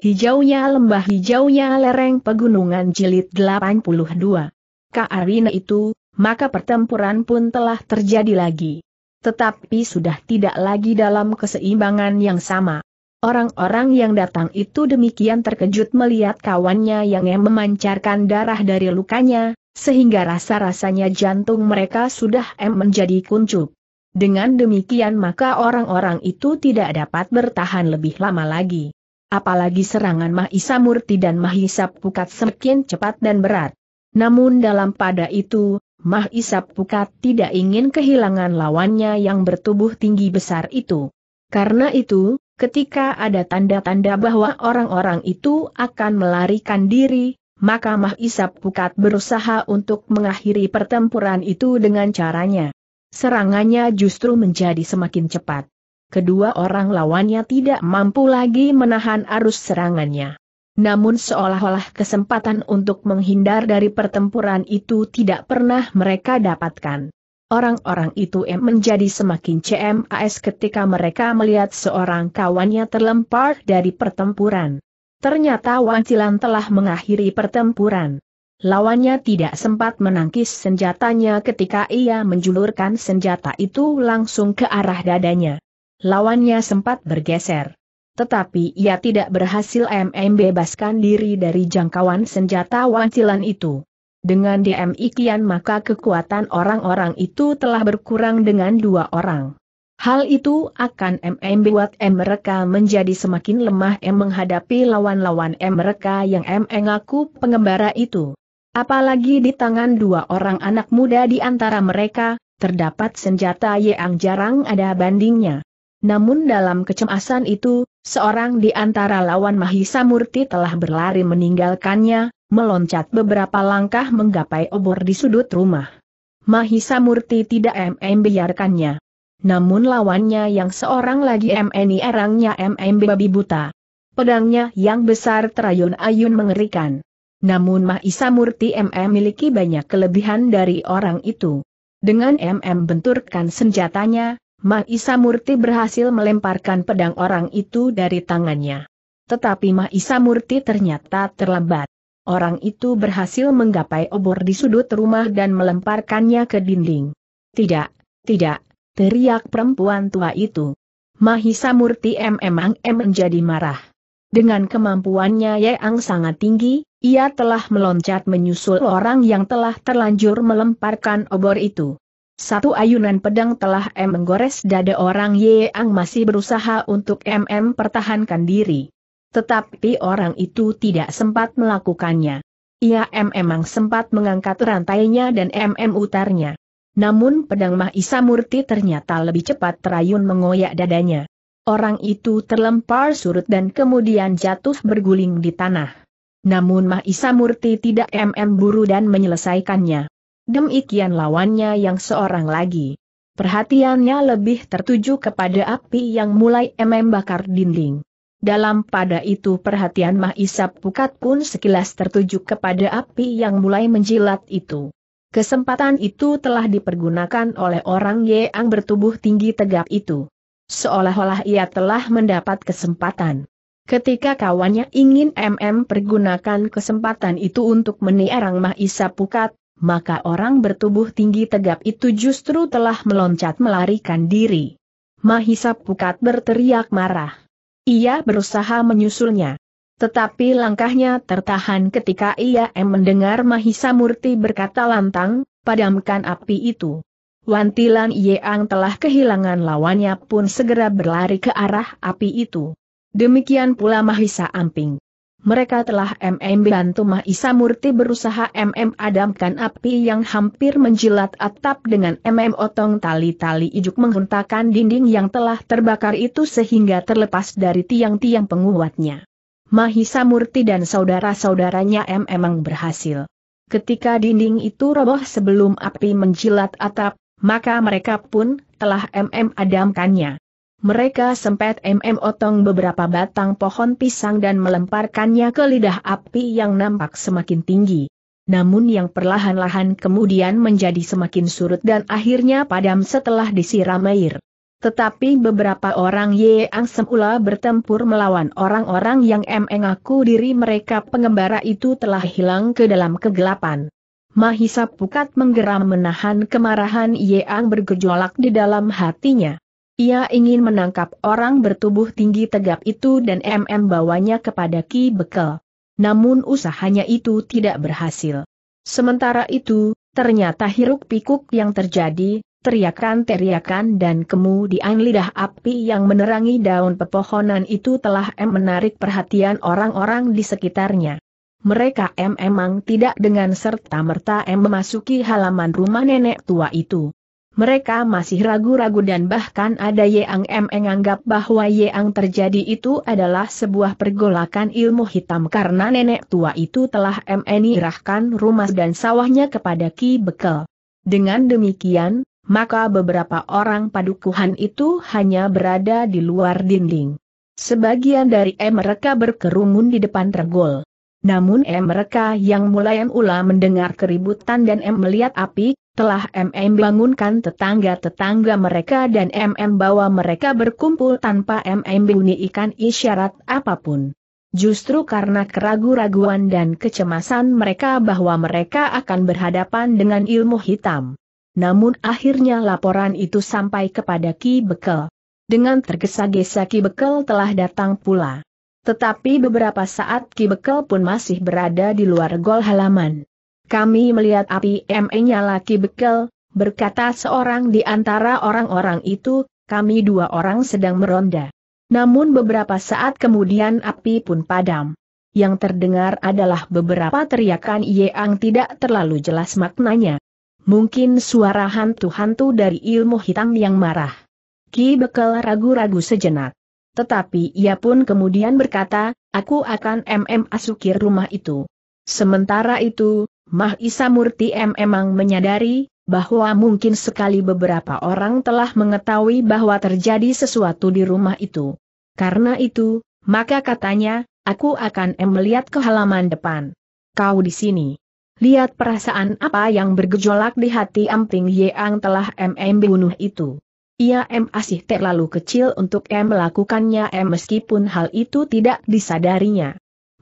Hijaunya lembah hijaunya lereng pegunungan jilid 82. Kearina itu, maka pertempuran pun telah terjadi lagi. Tetapi sudah tidak lagi dalam keseimbangan yang sama. Orang-orang yang datang itu demikian terkejut melihat kawannya yang memancarkan darah dari lukanya, sehingga rasa-rasanya jantung mereka sudah em menjadi kuncup. Dengan demikian maka orang-orang itu tidak dapat bertahan lebih lama lagi apalagi serangan Mahisa Murti dan Mahisa Pukat semakin cepat dan berat. Namun dalam pada itu, Mahisa Pukat tidak ingin kehilangan lawannya yang bertubuh tinggi besar itu. Karena itu, ketika ada tanda-tanda bahwa orang-orang itu akan melarikan diri, maka Mahisa Pukat berusaha untuk mengakhiri pertempuran itu dengan caranya. Serangannya justru menjadi semakin cepat kedua orang lawannya tidak mampu lagi menahan arus serangannya. Namun seolah-olah kesempatan untuk menghindar dari pertempuran itu tidak pernah mereka dapatkan. Orang-orang itu menjadi semakin CMAS ketika mereka melihat seorang kawannya terlempar dari pertempuran. Ternyata Wang Cilan telah mengakhiri pertempuran. Lawannya tidak sempat menangkis senjatanya ketika ia menjulurkan senjata itu langsung ke arah dadanya. Lawannya sempat bergeser. Tetapi ia tidak berhasil MM bebaskan diri dari jangkauan senjata wancilan itu. Dengan demikian maka kekuatan orang-orang itu telah berkurang dengan dua orang. Hal itu akan MM buat M mereka menjadi semakin lemah M menghadapi lawan-lawan M mereka yang M pengembara itu. Apalagi di tangan dua orang anak muda di antara mereka, terdapat senjata yang jarang ada bandingnya. Namun dalam kecemasan itu, seorang di antara lawan Mahisa Murti telah berlari meninggalkannya, meloncat beberapa langkah menggapai obor di sudut rumah. Mahisa Murti tidak MM biarkannya. Namun lawannya yang seorang lagi MNI erangnya MM babi buta. Pedangnya yang besar terayun-ayun mengerikan. Namun Mahisa Murti MM miliki banyak kelebihan dari orang itu. Dengan MM benturkan senjatanya, Isa Murti berhasil melemparkan pedang orang itu dari tangannya. Tetapi Isa Murti ternyata terlambat. Orang itu berhasil menggapai obor di sudut rumah dan melemparkannya ke dinding. Tidak, tidak, teriak perempuan tua itu. Mahisa Murti M M menjadi marah. Dengan kemampuannya yang sangat tinggi, ia telah meloncat menyusul orang yang telah terlanjur melemparkan obor itu. Satu ayunan pedang telah M menggores dada orang Yeang masih berusaha untuk MM pertahankan diri. Tetapi orang itu tidak sempat melakukannya. Ia M memang sempat mengangkat rantainya dan MM utarnya. Namun pedang Mahisa Murti ternyata lebih cepat terayun mengoyak dadanya. Orang itu terlempar surut dan kemudian jatuh berguling di tanah. Namun Mahisa Murti tidak MM buru dan menyelesaikannya demikian lawannya yang seorang lagi. Perhatiannya lebih tertuju kepada api yang mulai emem bakar dinding. Dalam pada itu perhatian Mah Isap Pukat pun sekilas tertuju kepada api yang mulai menjilat itu. Kesempatan itu telah dipergunakan oleh orang yang bertubuh tinggi tegap itu. Seolah-olah ia telah mendapat kesempatan. Ketika kawannya ingin MM pergunakan kesempatan itu untuk meniarang Isap Pukat, maka orang bertubuh tinggi tegap itu justru telah meloncat melarikan diri. Mahisa Pukat berteriak marah. Ia berusaha menyusulnya. Tetapi langkahnya tertahan ketika ia mendengar Mahisa Murti berkata lantang, padamkan api itu. Wantilan Yeang telah kehilangan lawannya pun segera berlari ke arah api itu. Demikian pula Mahisa Amping mereka telah MM bantu Mahisa Murti berusaha MM adamkan api yang hampir menjilat atap dengan MM otong tali-tali ijuk menghentakkan dinding yang telah terbakar itu sehingga terlepas dari tiang-tiang penguatnya. Mahisa Murti dan saudara-saudaranya MM memang berhasil. Ketika dinding itu roboh sebelum api menjilat atap, maka mereka pun telah MM adamkannya. Mereka sempat MM otong beberapa batang pohon pisang dan melemparkannya ke lidah api yang nampak semakin tinggi. Namun yang perlahan-lahan kemudian menjadi semakin surut dan akhirnya padam setelah disiram air. Tetapi beberapa orang Yeang Semula bertempur melawan orang-orang yang mengaku diri mereka pengembara itu telah hilang ke dalam kegelapan. Mahisa Pukat menggeram menahan kemarahan Yeang bergejolak di dalam hatinya. Ia ingin menangkap orang bertubuh tinggi tegap itu dan MM bawanya kepada Ki Bekel. Namun usahanya itu tidak berhasil. Sementara itu, ternyata hiruk pikuk yang terjadi, teriakan-teriakan dan kemudian lidah api yang menerangi daun pepohonan itu telah M menarik perhatian orang-orang di sekitarnya. Mereka M emang tidak dengan serta-merta M memasuki halaman rumah nenek tua itu. Mereka masih ragu-ragu dan bahkan ada yang menganggap bahwa yang terjadi itu adalah sebuah pergolakan ilmu hitam karena nenek tua itu telah menirahkan rumah dan sawahnya kepada Ki Bekel. Dengan demikian, maka beberapa orang padukuhan itu hanya berada di luar dinding. Sebagian dari M mereka berkerumun di depan regol. Namun M mereka yang mulai mula mendengar keributan dan M melihat api, telah MM bangunkan tetangga-tetangga mereka dan MM bawa mereka berkumpul tanpa MM bunyi ikan isyarat apapun. Justru karena keragu-raguan dan kecemasan mereka bahwa mereka akan berhadapan dengan ilmu hitam. Namun akhirnya laporan itu sampai kepada Ki Bekel. Dengan tergesa-gesa Ki Bekel telah datang pula. Tetapi beberapa saat Ki Bekel pun masih berada di luar gol halaman. Kami melihat api ME nyala ki bekel, berkata seorang di antara orang-orang itu, kami dua orang sedang meronda. Namun beberapa saat kemudian api pun padam. Yang terdengar adalah beberapa teriakan yeang tidak terlalu jelas maknanya. Mungkin suara hantu-hantu dari ilmu hitam yang marah. Ki Bekel ragu-ragu sejenak. Tetapi ia pun kemudian berkata, aku akan MM asukir rumah itu. Sementara itu, Mah Isa Murti M memang menyadari, bahwa mungkin sekali beberapa orang telah mengetahui bahwa terjadi sesuatu di rumah itu. Karena itu, maka katanya, aku akan M melihat ke halaman depan. Kau di sini. Lihat perasaan apa yang bergejolak di hati Amping Yeang telah MM bunuh itu. Ia M asih terlalu kecil untuk M melakukannya M meskipun hal itu tidak disadarinya.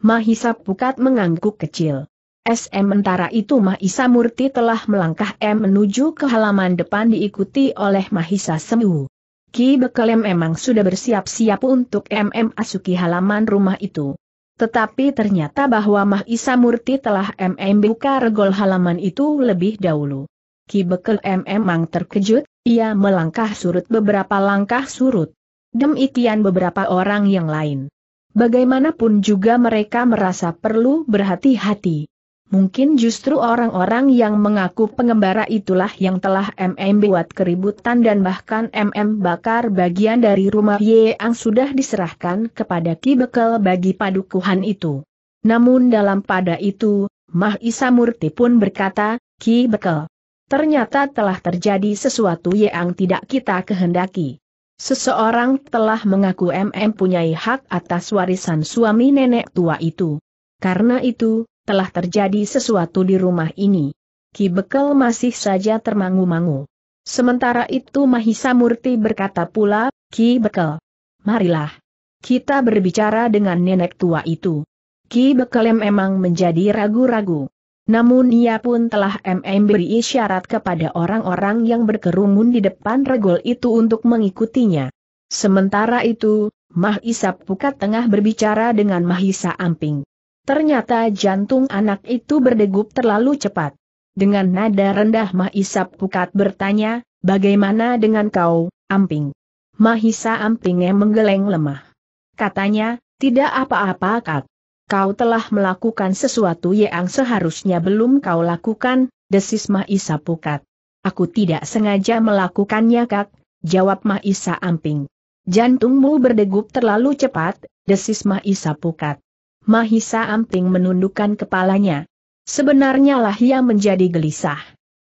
Mahisa Pukat mengangguk kecil. SM itu Mahisa Murti telah melangkah M menuju ke halaman depan diikuti oleh Mahisa Semu. Ki Bekelem memang sudah bersiap-siap untuk MM asuki halaman rumah itu. Tetapi ternyata bahwa Mahisa Murti telah MM buka regol halaman itu lebih dahulu. Ki Bekelem memang terkejut, ia melangkah surut beberapa langkah surut. Demikian beberapa orang yang lain. Bagaimanapun juga mereka merasa perlu berhati-hati. Mungkin justru orang-orang yang mengaku pengembara itulah yang telah MM buat keributan dan bahkan MM bakar bagian dari rumah yang sudah diserahkan kepada Ki Bekel bagi padukuhan itu. Namun dalam pada itu, Mah Isa Murti pun berkata, Ki Bekel, ternyata telah terjadi sesuatu yang tidak kita kehendaki. Seseorang telah mengaku MM punyai hak atas warisan suami nenek tua itu. Karena itu, telah terjadi sesuatu di rumah ini. Ki Bekel masih saja termangu-mangu. Sementara itu Mahisa Murti berkata pula, Ki Bekel, marilah. Kita berbicara dengan nenek tua itu. Ki Bekel memang menjadi ragu-ragu. Namun ia pun telah MM beri isyarat kepada orang-orang yang berkerumun di depan regol itu untuk mengikutinya. Sementara itu, Mahisa Pukat tengah berbicara dengan Mahisa Amping. Ternyata jantung anak itu berdegup terlalu cepat. Dengan nada rendah Mahisap Pukat bertanya, bagaimana dengan kau, Amping? Mahisa Ampingnya menggeleng lemah. Katanya, tidak apa-apa Kak. Kau telah melakukan sesuatu yang seharusnya belum kau lakukan, desis Mahisa Pukat. Aku tidak sengaja melakukannya Kak, jawab Mahisa Amping. Jantungmu berdegup terlalu cepat, desis Mahisa Pukat. Mahisa Amping menundukkan kepalanya. Sebenarnya lah ia menjadi gelisah.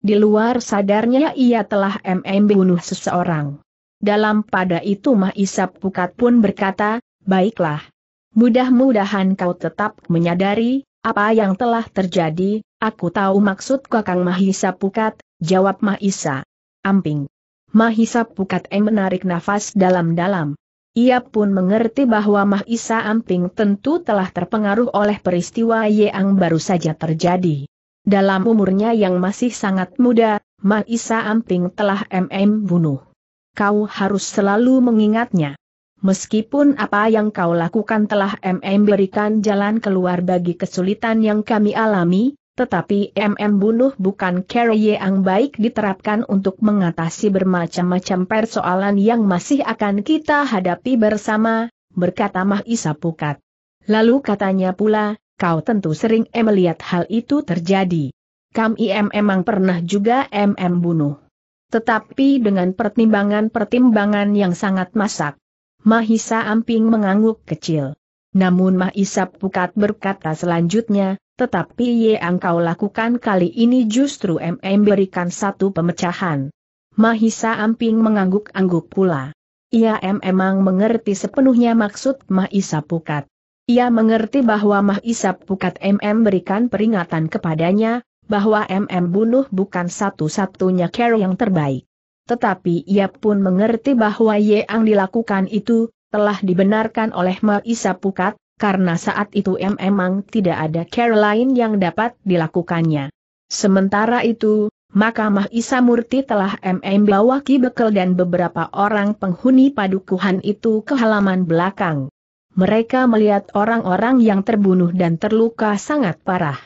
Di luar sadarnya ia telah MM bunuh seseorang. Dalam pada itu Mahisa Pukat pun berkata, baiklah. Mudah-mudahan kau tetap menyadari, apa yang telah terjadi, aku tahu maksud kakang Mahisa Pukat, jawab Mahisa. Amping. Mahisa Pukat M menarik nafas dalam-dalam. Ia pun mengerti bahwa Mahisa Amping tentu telah terpengaruh oleh peristiwa yang baru saja terjadi. Dalam umurnya yang masih sangat muda, Mahisa Amping telah MM bunuh. Kau harus selalu mengingatnya. Meskipun apa yang kau lakukan telah MM berikan jalan keluar bagi kesulitan yang kami alami, tetapi MM bunuh bukan cara yang baik diterapkan untuk mengatasi bermacam-macam persoalan yang masih akan kita hadapi bersama, berkata Mahisa Pukat. Lalu katanya pula, kau tentu sering em eh, melihat hal itu terjadi. Kami emang pernah juga MM bunuh. Tetapi dengan pertimbangan-pertimbangan yang sangat masak. Mahisa Amping mengangguk kecil. Namun Mahisa Pukat berkata selanjutnya, tetapi yang kau lakukan kali ini justru MM berikan satu pemecahan. Mahisa Amping mengangguk-angguk pula. Ia memang mengerti sepenuhnya maksud Mahisa Pukat. Ia mengerti bahwa Mahisa Pukat MM berikan peringatan kepadanya, bahwa MM bunuh bukan satu-satunya cara yang terbaik. Tetapi ia pun mengerti bahwa Ye yang dilakukan itu, telah dibenarkan oleh Mahisa Pukat, karena saat itu memang tidak ada cara lain yang dapat dilakukannya. Sementara itu, Mahkamah Isa Murti telah MM bawa Ki Bekel dan beberapa orang penghuni padukuhan itu ke halaman belakang. Mereka melihat orang-orang yang terbunuh dan terluka sangat parah.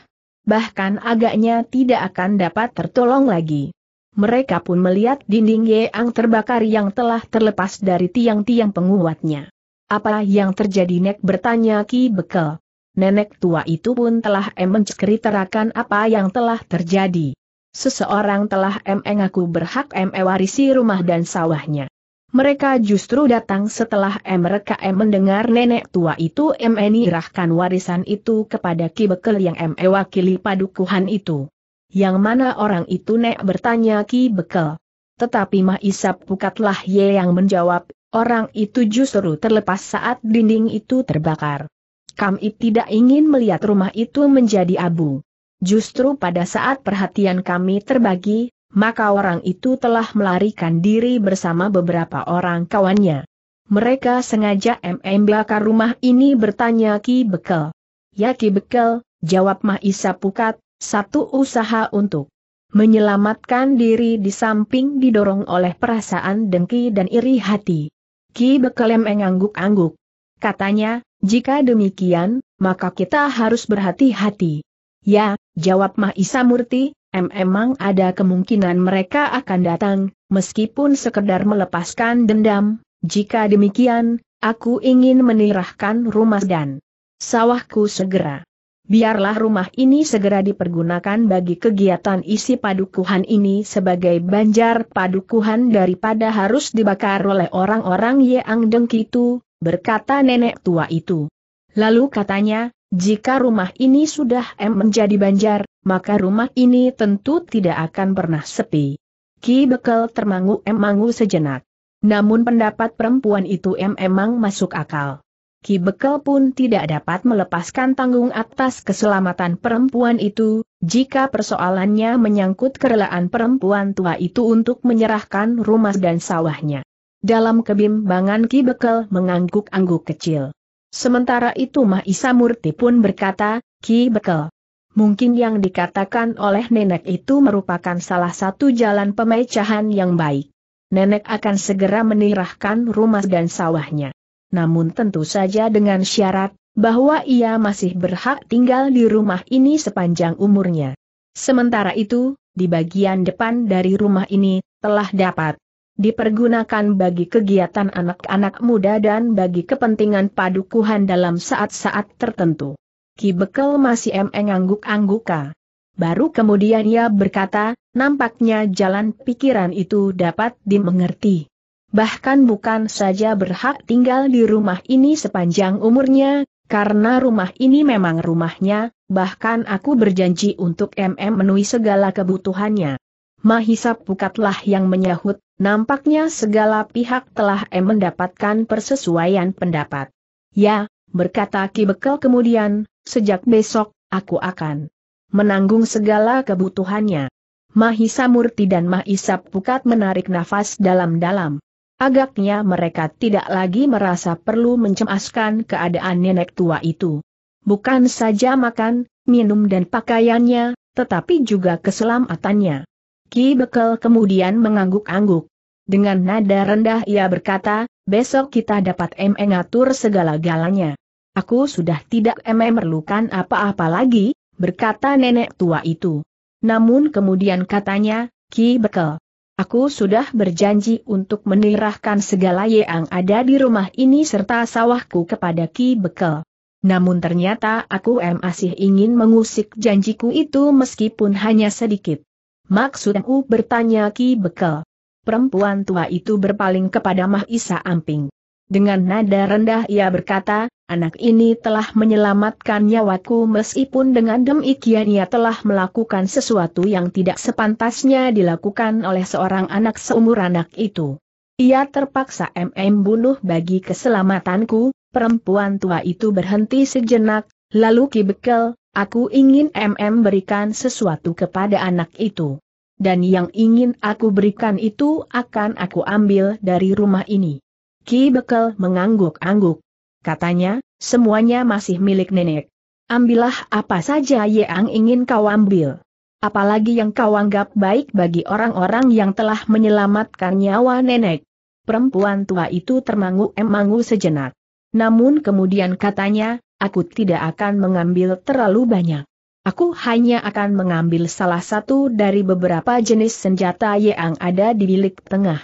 Bahkan agaknya tidak akan dapat tertolong lagi. Mereka pun melihat dinding Yeang terbakar yang telah terlepas dari tiang-tiang penguatnya. Apa yang terjadi Nek bertanya Ki Bekel. Nenek tua itu pun telah menceritakan apa yang telah terjadi. Seseorang telah mengaku berhak mewarisi rumah dan sawahnya. Mereka justru datang setelah mereka mendengar nenek tua itu menirahkan warisan itu kepada Ki Bekel yang mewakili padukuhan itu. Yang mana orang itu Nek bertanya Ki Bekel. Tetapi Mahisap Pukatlah Ye yang menjawab, Orang itu justru terlepas saat dinding itu terbakar. Kami tidak ingin melihat rumah itu menjadi abu. Justru pada saat perhatian kami terbagi, maka orang itu telah melarikan diri bersama beberapa orang kawannya. Mereka sengaja MM bakar rumah ini bertanya Ki Bekel. Ya Ki Bekel, jawab Mahisa Pukat, satu usaha untuk menyelamatkan diri di samping didorong oleh perasaan dengki dan iri hati. Ki Bekelem mengangguk-angguk. Katanya, jika demikian, maka kita harus berhati-hati. Ya, jawab Mahisa Murti, em emang ada kemungkinan mereka akan datang, meskipun sekedar melepaskan dendam, jika demikian, aku ingin menirahkan rumah dan sawahku segera biarlah rumah ini segera dipergunakan bagi kegiatan isi padukuhan ini sebagai banjar padukuhan daripada harus dibakar oleh orang-orang Yang itu berkata nenek tua itu. Lalu katanya, jika rumah ini sudah M menjadi banjar, maka rumah ini tentu tidak akan pernah sepi. Ki Bekel termangu emangu sejenak. Namun pendapat perempuan itu em emang masuk akal. Ki Bekel pun tidak dapat melepaskan tanggung atas keselamatan perempuan itu, jika persoalannya menyangkut kerelaan perempuan tua itu untuk menyerahkan rumah dan sawahnya. Dalam kebimbangan Ki Bekel mengangguk-angguk kecil. Sementara itu Mahisa Murti pun berkata, Ki Bekel, mungkin yang dikatakan oleh nenek itu merupakan salah satu jalan pemecahan yang baik. Nenek akan segera menirahkan rumah dan sawahnya namun tentu saja dengan syarat bahwa ia masih berhak tinggal di rumah ini sepanjang umurnya. Sementara itu, di bagian depan dari rumah ini telah dapat dipergunakan bagi kegiatan anak-anak muda dan bagi kepentingan padukuhan dalam saat-saat tertentu. Ki Bekel masih mengangguk angguk-angguka. Baru kemudian ia berkata, nampaknya jalan pikiran itu dapat dimengerti bahkan bukan saja berhak tinggal di rumah ini sepanjang umurnya, karena rumah ini memang rumahnya, bahkan aku berjanji untuk MM memenuhi segala kebutuhannya. Mahisa Pukatlah yang menyahut, nampaknya segala pihak telah M mendapatkan persesuaian pendapat. Ya, berkata Ki Bekel kemudian, sejak besok, aku akan menanggung segala kebutuhannya. Mahisa Murti dan Mahisa Pukat menarik nafas dalam-dalam. Agaknya mereka tidak lagi merasa perlu mencemaskan keadaan nenek tua itu. Bukan saja makan, minum dan pakaiannya, tetapi juga keselamatannya. Ki Bekel kemudian mengangguk-angguk. Dengan nada rendah ia berkata, besok kita dapat mengatur segala galanya. Aku sudah tidak memerlukan apa-apa lagi, berkata nenek tua itu. Namun kemudian katanya, Ki Bekel. Aku sudah berjanji untuk menyerahkan segala yang ada di rumah ini serta sawahku kepada Ki Bekel. Namun ternyata aku masih ingin mengusik janjiku itu meskipun hanya sedikit. Maksudmu bertanya Ki Bekel. Perempuan tua itu berpaling kepada Mahisa Amping. Dengan nada rendah ia berkata, anak ini telah menyelamatkan nyawaku meskipun dengan demikian ia telah melakukan sesuatu yang tidak sepantasnya dilakukan oleh seorang anak seumur anak itu. Ia terpaksa MM bunuh bagi keselamatanku, perempuan tua itu berhenti sejenak, lalu kibekel, aku ingin MM berikan sesuatu kepada anak itu. Dan yang ingin aku berikan itu akan aku ambil dari rumah ini. Ki Bekel mengangguk-angguk. Katanya, semuanya masih milik nenek. Ambillah apa saja yang ingin kau ambil. Apalagi yang kau anggap baik bagi orang-orang yang telah menyelamatkan nyawa nenek. Perempuan tua itu termangu-emangu sejenak. Namun kemudian katanya, aku tidak akan mengambil terlalu banyak. Aku hanya akan mengambil salah satu dari beberapa jenis senjata yang ada di bilik tengah.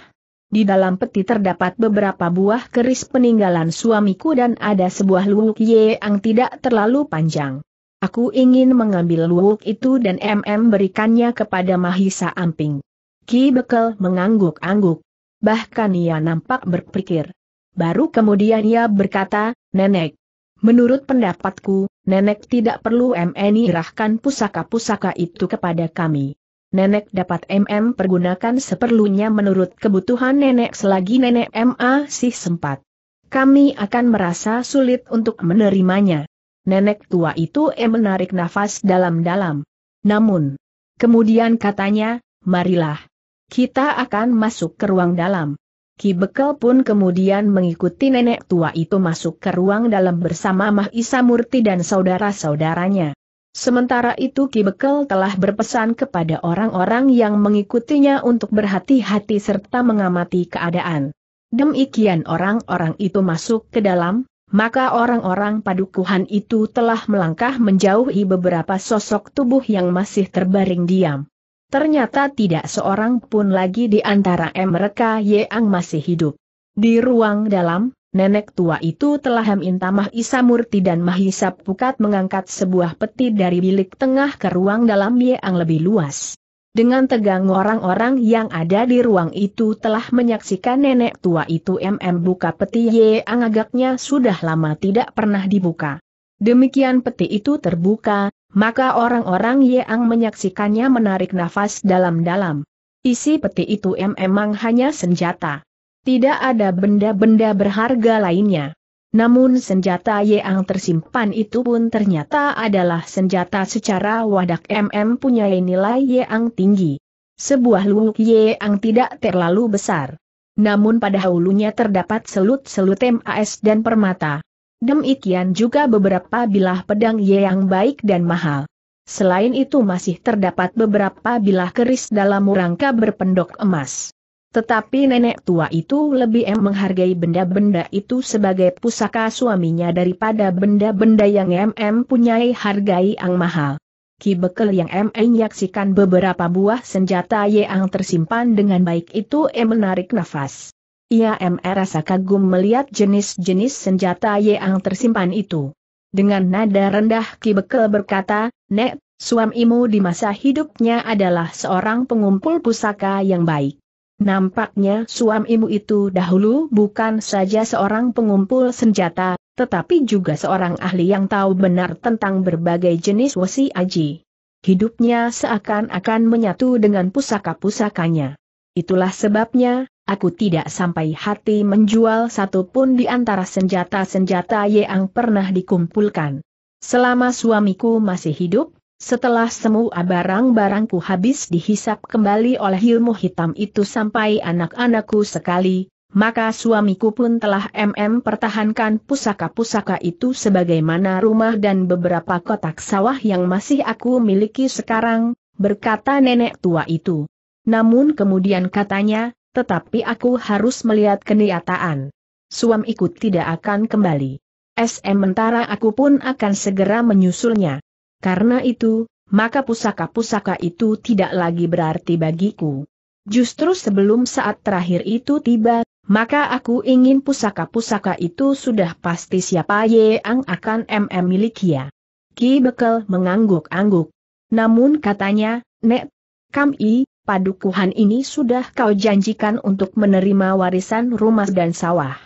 Di dalam peti terdapat beberapa buah keris peninggalan suamiku dan ada sebuah luwuk ye yang tidak terlalu panjang. Aku ingin mengambil luwuk itu dan MM berikannya kepada Mahisa Amping. Ki Bekel mengangguk-angguk. Bahkan ia nampak berpikir. Baru kemudian ia berkata, Nenek. Menurut pendapatku, Nenek tidak perlu MN irahkan pusaka-pusaka itu kepada kami nenek dapat MM pergunakan seperlunya menurut kebutuhan nenek selagi nenek MA sih sempat. Kami akan merasa sulit untuk menerimanya. Nenek tua itu M menarik nafas dalam-dalam. Namun, kemudian katanya, marilah. Kita akan masuk ke ruang dalam. Ki Bekal pun kemudian mengikuti nenek tua itu masuk ke ruang dalam bersama Mahisa Murti dan saudara-saudaranya. Sementara itu Ki Bekel telah berpesan kepada orang-orang yang mengikutinya untuk berhati-hati serta mengamati keadaan. Demikian orang-orang itu masuk ke dalam, maka orang-orang padukuhan itu telah melangkah menjauhi beberapa sosok tubuh yang masih terbaring diam. Ternyata tidak seorang pun lagi di antara mereka yang masih hidup. Di ruang dalam, nenek tua itu telah meminta Mahisa Murti dan Mahisa Pukat mengangkat sebuah peti dari bilik tengah ke ruang dalam yang lebih luas. Dengan tegang orang-orang yang ada di ruang itu telah menyaksikan nenek tua itu MM buka peti yang agaknya sudah lama tidak pernah dibuka. Demikian peti itu terbuka, maka orang-orang yang menyaksikannya menarik nafas dalam-dalam. Isi peti itu memang hanya senjata. Tidak ada benda-benda berharga lainnya. Namun senjata yang tersimpan itu pun ternyata adalah senjata secara wadak MM punya nilai yang tinggi. Sebuah lubuk yang tidak terlalu besar. Namun pada hulunya terdapat selut-selut MAS dan permata. Demikian juga beberapa bilah pedang yang baik dan mahal. Selain itu masih terdapat beberapa bilah keris dalam rangka berpendok emas. Tetapi nenek tua itu lebih em menghargai benda-benda itu sebagai pusaka suaminya daripada benda-benda yang MM punyai hargai ang mahal. Ki Bekel yang M menyaksikan beberapa buah senjata yang tersimpan dengan baik itu M menarik nafas. Ia M rasa kagum melihat jenis-jenis senjata yang tersimpan itu. Dengan nada rendah Ki Bekel berkata, Nek, suamimu di masa hidupnya adalah seorang pengumpul pusaka yang baik. Nampaknya suamimu itu dahulu bukan saja seorang pengumpul senjata, tetapi juga seorang ahli yang tahu benar tentang berbagai jenis wasi aji. Hidupnya seakan-akan menyatu dengan pusaka-pusakanya. Itulah sebabnya, aku tidak sampai hati menjual satupun di antara senjata-senjata yang pernah dikumpulkan. Selama suamiku masih hidup, setelah semua barang-barangku habis dihisap kembali oleh ilmu hitam itu sampai anak-anakku sekali, maka suamiku pun telah MM pertahankan pusaka-pusaka itu sebagaimana rumah dan beberapa kotak sawah yang masih aku miliki sekarang, berkata nenek tua itu. Namun kemudian katanya, tetapi aku harus melihat kenyataan. Suamiku tidak akan kembali. Sementara aku pun akan segera menyusulnya. Karena itu, maka pusaka-pusaka itu tidak lagi berarti bagiku. Justru sebelum saat terakhir itu tiba, maka aku ingin pusaka-pusaka itu sudah pasti siapa yang akan MM miliki ya. Ki Bekel mengangguk-angguk. Namun katanya, Nek, Kami, padukuhan ini sudah kau janjikan untuk menerima warisan rumah dan sawah.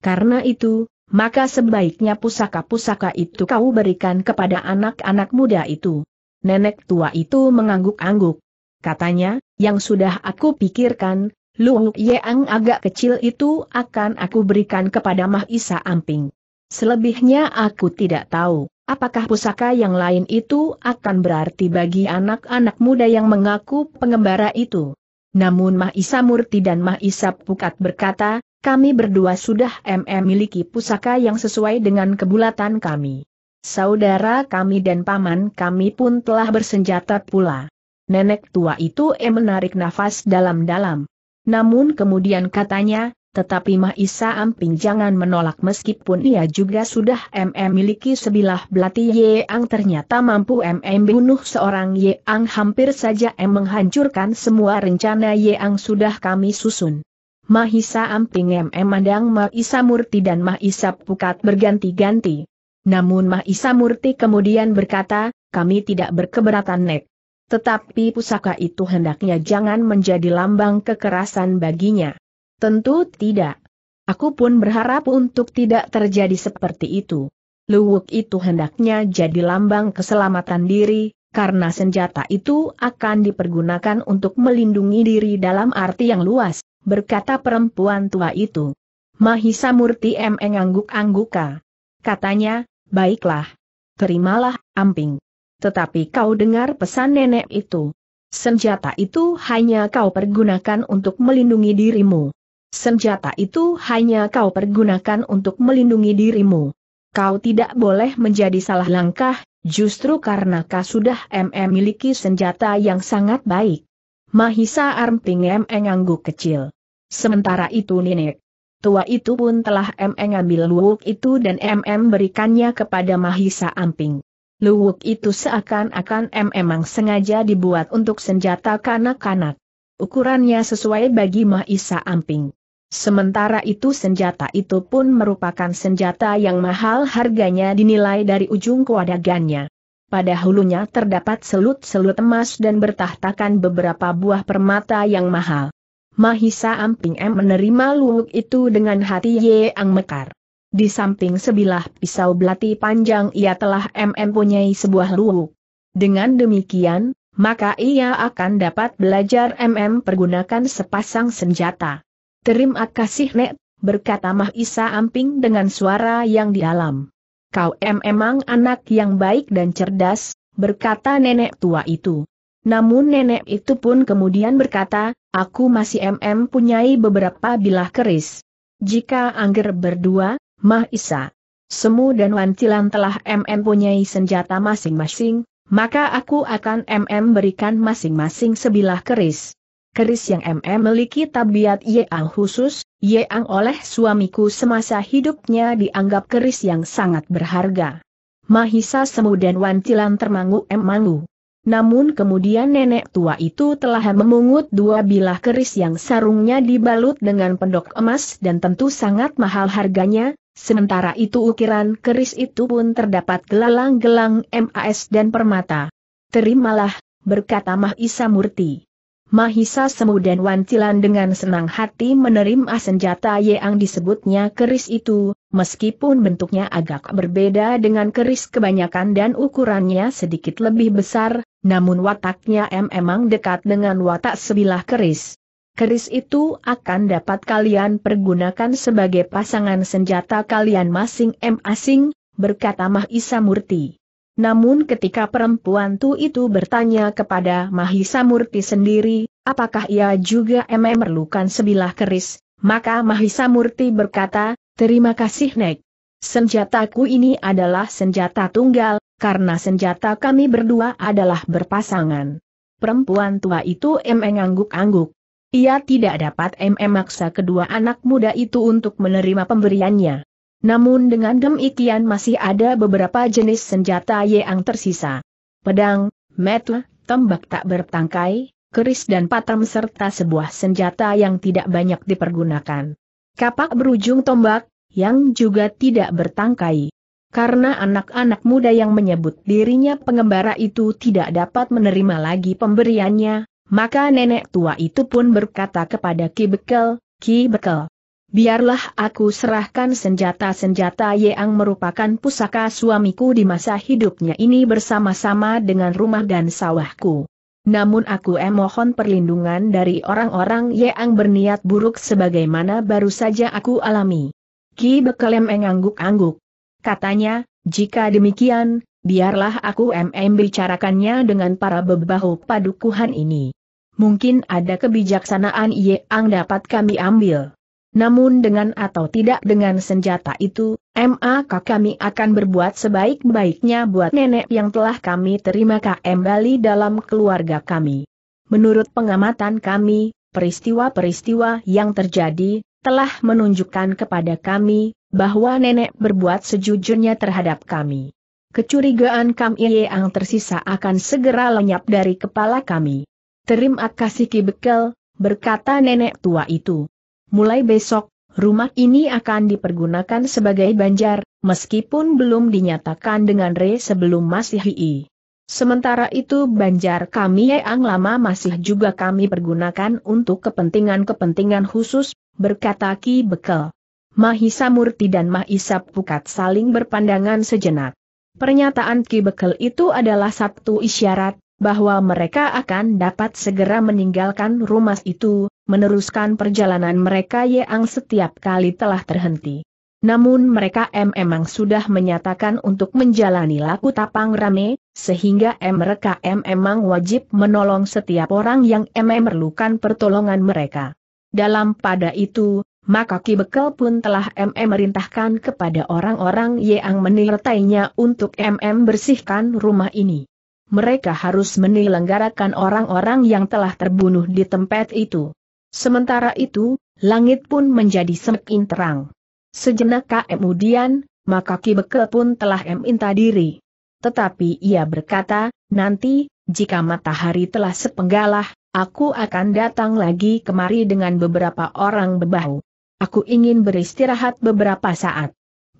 Karena itu, maka sebaiknya pusaka-pusaka itu kau berikan kepada anak-anak muda itu. Nenek tua itu mengangguk-angguk. Katanya, yang sudah aku pikirkan, Lu Yeang agak kecil itu akan aku berikan kepada Mahisa Amping. Selebihnya aku tidak tahu, apakah pusaka yang lain itu akan berarti bagi anak-anak muda yang mengaku pengembara itu. Namun Mahisa Murti dan Mahisa Pukat berkata, kami berdua sudah MM miliki pusaka yang sesuai dengan kebulatan kami. Saudara kami dan paman kami pun telah bersenjata pula. Nenek tua itu em eh, menarik nafas dalam-dalam. Namun kemudian katanya, tetapi Mahisa Amping jangan menolak meskipun ia juga sudah MM miliki sebilah belati Yeang ternyata mampu MM bunuh seorang Yeang hampir saja em eh, menghancurkan semua rencana Yeang sudah kami susun. Mahisa Amping Emandang Mahisa Murti dan Mahisa Pukat berganti-ganti. Namun Mahisa Murti kemudian berkata, kami tidak berkeberatan Nek. Tetapi pusaka itu hendaknya jangan menjadi lambang kekerasan baginya. Tentu tidak. Aku pun berharap untuk tidak terjadi seperti itu. Luwuk itu hendaknya jadi lambang keselamatan diri, karena senjata itu akan dipergunakan untuk melindungi diri dalam arti yang luas berkata perempuan tua itu. Mahisa Murti M angguk-angguka. Katanya, baiklah. Terimalah, amping. Tetapi kau dengar pesan nenek itu. Senjata itu hanya kau pergunakan untuk melindungi dirimu. Senjata itu hanya kau pergunakan untuk melindungi dirimu. Kau tidak boleh menjadi salah langkah, justru karena kau sudah MM miliki senjata yang sangat baik. Mahisa Armping MM ngangguk kecil. Sementara itu nenek tua itu pun telah MM e ambil luwuk itu dan MM berikannya kepada Mahisa Amping. Luwuk itu seakan-akan e memang sengaja dibuat untuk senjata kanak-kanak. Ukurannya sesuai bagi Mahisa Amping. Sementara itu senjata itu pun merupakan senjata yang mahal harganya dinilai dari ujung kewadagannya. Pada hulunya terdapat selut-selut emas dan bertahtakan beberapa buah permata yang mahal. Mahisa Amping M menerima luwuk itu dengan hati yang mekar. Di samping sebilah pisau belati panjang ia telah MM punyai sebuah luwuk. Dengan demikian, maka ia akan dapat belajar MM pergunakan sepasang senjata. Terima kasih Nek, berkata Mahisa Amping dengan suara yang dalam. Kau em emang anak yang baik dan cerdas, berkata nenek tua itu. Namun nenek itu pun kemudian berkata, aku masih MM punyai beberapa bilah keris. Jika Angger berdua, Mah Isa, Semu dan Wantilan telah MM punyai senjata masing-masing, maka aku akan MM berikan masing-masing sebilah keris. Keris yang MM memiliki tabiat yang khusus, yang oleh suamiku semasa hidupnya dianggap keris yang sangat berharga. Mahisa Semu dan Wantilan termangu-emangu. Namun kemudian nenek tua itu telah memungut dua bilah keris yang sarungnya dibalut dengan pendok emas dan tentu sangat mahal harganya, sementara itu ukiran keris itu pun terdapat gelalang-gelang emas dan permata. Terimalah, berkata Mahisa Murti. Mahisa Semu dan Wancilan dengan senang hati menerima senjata yang disebutnya keris itu, meskipun bentuknya agak berbeda dengan keris kebanyakan dan ukurannya sedikit lebih besar, namun wataknya M emang dekat dengan watak sebilah keris. Keris itu akan dapat kalian pergunakan sebagai pasangan senjata kalian masing-masing, berkata Mahisa Murti. Namun ketika perempuan tu itu bertanya kepada Mahisa Murti sendiri, apakah ia juga memerlukan sebilah keris, maka Mahisa Murti berkata, terima kasih Nek senjataku ini adalah senjata tunggal, karena senjata kami berdua adalah berpasangan. Perempuan tua itu emeng angguk-angguk. Ia tidak dapat MM maksa kedua anak muda itu untuk menerima pemberiannya. Namun dengan demikian masih ada beberapa jenis senjata yang tersisa. Pedang, metle, tombak tak bertangkai, keris dan patam serta sebuah senjata yang tidak banyak dipergunakan. Kapak berujung tombak, yang juga tidak bertangkai. Karena anak-anak muda yang menyebut dirinya pengembara itu tidak dapat menerima lagi pemberiannya, maka nenek tua itu pun berkata kepada Ki Bekel, Ki Bekel, biarlah aku serahkan senjata-senjata yang merupakan pusaka suamiku di masa hidupnya ini bersama-sama dengan rumah dan sawahku. Namun aku emohon perlindungan dari orang-orang yang berniat buruk sebagaimana baru saja aku alami. Ki Bekelem mengangguk-angguk. Katanya, jika demikian, biarlah aku MM e bicarakannya dengan para bebahu padukuhan ini. Mungkin ada kebijaksanaan yang dapat kami ambil. Namun dengan atau tidak dengan senjata itu, MAK kami akan berbuat sebaik-baiknya buat nenek yang telah kami terima kembali dalam keluarga kami. Menurut pengamatan kami, peristiwa-peristiwa yang terjadi, telah menunjukkan kepada kami, bahwa nenek berbuat sejujurnya terhadap kami. Kecurigaan kami yang tersisa akan segera lenyap dari kepala kami. Terima kasih Ki Bekel, berkata nenek tua itu. Mulai besok, rumah ini akan dipergunakan sebagai banjar, meskipun belum dinyatakan dengan re sebelum Masihi. Sementara itu banjar kami yang lama masih juga kami pergunakan untuk kepentingan-kepentingan khusus, berkata Ki Bekel. Mahisa Murti dan Mahisa Pukat saling berpandangan sejenak. Pernyataan Ki Bekel itu adalah satu isyarat, bahwa mereka akan dapat segera meninggalkan rumah itu, meneruskan perjalanan mereka yang setiap kali telah terhenti. Namun mereka M memang sudah menyatakan untuk menjalani laku tapang rame, sehingga mereka M memang wajib menolong setiap orang yang memerlukan pertolongan mereka. Dalam pada itu, maka Ki Bekel pun telah MM merintahkan kepada orang-orang yang menirtainya untuk MM bersihkan rumah ini. Mereka harus menilenggarakan orang-orang yang telah terbunuh di tempat itu. Sementara itu, langit pun menjadi semakin terang. Sejenak kemudian, maka Ki Bekel pun telah meminta diri. Tetapi ia berkata, nanti, jika matahari telah sepenggalah, aku akan datang lagi kemari dengan beberapa orang bebahu. Aku ingin beristirahat beberapa saat.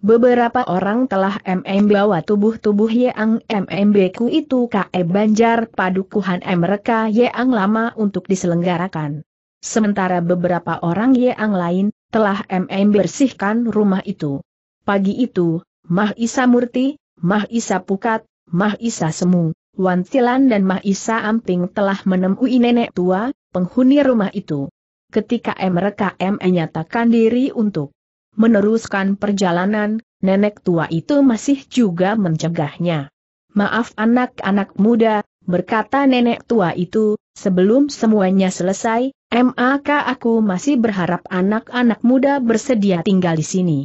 Beberapa orang telah MM bawa tubuh-tubuh Yang MMBku itu ke Banjar Padukuhan mereka Yang lama untuk diselenggarakan. Sementara beberapa orang Yang lain, telah MM bersihkan rumah itu. Pagi itu, Mah Isa Murti, Mah Isa Pukat, Mah Isa Semu, Wan Tilan dan Isa Amping telah menemui nenek tua, penghuni rumah itu. Ketika mereka menyatakan diri untuk meneruskan perjalanan, nenek tua itu masih juga mencegahnya. Maaf anak-anak muda, berkata nenek tua itu, sebelum semuanya selesai, MAK aku masih berharap anak-anak muda bersedia tinggal di sini.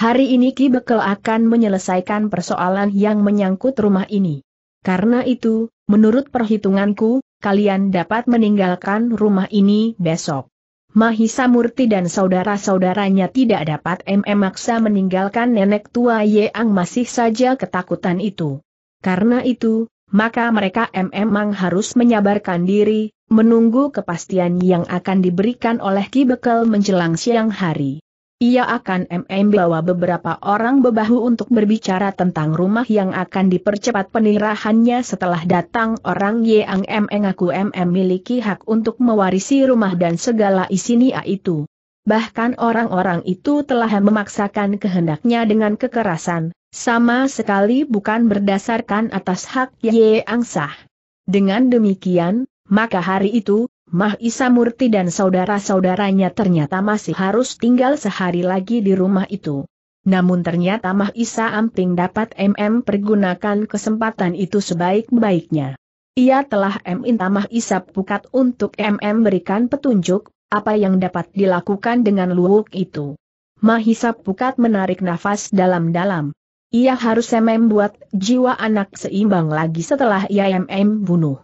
Hari ini Ki Bekel akan menyelesaikan persoalan yang menyangkut rumah ini. Karena itu, menurut perhitunganku, kalian dapat meninggalkan rumah ini besok. Mahisa Murti dan saudara-saudaranya tidak dapat MM maksa meninggalkan nenek tua Yeang masih saja ketakutan itu. Karena itu, maka mereka MM harus menyabarkan diri, menunggu kepastian yang akan diberikan oleh Ki Bekel menjelang siang hari ia akan MM bawa beberapa orang bebahu untuk berbicara tentang rumah yang akan dipercepat penirahannya setelah datang orang yang MM aku MM miliki hak untuk mewarisi rumah dan segala isinya itu. Bahkan orang-orang itu telah memaksakan kehendaknya dengan kekerasan, sama sekali bukan berdasarkan atas hak yang sah. Dengan demikian, maka hari itu, Mah Isa Murti dan saudara-saudaranya ternyata masih harus tinggal sehari lagi di rumah itu. Namun ternyata Mah Isa Amping dapat MM pergunakan kesempatan itu sebaik-baiknya. Ia telah minta Mah Isa Pukat untuk MM berikan petunjuk, apa yang dapat dilakukan dengan luwuk itu. Mah Isa Pukat menarik nafas dalam-dalam. Ia harus MM buat jiwa anak seimbang lagi setelah ia MM bunuh.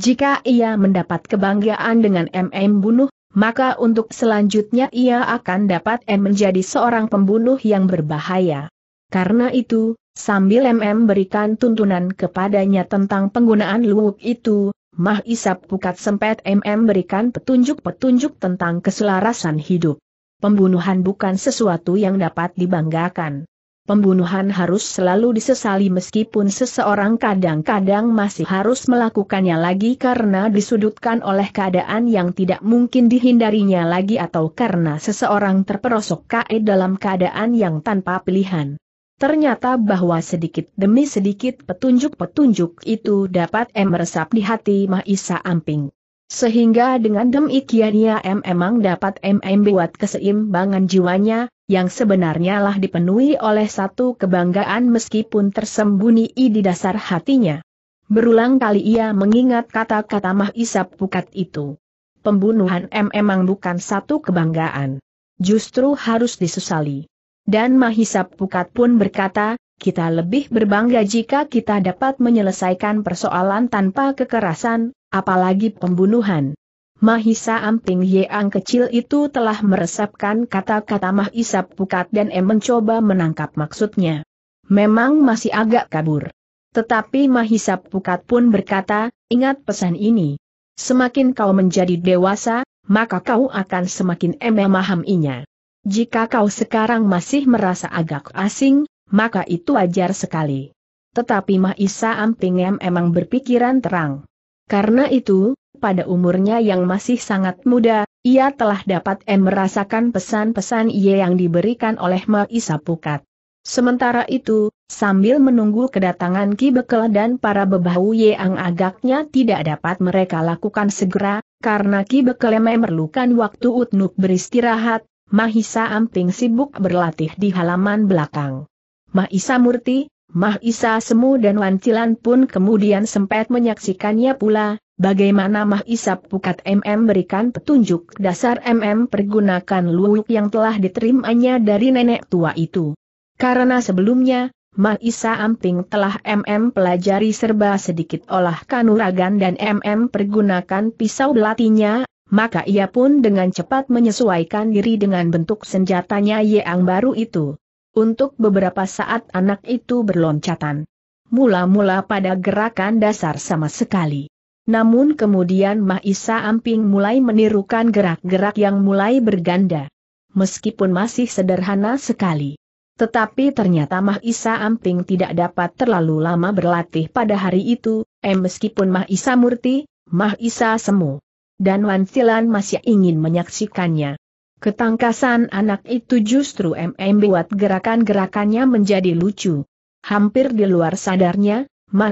Jika ia mendapat kebanggaan dengan MM bunuh, maka untuk selanjutnya ia akan dapat M menjadi seorang pembunuh yang berbahaya. Karena itu, sambil MM berikan tuntunan kepadanya tentang penggunaan luwuk itu, Mah Isap Pukat sempat MM berikan petunjuk-petunjuk tentang keselarasan hidup. Pembunuhan bukan sesuatu yang dapat dibanggakan pembunuhan harus selalu disesali meskipun seseorang kadang-kadang masih harus melakukannya lagi karena disudutkan oleh keadaan yang tidak mungkin dihindarinya lagi atau karena seseorang terperosok kae dalam keadaan yang tanpa pilihan. Ternyata bahwa sedikit demi sedikit petunjuk-petunjuk itu dapat em meresap di hati Mahisa Amping. Sehingga dengan demikian ia em memang dapat em membuat keseimbangan jiwanya, yang sebenarnya lah dipenuhi oleh satu kebanggaan meskipun tersembunyi di dasar hatinya. Berulang kali ia mengingat kata-kata Mah Isap Pukat itu. Pembunuhan M emang bukan satu kebanggaan. Justru harus disesali. Dan Mahisap Pukat pun berkata, kita lebih berbangga jika kita dapat menyelesaikan persoalan tanpa kekerasan, apalagi pembunuhan. Mahisa Amping Yeang kecil itu telah meresapkan kata-kata Mahisa Pukat dan M mencoba menangkap maksudnya. Memang masih agak kabur. Tetapi Mahisa Pukat pun berkata, ingat pesan ini. Semakin kau menjadi dewasa, maka kau akan semakin memahaminya. Jika kau sekarang masih merasa agak asing, maka itu wajar sekali. Tetapi Mahisa Amping M emang berpikiran terang. Karena itu, pada umurnya yang masih sangat muda, ia telah dapat merasakan pesan-pesan ia yang diberikan oleh Maisa Pukat. Sementara itu, sambil menunggu kedatangan Ki Bekel dan para bebahu yang agaknya tidak dapat mereka lakukan segera, karena Ki Bekel memerlukan waktu untuk beristirahat, Mahisa Amping sibuk berlatih di halaman belakang. Mahisa Murti, Mahisa Semu dan wancilan pun kemudian sempat menyaksikannya pula, bagaimana Mahisa Pukat MM berikan petunjuk dasar MM pergunakan luwuk yang telah diterimanya dari nenek tua itu. Karena sebelumnya, Mahisa Amping telah MM pelajari serba sedikit olah kanuragan dan MM pergunakan pisau belatinya, maka ia pun dengan cepat menyesuaikan diri dengan bentuk senjatanya yang baru itu. Untuk beberapa saat anak itu berloncatan. Mula-mula pada gerakan dasar sama sekali. Namun kemudian Mahisa Amping mulai menirukan gerak-gerak yang mulai berganda. Meskipun masih sederhana sekali. Tetapi ternyata Mahisa Amping tidak dapat terlalu lama berlatih pada hari itu, eh meskipun Mahisa Murti, Mahisa Semu. Dan Wan Wansilan masih ingin menyaksikannya. Ketangkasan anak itu justru MM buat gerakan-gerakannya menjadi lucu. Hampir di luar sadarnya,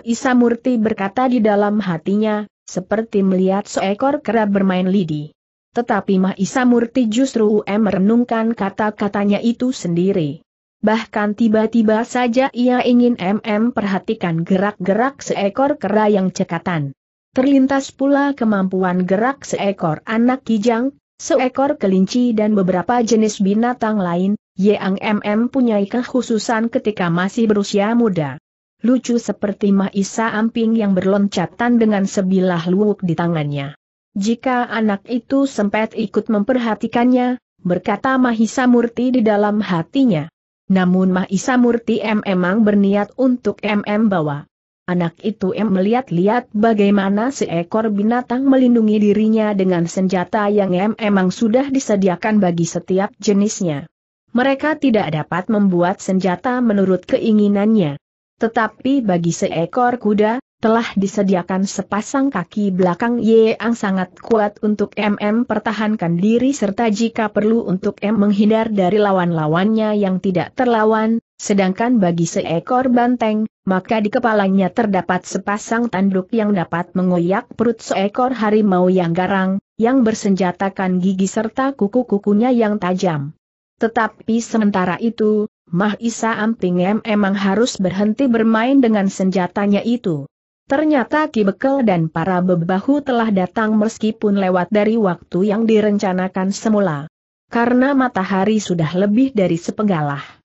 Isa Murti berkata di dalam hatinya, seperti melihat seekor kera bermain lidi. Tetapi Isa Murti justru UM merenungkan kata-katanya itu sendiri. Bahkan tiba-tiba saja ia ingin MM perhatikan gerak-gerak seekor kera yang cekatan. Terlintas pula kemampuan gerak seekor anak kijang, seekor kelinci dan beberapa jenis binatang lain, Yang MM punyai kekhususan ketika masih berusia muda. Lucu seperti Mahisa Amping yang berloncatan dengan sebilah luwuk di tangannya. Jika anak itu sempat ikut memperhatikannya, berkata Mahisa Murti di dalam hatinya. Namun Mahisa Murti MM memang berniat untuk MM bawa Anak itu em melihat-lihat bagaimana seekor binatang melindungi dirinya dengan senjata yang em emang sudah disediakan bagi setiap jenisnya. Mereka tidak dapat membuat senjata menurut keinginannya. Tetapi bagi seekor kuda, telah disediakan sepasang kaki belakang yang sangat kuat untuk MM pertahankan diri serta jika perlu untuk M menghindar dari lawan-lawannya yang tidak terlawan, Sedangkan bagi seekor banteng, maka di kepalanya terdapat sepasang tanduk yang dapat mengoyak perut seekor harimau yang garang, yang bersenjatakan gigi serta kuku-kukunya yang tajam. Tetapi sementara itu, Mahisa Isa Amping emang harus berhenti bermain dengan senjatanya itu. Ternyata Ki Bekel dan para bebahu telah datang meskipun lewat dari waktu yang direncanakan semula. Karena matahari sudah lebih dari sepenggalah.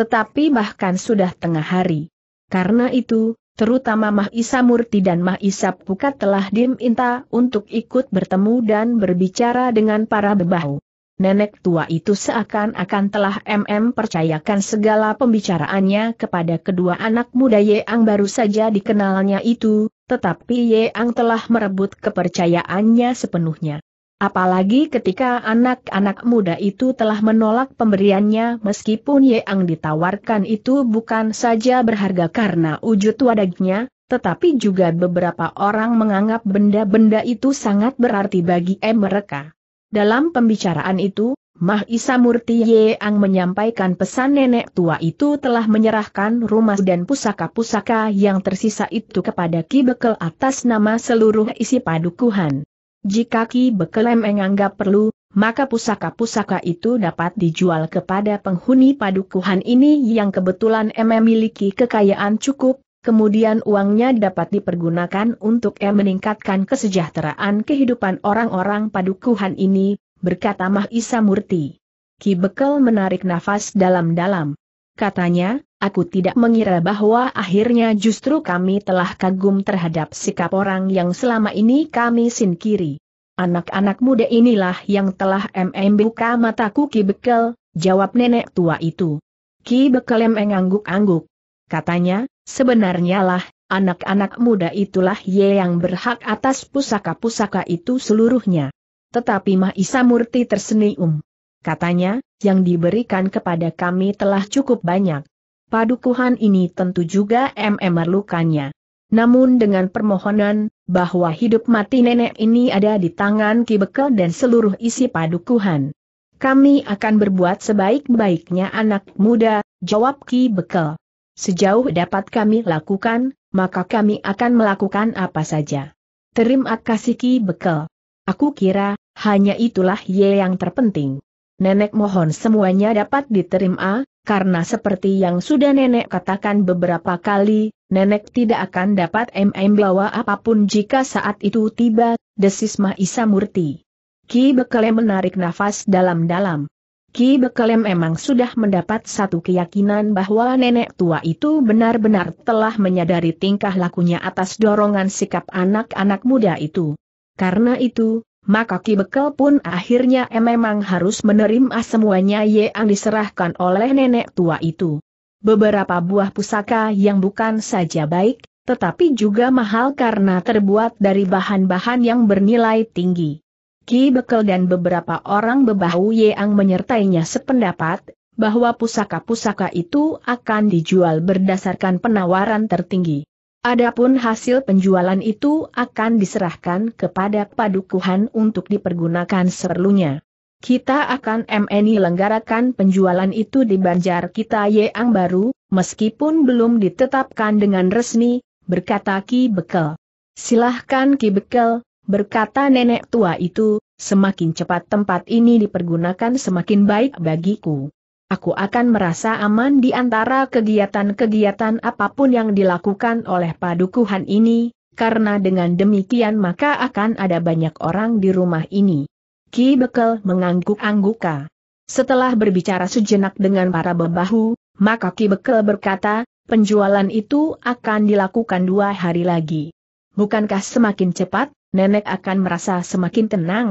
Tetapi bahkan sudah tengah hari. Karena itu, terutama Mahisa Murti dan Mah Isa Pukat telah diminta untuk ikut bertemu dan berbicara dengan para bebahu. Nenek tua itu seakan-akan telah MM percayakan segala pembicaraannya kepada kedua anak muda Yeang baru saja dikenalnya itu, tetapi Yeang telah merebut kepercayaannya sepenuhnya. Apalagi ketika anak-anak muda itu telah menolak pemberiannya meskipun yang ditawarkan itu bukan saja berharga karena wujud wadagnya, tetapi juga beberapa orang menganggap benda-benda itu sangat berarti bagi mereka. Dalam pembicaraan itu, Mah Isa Murti Yeang menyampaikan pesan nenek tua itu telah menyerahkan rumah dan pusaka-pusaka yang tersisa itu kepada Ki Bekel atas nama seluruh isi padukuhan. Jika Ki Bekelem menganggap perlu, maka pusaka-pusaka itu dapat dijual kepada penghuni padukuhan ini yang kebetulan M memiliki kekayaan cukup, kemudian uangnya dapat dipergunakan untuk M meningkatkan kesejahteraan kehidupan orang-orang padukuhan ini, berkata Mahisa Murti. Ki Bekel menarik nafas dalam-dalam. Katanya, Aku tidak mengira bahwa akhirnya justru kami telah kagum terhadap sikap orang yang selama ini kami singkiri. Anak-anak muda inilah yang telah MM buka mataku Ki Bekel, jawab nenek tua itu. Ki Bekel mengangguk angguk Katanya, sebenarnya lah, anak-anak muda itulah ye yang berhak atas pusaka-pusaka itu seluruhnya. Tetapi Mahisa Murti tersenyum. Katanya, yang diberikan kepada kami telah cukup banyak padukuhan ini tentu juga MM memerlukannya. Namun dengan permohonan, bahwa hidup mati nenek ini ada di tangan Ki Bekel dan seluruh isi padukuhan. Kami akan berbuat sebaik-baiknya anak muda, jawab Ki Bekel. Sejauh dapat kami lakukan, maka kami akan melakukan apa saja. Terima kasih Ki Bekel. Aku kira, hanya itulah ye yang terpenting. Nenek mohon semuanya dapat diterima, karena seperti yang sudah nenek katakan beberapa kali, nenek tidak akan dapat MM bawa apapun jika saat itu tiba, desis Mahisa Murti. Ki Bekelem menarik nafas dalam-dalam. Ki Bekelem memang sudah mendapat satu keyakinan bahwa nenek tua itu benar-benar telah menyadari tingkah lakunya atas dorongan sikap anak-anak muda itu. Karena itu, maka Ki Bekel pun akhirnya memang harus menerima semuanya yang diserahkan oleh nenek tua itu. Beberapa buah pusaka yang bukan saja baik, tetapi juga mahal karena terbuat dari bahan-bahan yang bernilai tinggi. Ki Bekel dan beberapa orang bebahu yang menyertainya sependapat, bahwa pusaka-pusaka itu akan dijual berdasarkan penawaran tertinggi. Adapun hasil penjualan itu akan diserahkan kepada padukuhan untuk dipergunakan seperlunya. Kita akan MNI lenggarakan penjualan itu di banjar kita yang baru, meskipun belum ditetapkan dengan resmi, berkata Ki Bekel. Silahkan Ki Bekel, berkata nenek tua itu, semakin cepat tempat ini dipergunakan semakin baik bagiku aku akan merasa aman di antara kegiatan-kegiatan apapun yang dilakukan oleh padukuhan ini, karena dengan demikian maka akan ada banyak orang di rumah ini. Ki Bekel mengangguk-angguka. Setelah berbicara sejenak dengan para bebahu, maka Ki Bekel berkata, penjualan itu akan dilakukan dua hari lagi. Bukankah semakin cepat, nenek akan merasa semakin tenang?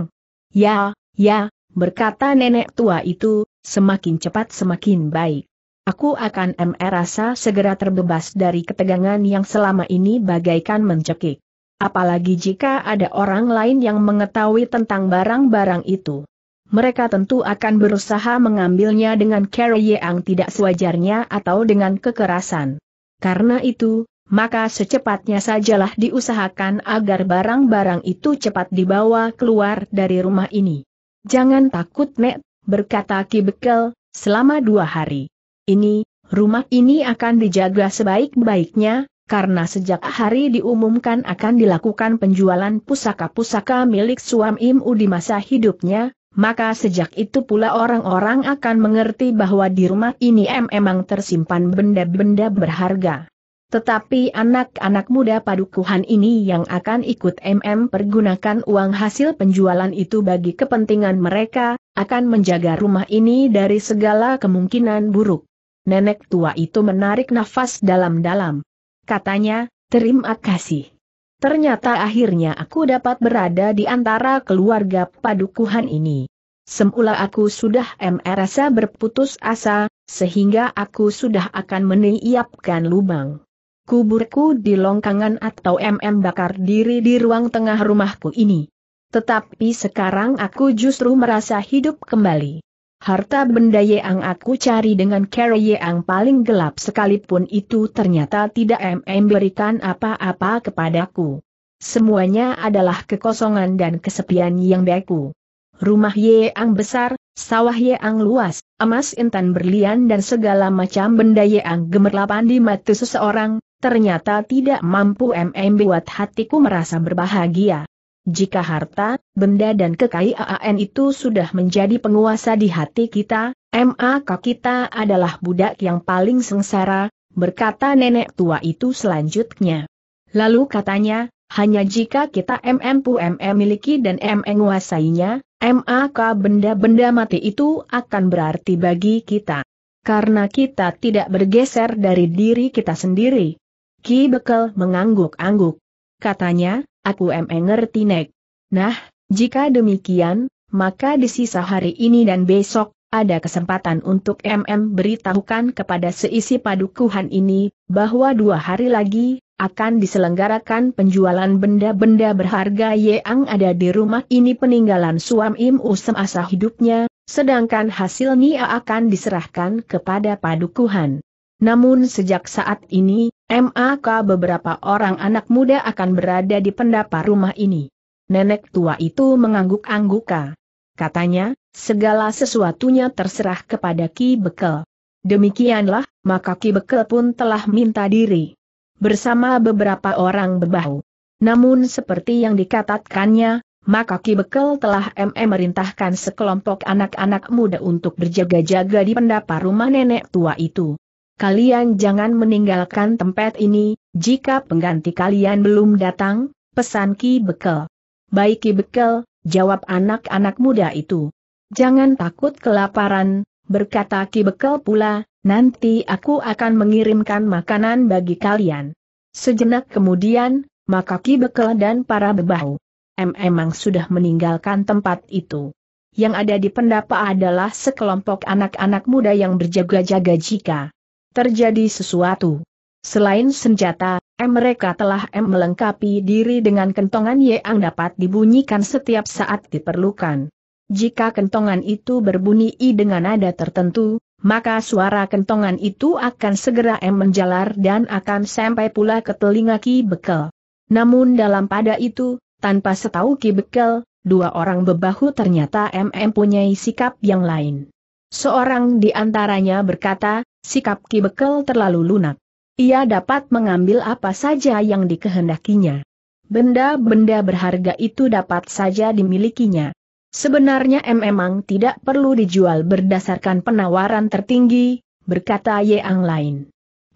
Ya, ya, berkata nenek tua itu, semakin cepat semakin baik. Aku akan merasa segera terbebas dari ketegangan yang selama ini bagaikan mencekik. Apalagi jika ada orang lain yang mengetahui tentang barang-barang itu. Mereka tentu akan berusaha mengambilnya dengan cara yang tidak sewajarnya atau dengan kekerasan. Karena itu, maka secepatnya sajalah diusahakan agar barang-barang itu cepat dibawa keluar dari rumah ini. Jangan takut Nek, berkata Ki Bekel, selama dua hari. Ini, rumah ini akan dijaga sebaik-baiknya, karena sejak hari diumumkan akan dilakukan penjualan pusaka-pusaka milik Suam Imu di masa hidupnya, maka sejak itu pula orang-orang akan mengerti bahwa di rumah ini memang tersimpan benda-benda berharga. Tetapi anak-anak muda padukuhan ini yang akan ikut MM pergunakan uang hasil penjualan itu bagi kepentingan mereka, akan menjaga rumah ini dari segala kemungkinan buruk. Nenek tua itu menarik nafas dalam-dalam. Katanya, terima kasih. Ternyata akhirnya aku dapat berada di antara keluarga padukuhan ini. Semula aku sudah merasa berputus asa, sehingga aku sudah akan meniapkan lubang kuburku di longkangan atau MM bakar diri di ruang tengah rumahku ini. Tetapi sekarang aku justru merasa hidup kembali. Harta benda yang aku cari dengan cara yang paling gelap sekalipun itu ternyata tidak MM berikan apa-apa kepadaku. Semuanya adalah kekosongan dan kesepian yang beku. Rumah ye yang besar, sawah ye yang luas, emas intan berlian dan segala macam benda ye yang gemerlapan di mata seseorang, ternyata tidak mampu MM buat hatiku merasa berbahagia. Jika harta, benda dan kekayaan itu sudah menjadi penguasa di hati kita, maka kita adalah budak yang paling sengsara, berkata nenek tua itu selanjutnya. Lalu katanya, hanya jika kita MM pu MM miliki dan MM menguasainya, maka benda-benda mati itu akan berarti bagi kita. Karena kita tidak bergeser dari diri kita sendiri, Ki Bekel mengangguk-angguk. Katanya, aku emang ngerti nek. Nah, jika demikian, maka di sisa hari ini dan besok, ada kesempatan untuk MM beritahukan kepada seisi padukuhan ini, bahwa dua hari lagi, akan diselenggarakan penjualan benda-benda berharga yang ada di rumah ini peninggalan suam Im Usem asa hidupnya, sedangkan hasil Nia akan diserahkan kepada padukuhan. Namun sejak saat ini, MAK beberapa orang anak muda akan berada di pendapa rumah ini. Nenek tua itu mengangguk-angguka. Katanya, segala sesuatunya terserah kepada Ki Bekel. Demikianlah, maka Ki Bekel pun telah minta diri. Bersama beberapa orang bebahu. Namun seperti yang dikatakannya, maka Ki Bekel telah MM merintahkan sekelompok anak-anak muda untuk berjaga-jaga di pendapa rumah nenek tua itu kalian jangan meninggalkan tempat ini, jika pengganti kalian belum datang, pesan Ki Bekel. Baik Ki Bekel, jawab anak-anak muda itu. Jangan takut kelaparan, berkata Ki Bekel pula, nanti aku akan mengirimkan makanan bagi kalian. Sejenak kemudian, maka Ki Bekel dan para bebahu em emang sudah meninggalkan tempat itu. Yang ada di pendapa adalah sekelompok anak-anak muda yang berjaga-jaga jika Terjadi sesuatu. Selain senjata, M mereka telah M melengkapi diri dengan kentongan yang dapat dibunyikan setiap saat diperlukan. Jika kentongan itu berbunyi I dengan nada tertentu, maka suara kentongan itu akan segera M menjalar dan akan sampai pula ke telinga Ki Bekel. Namun dalam pada itu, tanpa setahu Ki Bekel, dua orang bebahu ternyata M mempunyai sikap yang lain. Seorang di antaranya berkata, Sikap Ki Bekel terlalu lunak. Ia dapat mengambil apa saja yang dikehendakinya. Benda-benda berharga itu dapat saja dimilikinya. Sebenarnya M memang tidak perlu dijual berdasarkan penawaran tertinggi, berkata Yeang lain.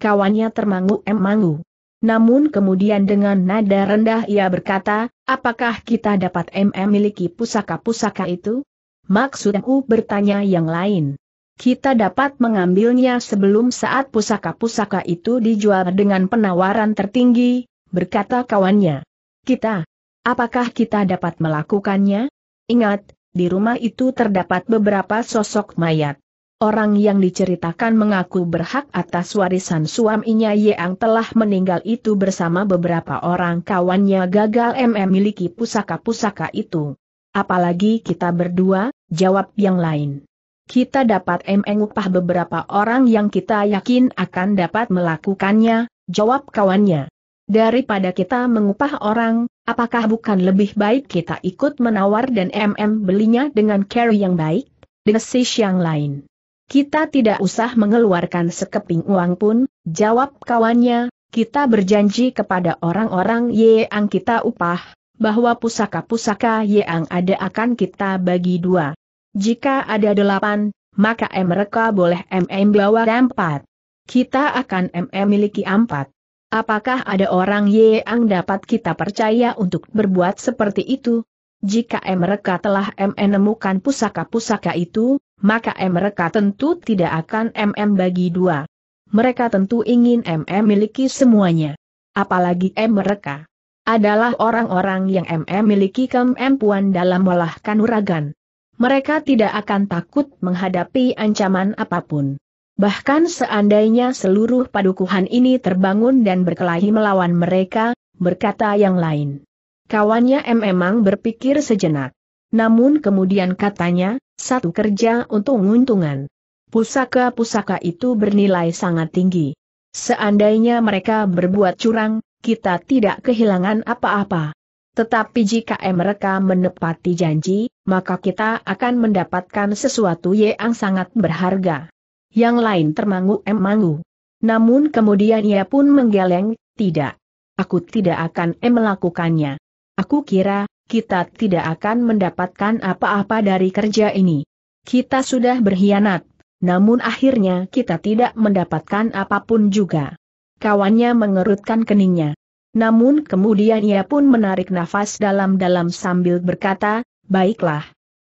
Kawannya termangu mangu Namun kemudian dengan nada rendah ia berkata, apakah kita dapat MM miliki pusaka-pusaka itu? Maksudmu bertanya yang lain. Kita dapat mengambilnya sebelum saat pusaka-pusaka itu dijual dengan penawaran tertinggi, berkata kawannya. Kita, apakah kita dapat melakukannya? Ingat, di rumah itu terdapat beberapa sosok mayat. Orang yang diceritakan mengaku berhak atas warisan suaminya yang telah meninggal itu bersama beberapa orang kawannya gagal MM miliki pusaka-pusaka itu. Apalagi kita berdua, jawab yang lain kita dapat mengupah beberapa orang yang kita yakin akan dapat melakukannya, jawab kawannya. Daripada kita mengupah orang, apakah bukan lebih baik kita ikut menawar dan MM belinya dengan carry yang baik? Desis yang lain. Kita tidak usah mengeluarkan sekeping uang pun, jawab kawannya, kita berjanji kepada orang-orang yang kita upah, bahwa pusaka-pusaka yang ada akan kita bagi dua. Jika ada delapan, maka M mereka boleh MM bawa empat. Kita akan MM miliki empat. Apakah ada orang yang dapat kita percaya untuk berbuat seperti itu? Jika M mereka telah M menemukan pusaka-pusaka itu, maka M mereka tentu tidak akan MM bagi dua. Mereka tentu ingin MM miliki semuanya. Apalagi M mereka adalah orang-orang yang MM miliki kemampuan dalam melahkan uragan mereka tidak akan takut menghadapi ancaman apapun. Bahkan seandainya seluruh padukuhan ini terbangun dan berkelahi melawan mereka, berkata yang lain. Kawannya M memang berpikir sejenak. Namun kemudian katanya, satu kerja untuk untungan Pusaka-pusaka itu bernilai sangat tinggi. Seandainya mereka berbuat curang, kita tidak kehilangan apa-apa. Tetapi jika mereka menepati janji, maka kita akan mendapatkan sesuatu yang sangat berharga. Yang lain termangu-emangu. Namun kemudian ia pun menggeleng, tidak. Aku tidak akan melakukannya. Aku kira, kita tidak akan mendapatkan apa-apa dari kerja ini. Kita sudah berkhianat, namun akhirnya kita tidak mendapatkan apapun juga. Kawannya mengerutkan keningnya. Namun kemudian ia pun menarik nafas dalam-dalam sambil berkata, baiklah.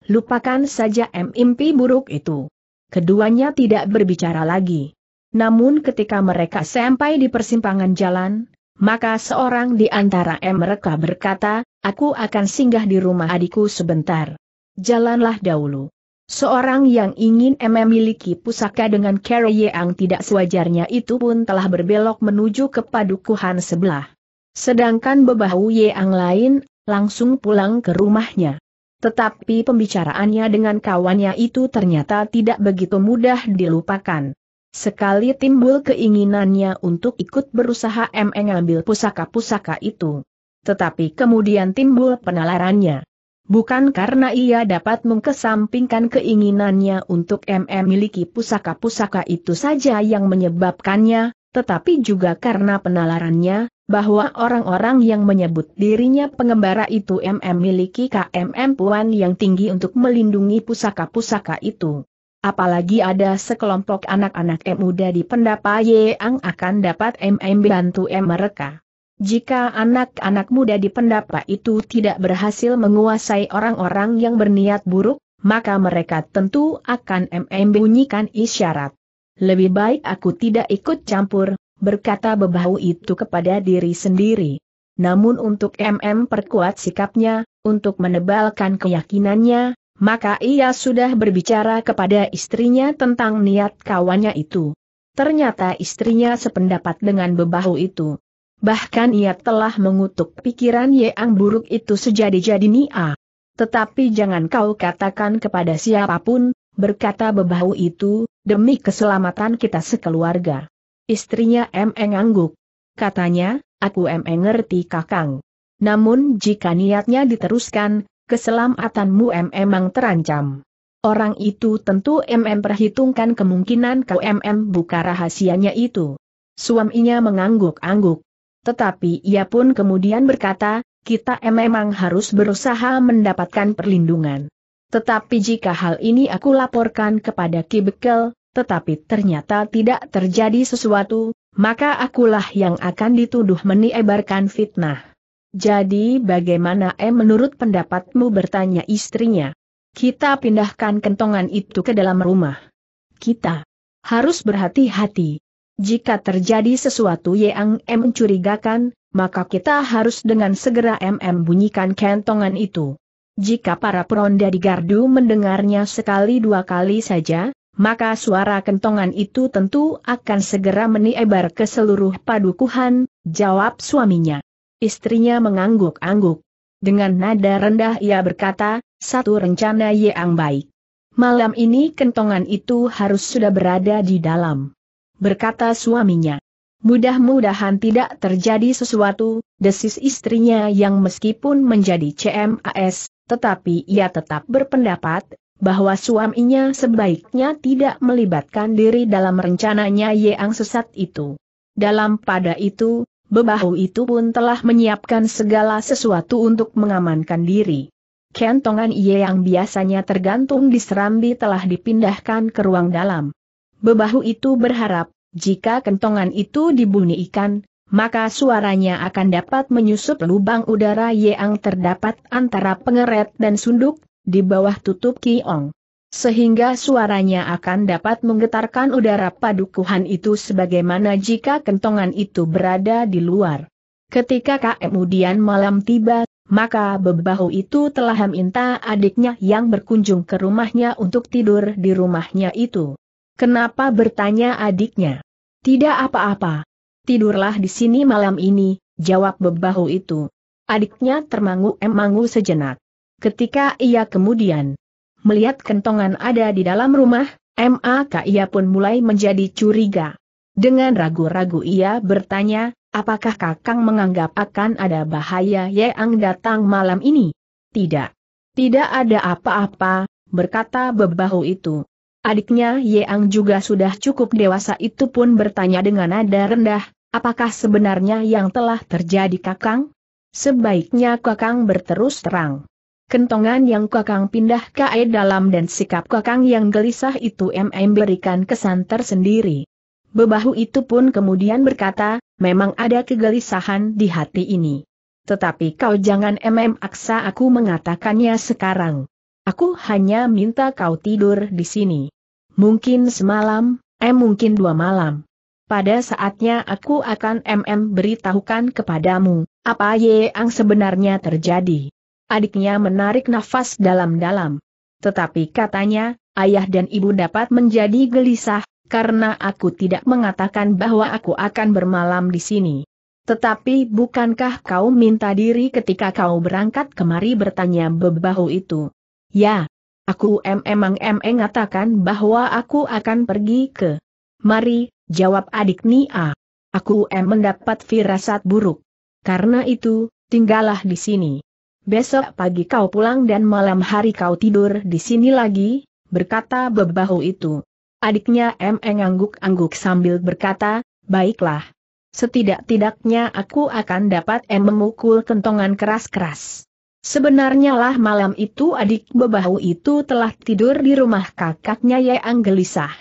Lupakan saja mimpi buruk itu. Keduanya tidak berbicara lagi. Namun ketika mereka sampai di persimpangan jalan, maka seorang di antara mereka berkata, aku akan singgah di rumah adikku sebentar. Jalanlah dahulu. Seorang yang ingin memiliki pusaka dengan Carrie yang tidak sewajarnya itu pun telah berbelok menuju ke padukuhan sebelah. Sedangkan Bebahu Yang lain, langsung pulang ke rumahnya. Tetapi pembicaraannya dengan kawannya itu ternyata tidak begitu mudah dilupakan. Sekali timbul keinginannya untuk ikut berusaha mengambil pusaka-pusaka itu. Tetapi kemudian timbul penalarannya. Bukan karena ia dapat mengkesampingkan keinginannya untuk MM miliki pusaka-pusaka itu saja yang menyebabkannya, tetapi juga karena penalarannya, bahwa orang-orang yang menyebut dirinya pengembara itu MM miliki KMM Puan yang tinggi untuk melindungi pusaka-pusaka itu. Apalagi ada sekelompok anak-anak muda di pendapa yang akan dapat MM bantu mereka. Jika anak-anak muda di pendapa itu tidak berhasil menguasai orang-orang yang berniat buruk, maka mereka tentu akan MM bunyikan isyarat. Lebih baik aku tidak ikut campur, berkata bebahu itu kepada diri sendiri. Namun untuk MM perkuat sikapnya, untuk menebalkan keyakinannya, maka ia sudah berbicara kepada istrinya tentang niat kawannya itu. Ternyata istrinya sependapat dengan bebahu itu. Bahkan ia telah mengutuk pikiran yang buruk itu sejadi-jadi Nia. Tetapi jangan kau katakan kepada siapapun, berkata bebahu itu, demi keselamatan kita sekeluarga. Istrinya MM e angguk. Katanya, aku MM ngerti kakang. Namun jika niatnya diteruskan, keselamatanmu emang terancam. Orang itu tentu MM perhitungkan kemungkinan kau MM buka rahasianya itu. Suaminya mengangguk-angguk. Tetapi ia pun kemudian berkata, kita emang harus berusaha mendapatkan perlindungan. Tetapi jika hal ini aku laporkan kepada Ki Bekel, tetapi ternyata tidak terjadi sesuatu, maka akulah yang akan dituduh menyebarkan fitnah. Jadi bagaimana em menurut pendapatmu bertanya istrinya? Kita pindahkan kentongan itu ke dalam rumah. Kita harus berhati-hati. Jika terjadi sesuatu yang M e mencurigakan, maka kita harus dengan segera e MM bunyikan kentongan itu. Jika para peronda di gardu mendengarnya sekali dua kali saja, maka suara kentongan itu tentu akan segera meniebar ke seluruh padukuhan, jawab suaminya. Istrinya mengangguk-angguk. Dengan nada rendah ia berkata, satu rencana yang baik. Malam ini kentongan itu harus sudah berada di dalam. Berkata suaminya. Mudah-mudahan tidak terjadi sesuatu, desis istrinya yang meskipun menjadi CMAS, tetapi ia tetap berpendapat, bahwa suaminya sebaiknya tidak melibatkan diri dalam rencananya Yeang sesat itu. Dalam pada itu, bebahu itu pun telah menyiapkan segala sesuatu untuk mengamankan diri. Kentongan Iye yang biasanya tergantung di serambi telah dipindahkan ke ruang dalam. Bebahu itu berharap, jika kentongan itu dibunyikan, maka suaranya akan dapat menyusup lubang udara Yeang terdapat antara pengeret dan sunduk, di bawah tutup Kiong. Sehingga suaranya akan dapat menggetarkan udara padukuhan itu sebagaimana jika kentongan itu berada di luar. Ketika kemudian malam tiba, maka bebahu itu telah meminta adiknya yang berkunjung ke rumahnya untuk tidur di rumahnya itu. Kenapa bertanya adiknya? Tidak apa-apa. Tidurlah di sini malam ini, jawab bebahu itu. Adiknya termangu-emangu sejenak. Ketika ia kemudian melihat kentongan ada di dalam rumah, maka ia pun mulai menjadi curiga. Dengan ragu-ragu ia bertanya, apakah Kakang menganggap akan ada bahaya yang datang malam ini? Tidak. Tidak ada apa-apa, berkata bebahu itu. Adiknya Yeang juga sudah cukup dewasa itu pun bertanya dengan nada rendah, apakah sebenarnya yang telah terjadi Kakang? Sebaiknya Kakang berterus terang. Kentongan yang Kakang pindah ke air dalam dan sikap Kakang yang gelisah itu MM berikan kesan tersendiri. Bebahu itu pun kemudian berkata, memang ada kegelisahan di hati ini. Tetapi kau jangan MM aksa aku mengatakannya sekarang. Aku hanya minta kau tidur di sini. Mungkin semalam, eh mungkin dua malam. Pada saatnya aku akan MM beritahukan kepadamu, apa yang sebenarnya terjadi. Adiknya menarik nafas dalam-dalam. Tetapi katanya, ayah dan ibu dapat menjadi gelisah, karena aku tidak mengatakan bahwa aku akan bermalam di sini. Tetapi bukankah kau minta diri ketika kau berangkat kemari bertanya bebahu itu? Ya, aku em em mengatakan bahwa aku akan pergi ke. Mari, jawab adik Nia. Aku em mendapat firasat buruk. Karena itu, tinggallah di sini besok pagi kau pulang dan malam hari kau tidur di sini lagi, berkata bebahu itu. Adiknya M ngangguk-angguk sambil berkata, baiklah. Setidak-tidaknya aku akan dapat M memukul kentongan keras-keras. Sebenarnya lah malam itu adik bebahu itu telah tidur di rumah kakaknya Yang gelisah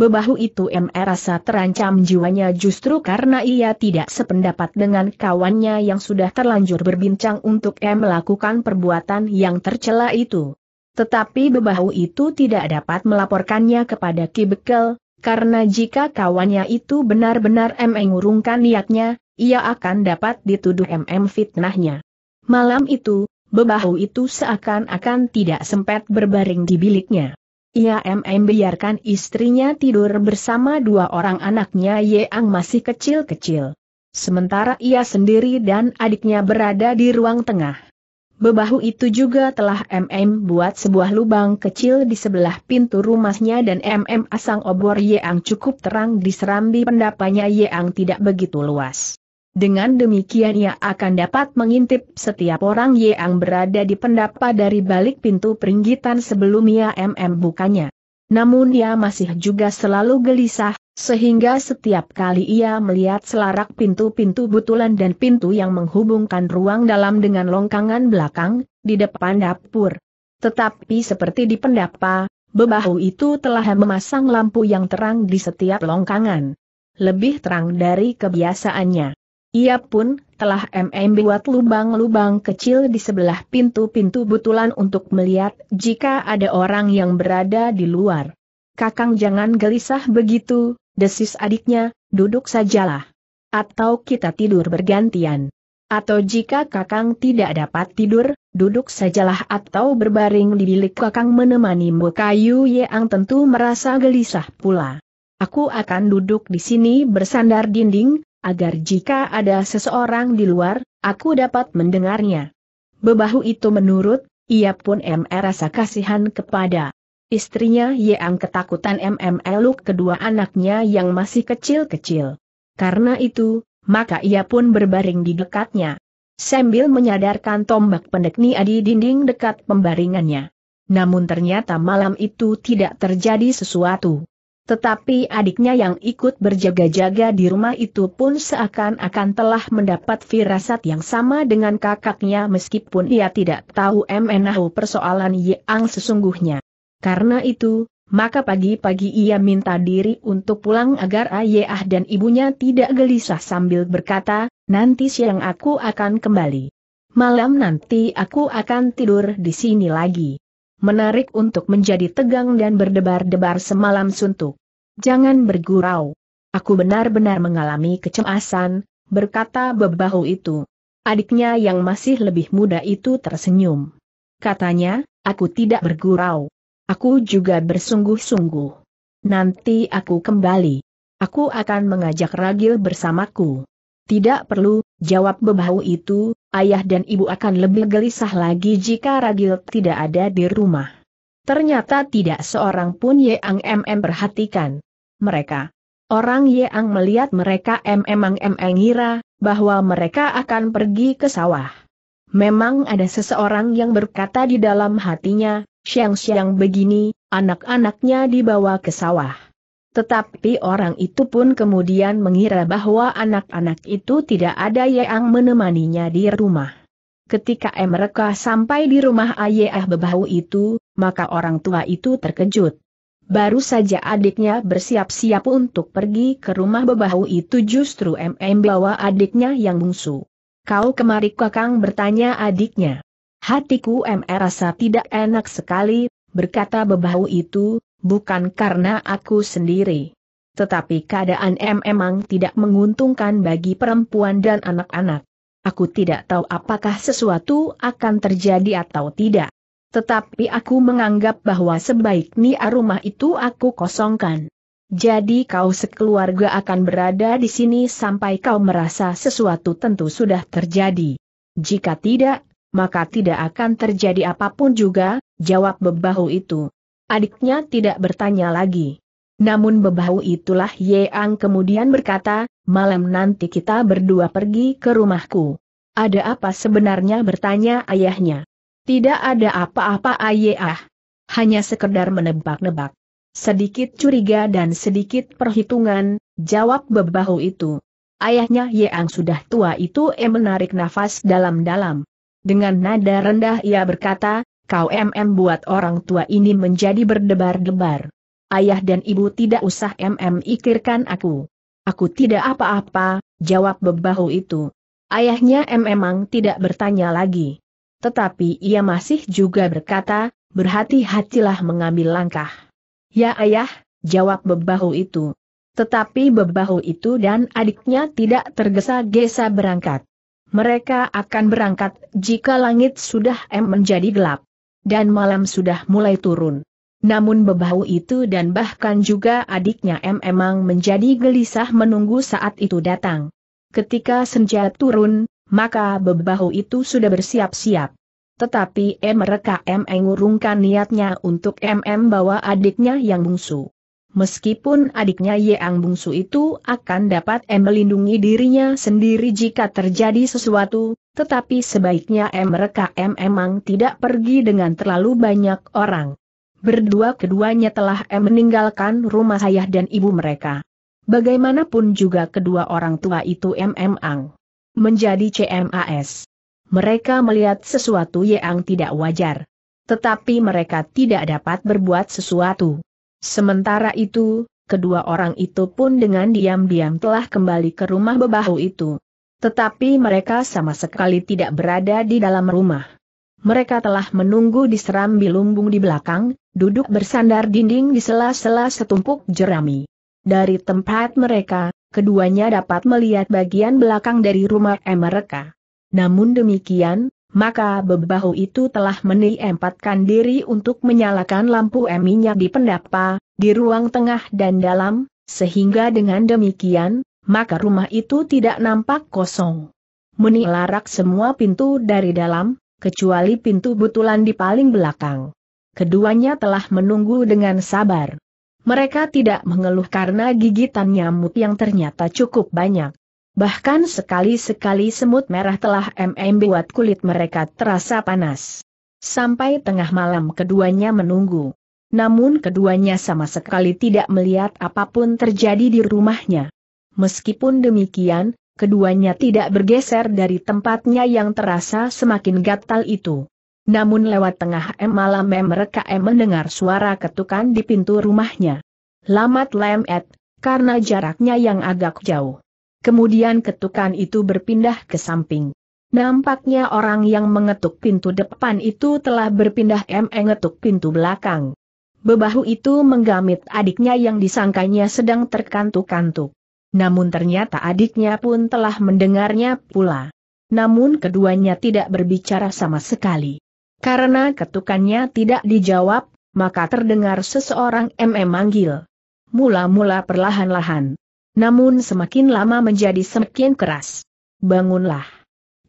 bebahu itu MR rasa terancam jiwanya justru karena ia tidak sependapat dengan kawannya yang sudah terlanjur berbincang untuk M melakukan perbuatan yang tercela itu. Tetapi bebahu itu tidak dapat melaporkannya kepada Ki Bekel, karena jika kawannya itu benar-benar M mengurungkan niatnya, ia akan dapat dituduh MM fitnahnya. Malam itu, bebahu itu seakan-akan tidak sempat berbaring di biliknya. Ia MM biarkan istrinya tidur bersama dua orang anaknya Yeang masih kecil-kecil. Sementara ia sendiri dan adiknya berada di ruang tengah. Bebahu itu juga telah MM buat sebuah lubang kecil di sebelah pintu rumahnya dan MM asang obor Yeang cukup terang di serambi pendapanya yang tidak begitu luas. Dengan demikian ia akan dapat mengintip setiap orang yang berada di pendapa dari balik pintu peringgitan sebelum ia MM bukanya. Namun ia masih juga selalu gelisah, sehingga setiap kali ia melihat selarak pintu-pintu butulan dan pintu yang menghubungkan ruang dalam dengan longkangan belakang, di depan dapur. Tetapi seperti di pendapa, bebahu itu telah memasang lampu yang terang di setiap longkangan. Lebih terang dari kebiasaannya. Ia pun telah MM buat lubang-lubang kecil di sebelah pintu-pintu butulan untuk melihat jika ada orang yang berada di luar. Kakang jangan gelisah begitu, desis adiknya, duduk sajalah. Atau kita tidur bergantian. Atau jika kakang tidak dapat tidur, duduk sajalah atau berbaring di bilik kakang menemani Mbokayu Kayu tentu merasa gelisah pula. Aku akan duduk di sini bersandar dinding, agar jika ada seseorang di luar, aku dapat mendengarnya. Bebahu itu menurut, ia pun MR rasa kasihan kepada istrinya Yang ketakutan MML eluk kedua anaknya yang masih kecil-kecil. Karena itu, maka ia pun berbaring di dekatnya. Sambil menyadarkan tombak pendek adi dinding dekat pembaringannya. Namun ternyata malam itu tidak terjadi sesuatu tetapi adiknya yang ikut berjaga-jaga di rumah itu pun seakan-akan telah mendapat firasat yang sama dengan kakaknya meskipun ia tidak tahu MNHU persoalan yang sesungguhnya. Karena itu, maka pagi-pagi ia minta diri untuk pulang agar Ayah dan ibunya tidak gelisah sambil berkata, nanti siang aku akan kembali. Malam nanti aku akan tidur di sini lagi menarik untuk menjadi tegang dan berdebar-debar semalam suntuk. Jangan bergurau. Aku benar-benar mengalami kecemasan, berkata bebahu itu. Adiknya yang masih lebih muda itu tersenyum. Katanya, aku tidak bergurau. Aku juga bersungguh-sungguh. Nanti aku kembali. Aku akan mengajak Ragil bersamaku. Tidak perlu, jawab bebahu itu, ayah dan ibu akan lebih gelisah lagi jika Ragil tidak ada di rumah. Ternyata tidak seorang pun Yeang MM perhatikan. Mereka. Orang Yeang melihat mereka memang mengira bahwa mereka akan pergi ke sawah. Memang ada seseorang yang berkata di dalam hatinya, siang-siang begini, anak-anaknya dibawa ke sawah. Tetapi orang itu pun kemudian mengira bahwa anak-anak itu tidak ada yang menemaninya di rumah. Ketika mereka sampai di rumah ayah bebahu itu, maka orang tua itu terkejut. Baru saja adiknya bersiap-siap untuk pergi ke rumah bebahu itu justru MM bawa adiknya yang bungsu. Kau kemari kakang bertanya adiknya. Hatiku MM rasa tidak enak sekali, berkata bebahu itu, bukan karena aku sendiri. Tetapi keadaan M memang tidak menguntungkan bagi perempuan dan anak-anak. Aku tidak tahu apakah sesuatu akan terjadi atau tidak. Tetapi aku menganggap bahwa sebaiknya rumah itu aku kosongkan. Jadi kau sekeluarga akan berada di sini sampai kau merasa sesuatu tentu sudah terjadi. Jika tidak, maka tidak akan terjadi apapun juga, jawab bebahu itu. Adiknya tidak bertanya lagi. Namun bebahu itulah Yeang kemudian berkata, malam nanti kita berdua pergi ke rumahku. Ada apa sebenarnya bertanya ayahnya. Tidak ada apa-apa ayah. Hanya sekedar menebak-nebak. Sedikit curiga dan sedikit perhitungan, jawab bebahu itu. Ayahnya Yeang sudah tua itu em eh, menarik nafas dalam-dalam. Dengan nada rendah ia berkata, kau MM buat orang tua ini menjadi berdebar-debar. Ayah dan ibu tidak usah MM ikirkan aku. Aku tidak apa-apa, jawab bebahu itu. Ayahnya M memang tidak bertanya lagi. Tetapi ia masih juga berkata, berhati-hatilah mengambil langkah. Ya ayah, jawab bebahu itu. Tetapi bebahu itu dan adiknya tidak tergesa-gesa berangkat mereka akan berangkat jika langit sudah M menjadi gelap dan malam sudah mulai turun. Namun bebahu itu dan bahkan juga adiknya M emang menjadi gelisah menunggu saat itu datang. Ketika senja turun, maka bebahu itu sudah bersiap-siap. Tetapi M mereka M mengurungkan niatnya untuk M bawa adiknya yang bungsu. Meskipun adiknya yang bungsu itu akan dapat M melindungi dirinya sendiri jika terjadi sesuatu, tetapi sebaiknya MRKM memang tidak pergi dengan terlalu banyak orang. Berdua keduanya telah M meninggalkan rumah ayah dan ibu mereka. Bagaimanapun juga kedua orang tua itu MMAng. Menjadi CMAS. Mereka melihat sesuatu yang tidak wajar. Tetapi mereka tidak dapat berbuat sesuatu. Sementara itu, kedua orang itu pun dengan diam-diam telah kembali ke rumah bebahu itu. Tetapi mereka sama sekali tidak berada di dalam rumah. Mereka telah menunggu di serambi lumbung di belakang, duduk bersandar dinding di sela-sela setumpuk jerami. Dari tempat mereka, keduanya dapat melihat bagian belakang dari rumah mereka. Namun demikian, maka bebahu itu telah meniempatkan diri untuk menyalakan lampu minyak di pendapa, di ruang tengah dan dalam, sehingga dengan demikian, maka rumah itu tidak nampak kosong. Muni larak semua pintu dari dalam, kecuali pintu butulan di paling belakang. Keduanya telah menunggu dengan sabar. Mereka tidak mengeluh karena gigitan nyamuk yang ternyata cukup banyak. Bahkan sekali-sekali semut merah telah mm buat kulit mereka terasa panas. Sampai tengah malam keduanya menunggu. Namun keduanya sama sekali tidak melihat apapun terjadi di rumahnya meskipun demikian, keduanya tidak bergeser dari tempatnya yang terasa semakin gatal itu. Namun lewat tengah M malam mereka M mendengar suara ketukan di pintu rumahnya. Lamat lemet, karena jaraknya yang agak jauh. Kemudian ketukan itu berpindah ke samping. Nampaknya orang yang mengetuk pintu depan itu telah berpindah M mengetuk pintu belakang. Bebahu itu menggamit adiknya yang disangkanya sedang terkantuk-kantuk. Namun ternyata adiknya pun telah mendengarnya pula. Namun keduanya tidak berbicara sama sekali. Karena ketukannya tidak dijawab, maka terdengar seseorang MM manggil. Mula-mula perlahan-lahan. Namun semakin lama menjadi semakin keras. Bangunlah.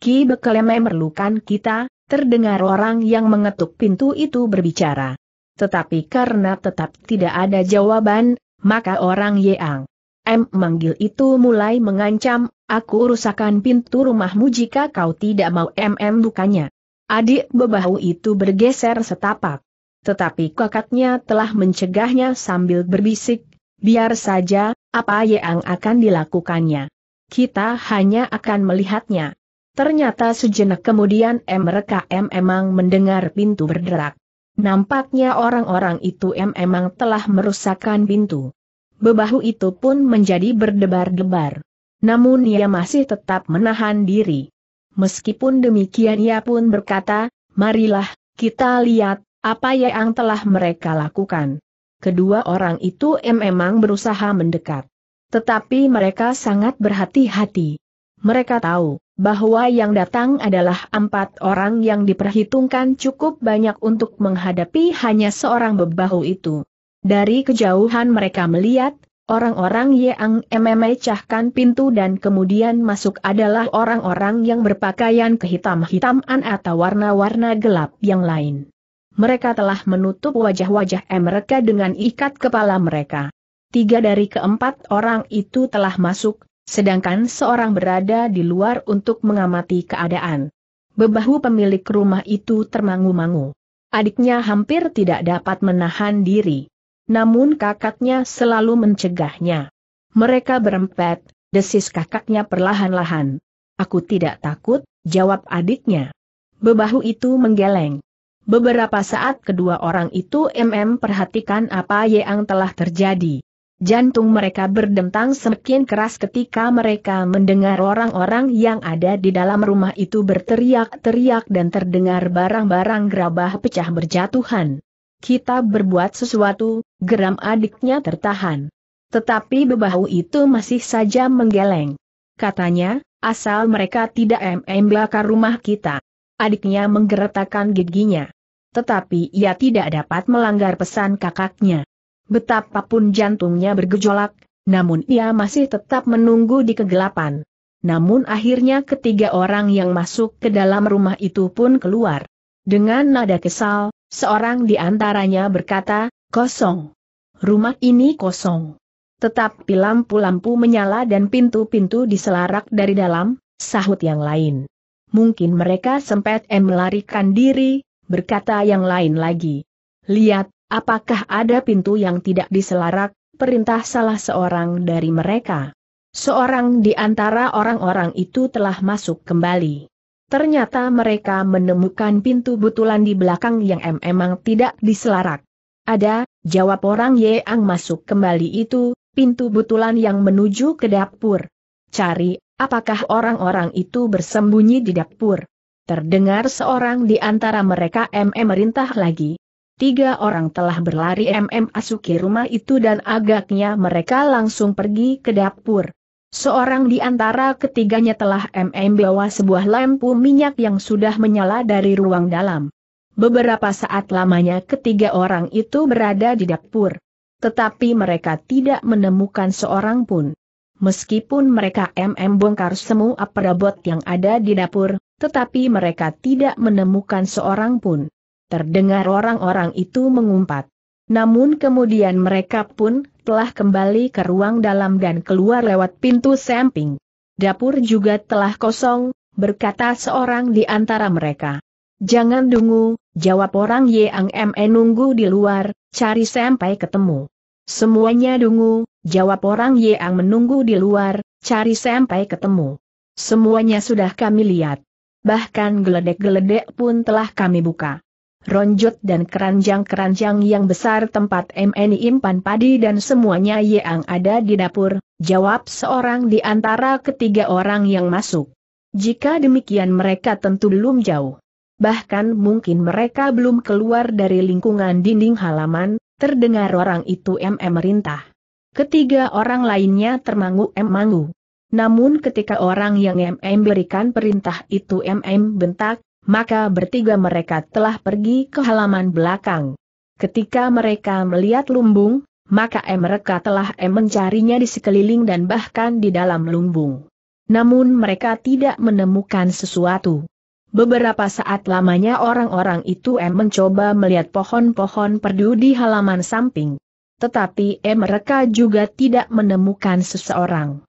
Ki Bekeleme memerlukan kita, terdengar orang yang mengetuk pintu itu berbicara. Tetapi karena tetap tidak ada jawaban, maka orang Yeang. M. Manggil itu mulai mengancam, aku rusakan pintu rumahmu jika kau tidak mau MM bukannya. Adik bebahu itu bergeser setapak. Tetapi kakaknya telah mencegahnya sambil berbisik, biar saja, apa yang akan dilakukannya. Kita hanya akan melihatnya. Ternyata sejenak kemudian M mereka emang mendengar pintu berderak. Nampaknya orang-orang itu M emang telah merusakkan pintu bebahu itu pun menjadi berdebar-debar. Namun ia masih tetap menahan diri. Meskipun demikian ia pun berkata, marilah, kita lihat, apa yang telah mereka lakukan. Kedua orang itu memang berusaha mendekat. Tetapi mereka sangat berhati-hati. Mereka tahu, bahwa yang datang adalah empat orang yang diperhitungkan cukup banyak untuk menghadapi hanya seorang bebahu itu. Dari kejauhan mereka melihat, orang-orang yang memecahkan pintu dan kemudian masuk adalah orang-orang yang berpakaian kehitam-hitaman atau warna-warna gelap yang lain. Mereka telah menutup wajah-wajah mereka dengan ikat kepala mereka. Tiga dari keempat orang itu telah masuk, sedangkan seorang berada di luar untuk mengamati keadaan. Bebahu pemilik rumah itu termangu-mangu. Adiknya hampir tidak dapat menahan diri namun kakaknya selalu mencegahnya. Mereka berempat, desis kakaknya perlahan-lahan. Aku tidak takut, jawab adiknya. Bebahu itu menggeleng. Beberapa saat kedua orang itu MM perhatikan apa yang telah terjadi. Jantung mereka berdentang semakin keras ketika mereka mendengar orang-orang yang ada di dalam rumah itu berteriak-teriak dan terdengar barang-barang gerabah pecah berjatuhan. Kita berbuat sesuatu, geram adiknya tertahan. Tetapi bebahu itu masih saja menggeleng. Katanya, asal mereka tidak MM bakar rumah kita. Adiknya menggeretakan giginya. Tetapi ia tidak dapat melanggar pesan kakaknya. Betapapun jantungnya bergejolak, namun ia masih tetap menunggu di kegelapan. Namun akhirnya ketiga orang yang masuk ke dalam rumah itu pun keluar. Dengan nada kesal, seorang di antaranya berkata, Kosong. Rumah ini kosong. Tetapi lampu-lampu menyala dan pintu-pintu diselarak dari dalam, sahut yang lain. Mungkin mereka sempat em melarikan diri, berkata yang lain lagi. Lihat, apakah ada pintu yang tidak diselarak, perintah salah seorang dari mereka. Seorang di antara orang-orang itu telah masuk kembali. Ternyata mereka menemukan pintu butulan di belakang yang em emang tidak diselarak. Ada, jawab orang Yeang masuk kembali itu, pintu butulan yang menuju ke dapur. Cari, apakah orang-orang itu bersembunyi di dapur? Terdengar seorang di antara mereka MM merintah lagi. Tiga orang telah berlari MM asuki rumah itu dan agaknya mereka langsung pergi ke dapur. Seorang di antara ketiganya telah MM bawa sebuah lampu minyak yang sudah menyala dari ruang dalam. Beberapa saat lamanya ketiga orang itu berada di dapur. Tetapi mereka tidak menemukan seorang pun. Meskipun mereka MM bongkar semua perabot yang ada di dapur, tetapi mereka tidak menemukan seorang pun. Terdengar orang-orang itu mengumpat. Namun kemudian mereka pun telah kembali ke ruang dalam dan keluar lewat pintu samping. Dapur juga telah kosong, berkata seorang di antara mereka. Jangan dungu, jawab orang Yang ME nunggu di luar, cari sampai ketemu. Semuanya dungu, jawab orang Yang menunggu di luar, cari sampai ketemu. Semuanya sudah kami lihat. Bahkan geledek-geledek pun telah kami buka. Ronjot dan keranjang-keranjang yang besar tempat M.N. E impan padi dan semuanya yang ada di dapur, jawab seorang di antara ketiga orang yang masuk. Jika demikian mereka tentu belum jauh bahkan mungkin mereka belum keluar dari lingkungan dinding halaman, terdengar orang itu MM merintah. Ketiga orang lainnya termangu-emangu. Namun ketika orang yang MM berikan perintah itu MM bentak, maka bertiga mereka telah pergi ke halaman belakang. Ketika mereka melihat lumbung, maka M mereka telah M mencarinya di sekeliling dan bahkan di dalam lumbung. Namun mereka tidak menemukan sesuatu. Beberapa saat lamanya orang-orang itu M mencoba melihat pohon-pohon perdu di halaman samping. Tetapi M mereka juga tidak menemukan seseorang.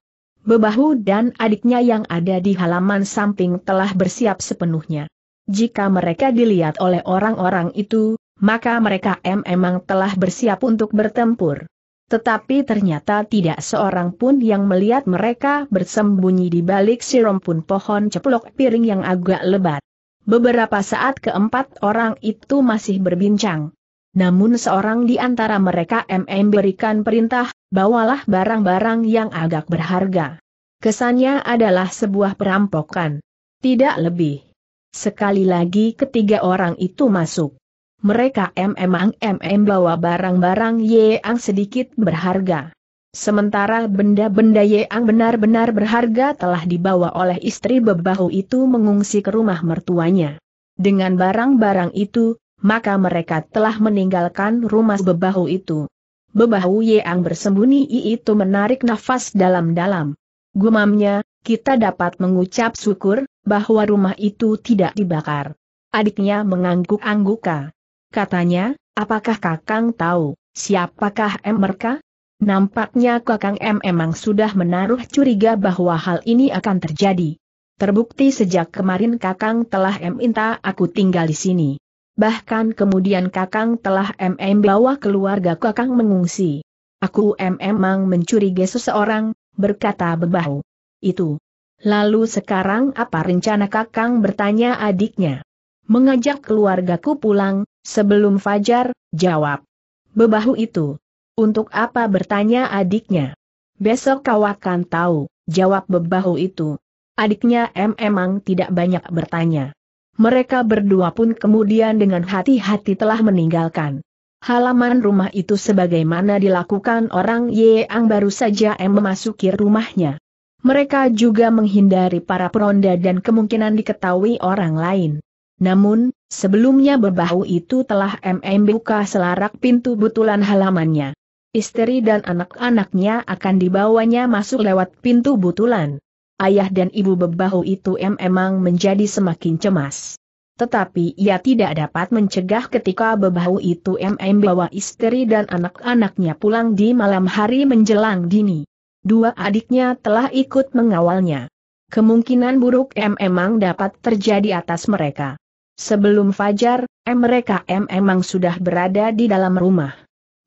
Bebahu dan adiknya yang ada di halaman samping telah bersiap sepenuhnya. Jika mereka dilihat oleh orang-orang itu, maka mereka M memang telah bersiap untuk bertempur. Tetapi ternyata tidak seorang pun yang melihat mereka bersembunyi di balik si rumpun pohon ceplok piring yang agak lebat. Beberapa saat keempat orang itu masih berbincang. Namun seorang di antara mereka MM berikan perintah, bawalah barang-barang yang agak berharga. Kesannya adalah sebuah perampokan. Tidak lebih. Sekali lagi ketiga orang itu masuk mereka memang mm bawa barang-barang ye yang sedikit berharga. Sementara benda-benda ye yang benar-benar berharga telah dibawa oleh istri bebahu itu mengungsi ke rumah mertuanya. Dengan barang-barang itu, maka mereka telah meninggalkan rumah bebahu itu. Bebahu yang bersembunyi itu menarik nafas dalam-dalam. Gumamnya, kita dapat mengucap syukur, bahwa rumah itu tidak dibakar. Adiknya mengangguk-angguka. Katanya, apakah Kakang tahu, siapakah M mereka? Nampaknya Kakang M emang sudah menaruh curiga bahwa hal ini akan terjadi. Terbukti sejak kemarin Kakang telah M minta aku tinggal di sini. Bahkan kemudian Kakang telah M. M bawa keluarga Kakang mengungsi. Aku M emang mencurigai seseorang, berkata bebahu. Itu. Lalu sekarang apa rencana Kakang bertanya adiknya? Mengajak keluargaku pulang, Sebelum Fajar, jawab. Bebahu itu. Untuk apa bertanya adiknya? Besok kau akan tahu, jawab bebahu itu. Adiknya M emang tidak banyak bertanya. Mereka berdua pun kemudian dengan hati-hati telah meninggalkan halaman rumah itu sebagaimana dilakukan orang Yeang yang baru saja M memasuki rumahnya. Mereka juga menghindari para peronda dan kemungkinan diketahui orang lain. Namun, Sebelumnya berbahu itu telah MM buka selarak pintu butulan halamannya. Istri dan anak-anaknya akan dibawanya masuk lewat pintu butulan. Ayah dan ibu bebahu itu memang emang menjadi semakin cemas. Tetapi ia tidak dapat mencegah ketika bebahu itu MM bawa istri dan anak-anaknya pulang di malam hari menjelang dini. Dua adiknya telah ikut mengawalnya. Kemungkinan buruk mm emang dapat terjadi atas mereka. Sebelum fajar, mereka memang sudah berada di dalam rumah.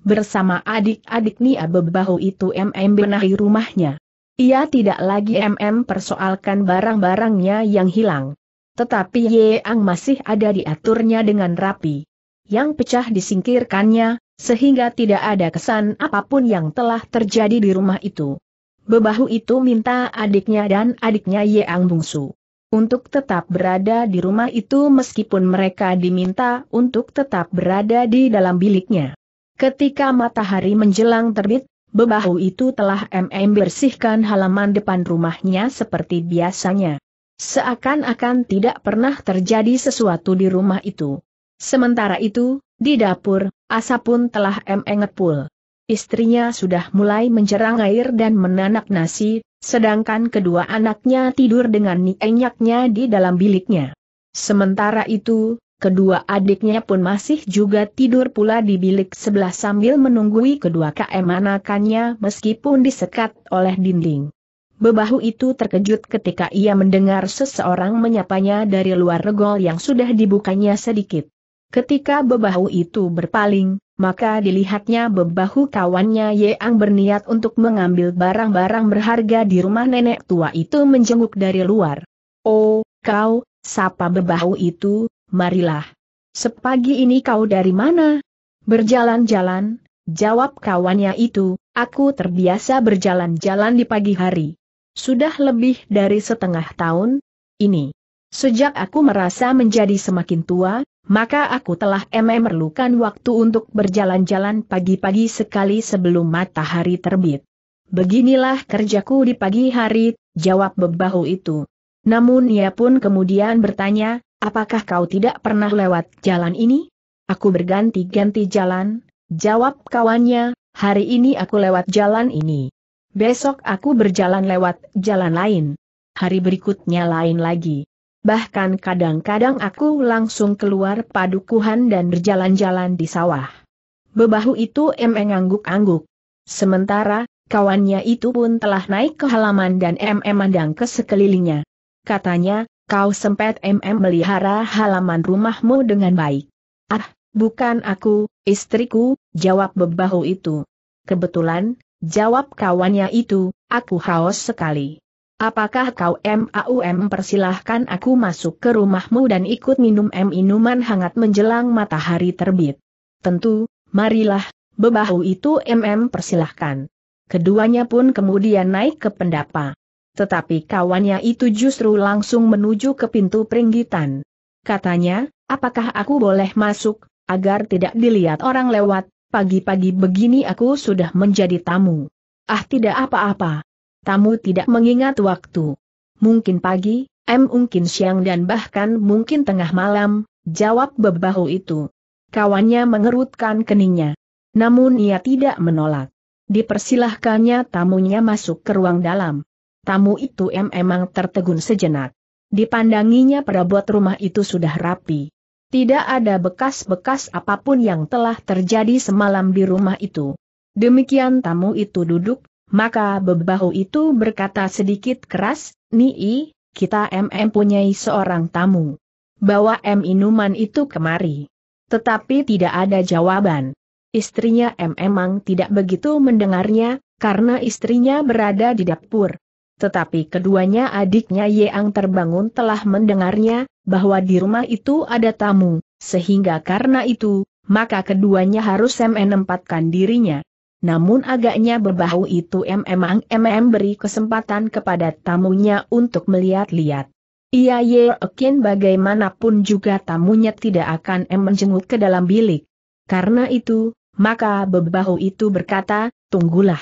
Bersama adik-adik Nia Bebahu itu MM benahi rumahnya. Ia tidak lagi MM persoalkan barang-barangnya yang hilang. Tetapi Yeang masih ada diaturnya dengan rapi. Yang pecah disingkirkannya, sehingga tidak ada kesan apapun yang telah terjadi di rumah itu. Bebahu itu minta adiknya dan adiknya Yeang bungsu untuk tetap berada di rumah itu meskipun mereka diminta untuk tetap berada di dalam biliknya. Ketika matahari menjelang terbit, bebahu itu telah MM bersihkan halaman depan rumahnya seperti biasanya. Seakan-akan tidak pernah terjadi sesuatu di rumah itu. Sementara itu, di dapur, asap pun telah MM ngepul. Istrinya sudah mulai menjerang air dan menanak nasi, sedangkan kedua anaknya tidur dengan nyenyaknya di dalam biliknya. Sementara itu, kedua adiknya pun masih juga tidur pula di bilik sebelah sambil menunggui kedua KM anakannya meskipun disekat oleh dinding. Bebahu itu terkejut ketika ia mendengar seseorang menyapanya dari luar regol yang sudah dibukanya sedikit. Ketika bebahu itu berpaling, maka dilihatnya bebahu kawannya Yeang berniat untuk mengambil barang-barang berharga di rumah nenek tua itu menjenguk dari luar. Oh, kau, sapa bebahu itu, marilah. Sepagi ini kau dari mana? Berjalan-jalan, jawab kawannya itu, aku terbiasa berjalan-jalan di pagi hari. Sudah lebih dari setengah tahun, ini. Sejak aku merasa menjadi semakin tua, maka aku telah memerlukan waktu untuk berjalan-jalan pagi-pagi sekali sebelum matahari terbit. Beginilah kerjaku di pagi hari, jawab bebahu itu. Namun ia pun kemudian bertanya, apakah kau tidak pernah lewat jalan ini? Aku berganti-ganti jalan, jawab kawannya, hari ini aku lewat jalan ini. Besok aku berjalan lewat jalan lain. Hari berikutnya lain lagi bahkan kadang-kadang aku langsung keluar padukuhan dan berjalan-jalan di sawah. Bebahu itu emeng angguk angguk Sementara, kawannya itu pun telah naik ke halaman dan emeng mandang ke sekelilingnya. Katanya, kau sempat emeng melihara halaman rumahmu dengan baik. Ah, bukan aku, istriku, jawab bebahu itu. Kebetulan, jawab kawannya itu, aku haus sekali. Apakah kau MAUM persilahkan aku masuk ke rumahmu dan ikut minum M minuman hangat menjelang matahari terbit? Tentu, marilah, bebahu itu MM persilahkan. Keduanya pun kemudian naik ke pendapa. Tetapi kawannya itu justru langsung menuju ke pintu peringgitan. Katanya, apakah aku boleh masuk, agar tidak dilihat orang lewat, pagi-pagi begini aku sudah menjadi tamu. Ah tidak apa-apa, Tamu tidak mengingat waktu. Mungkin pagi, M mungkin siang dan bahkan mungkin tengah malam, jawab bebahu itu. Kawannya mengerutkan keningnya. Namun ia tidak menolak. Dipersilahkannya tamunya masuk ke ruang dalam. Tamu itu M emang tertegun sejenak. Dipandanginya perabot rumah itu sudah rapi. Tidak ada bekas-bekas apapun yang telah terjadi semalam di rumah itu. Demikian tamu itu duduk, maka bebahu itu berkata sedikit keras, Nii, kita MM punyai seorang tamu. Bawa M minuman itu kemari. Tetapi tidak ada jawaban. Istrinya M emang tidak begitu mendengarnya, karena istrinya berada di dapur. Tetapi keduanya adiknya Yeang terbangun telah mendengarnya, bahwa di rumah itu ada tamu, sehingga karena itu, maka keduanya harus menempatkan dirinya namun agaknya berbau itu memang MM beri kesempatan kepada tamunya untuk melihat-lihat. Ia yakin bagaimanapun juga tamunya tidak akan M menjenguk ke dalam bilik. Karena itu, maka bebahu itu berkata, tunggulah.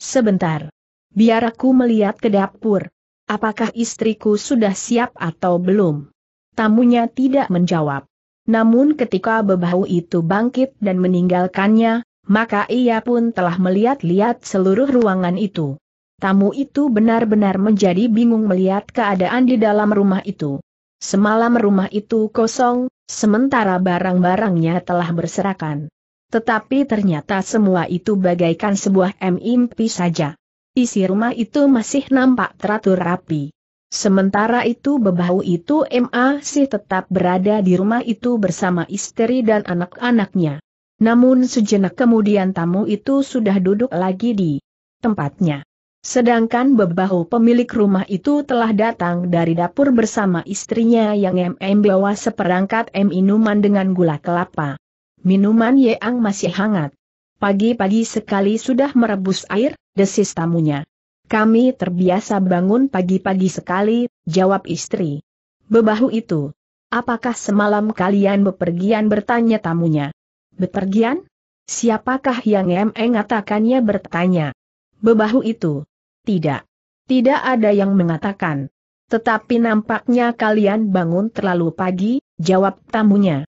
Sebentar. Biar aku melihat ke dapur. Apakah istriku sudah siap atau belum? Tamunya tidak menjawab. Namun ketika bebahu itu bangkit dan meninggalkannya, maka ia pun telah melihat-lihat seluruh ruangan itu. Tamu itu benar-benar menjadi bingung melihat keadaan di dalam rumah itu. Semalam rumah itu kosong, sementara barang-barangnya telah berserakan. Tetapi ternyata semua itu bagaikan sebuah mimpi saja. Isi rumah itu masih nampak teratur rapi. Sementara itu bebau itu masih tetap berada di rumah itu bersama istri dan anak-anaknya. Namun sejenak kemudian tamu itu sudah duduk lagi di tempatnya. Sedangkan bebahu pemilik rumah itu telah datang dari dapur bersama istrinya yang MM bawa seperangkat M minuman dengan gula kelapa. Minuman Yeang masih hangat. Pagi-pagi sekali sudah merebus air, desis tamunya. Kami terbiasa bangun pagi-pagi sekali, jawab istri. Bebahu itu. Apakah semalam kalian bepergian bertanya tamunya? Bepergian? Siapakah yang Emeng ngatakannya bertanya. Bebahu itu? Tidak. Tidak ada yang mengatakan. Tetapi nampaknya kalian bangun terlalu pagi, jawab tamunya.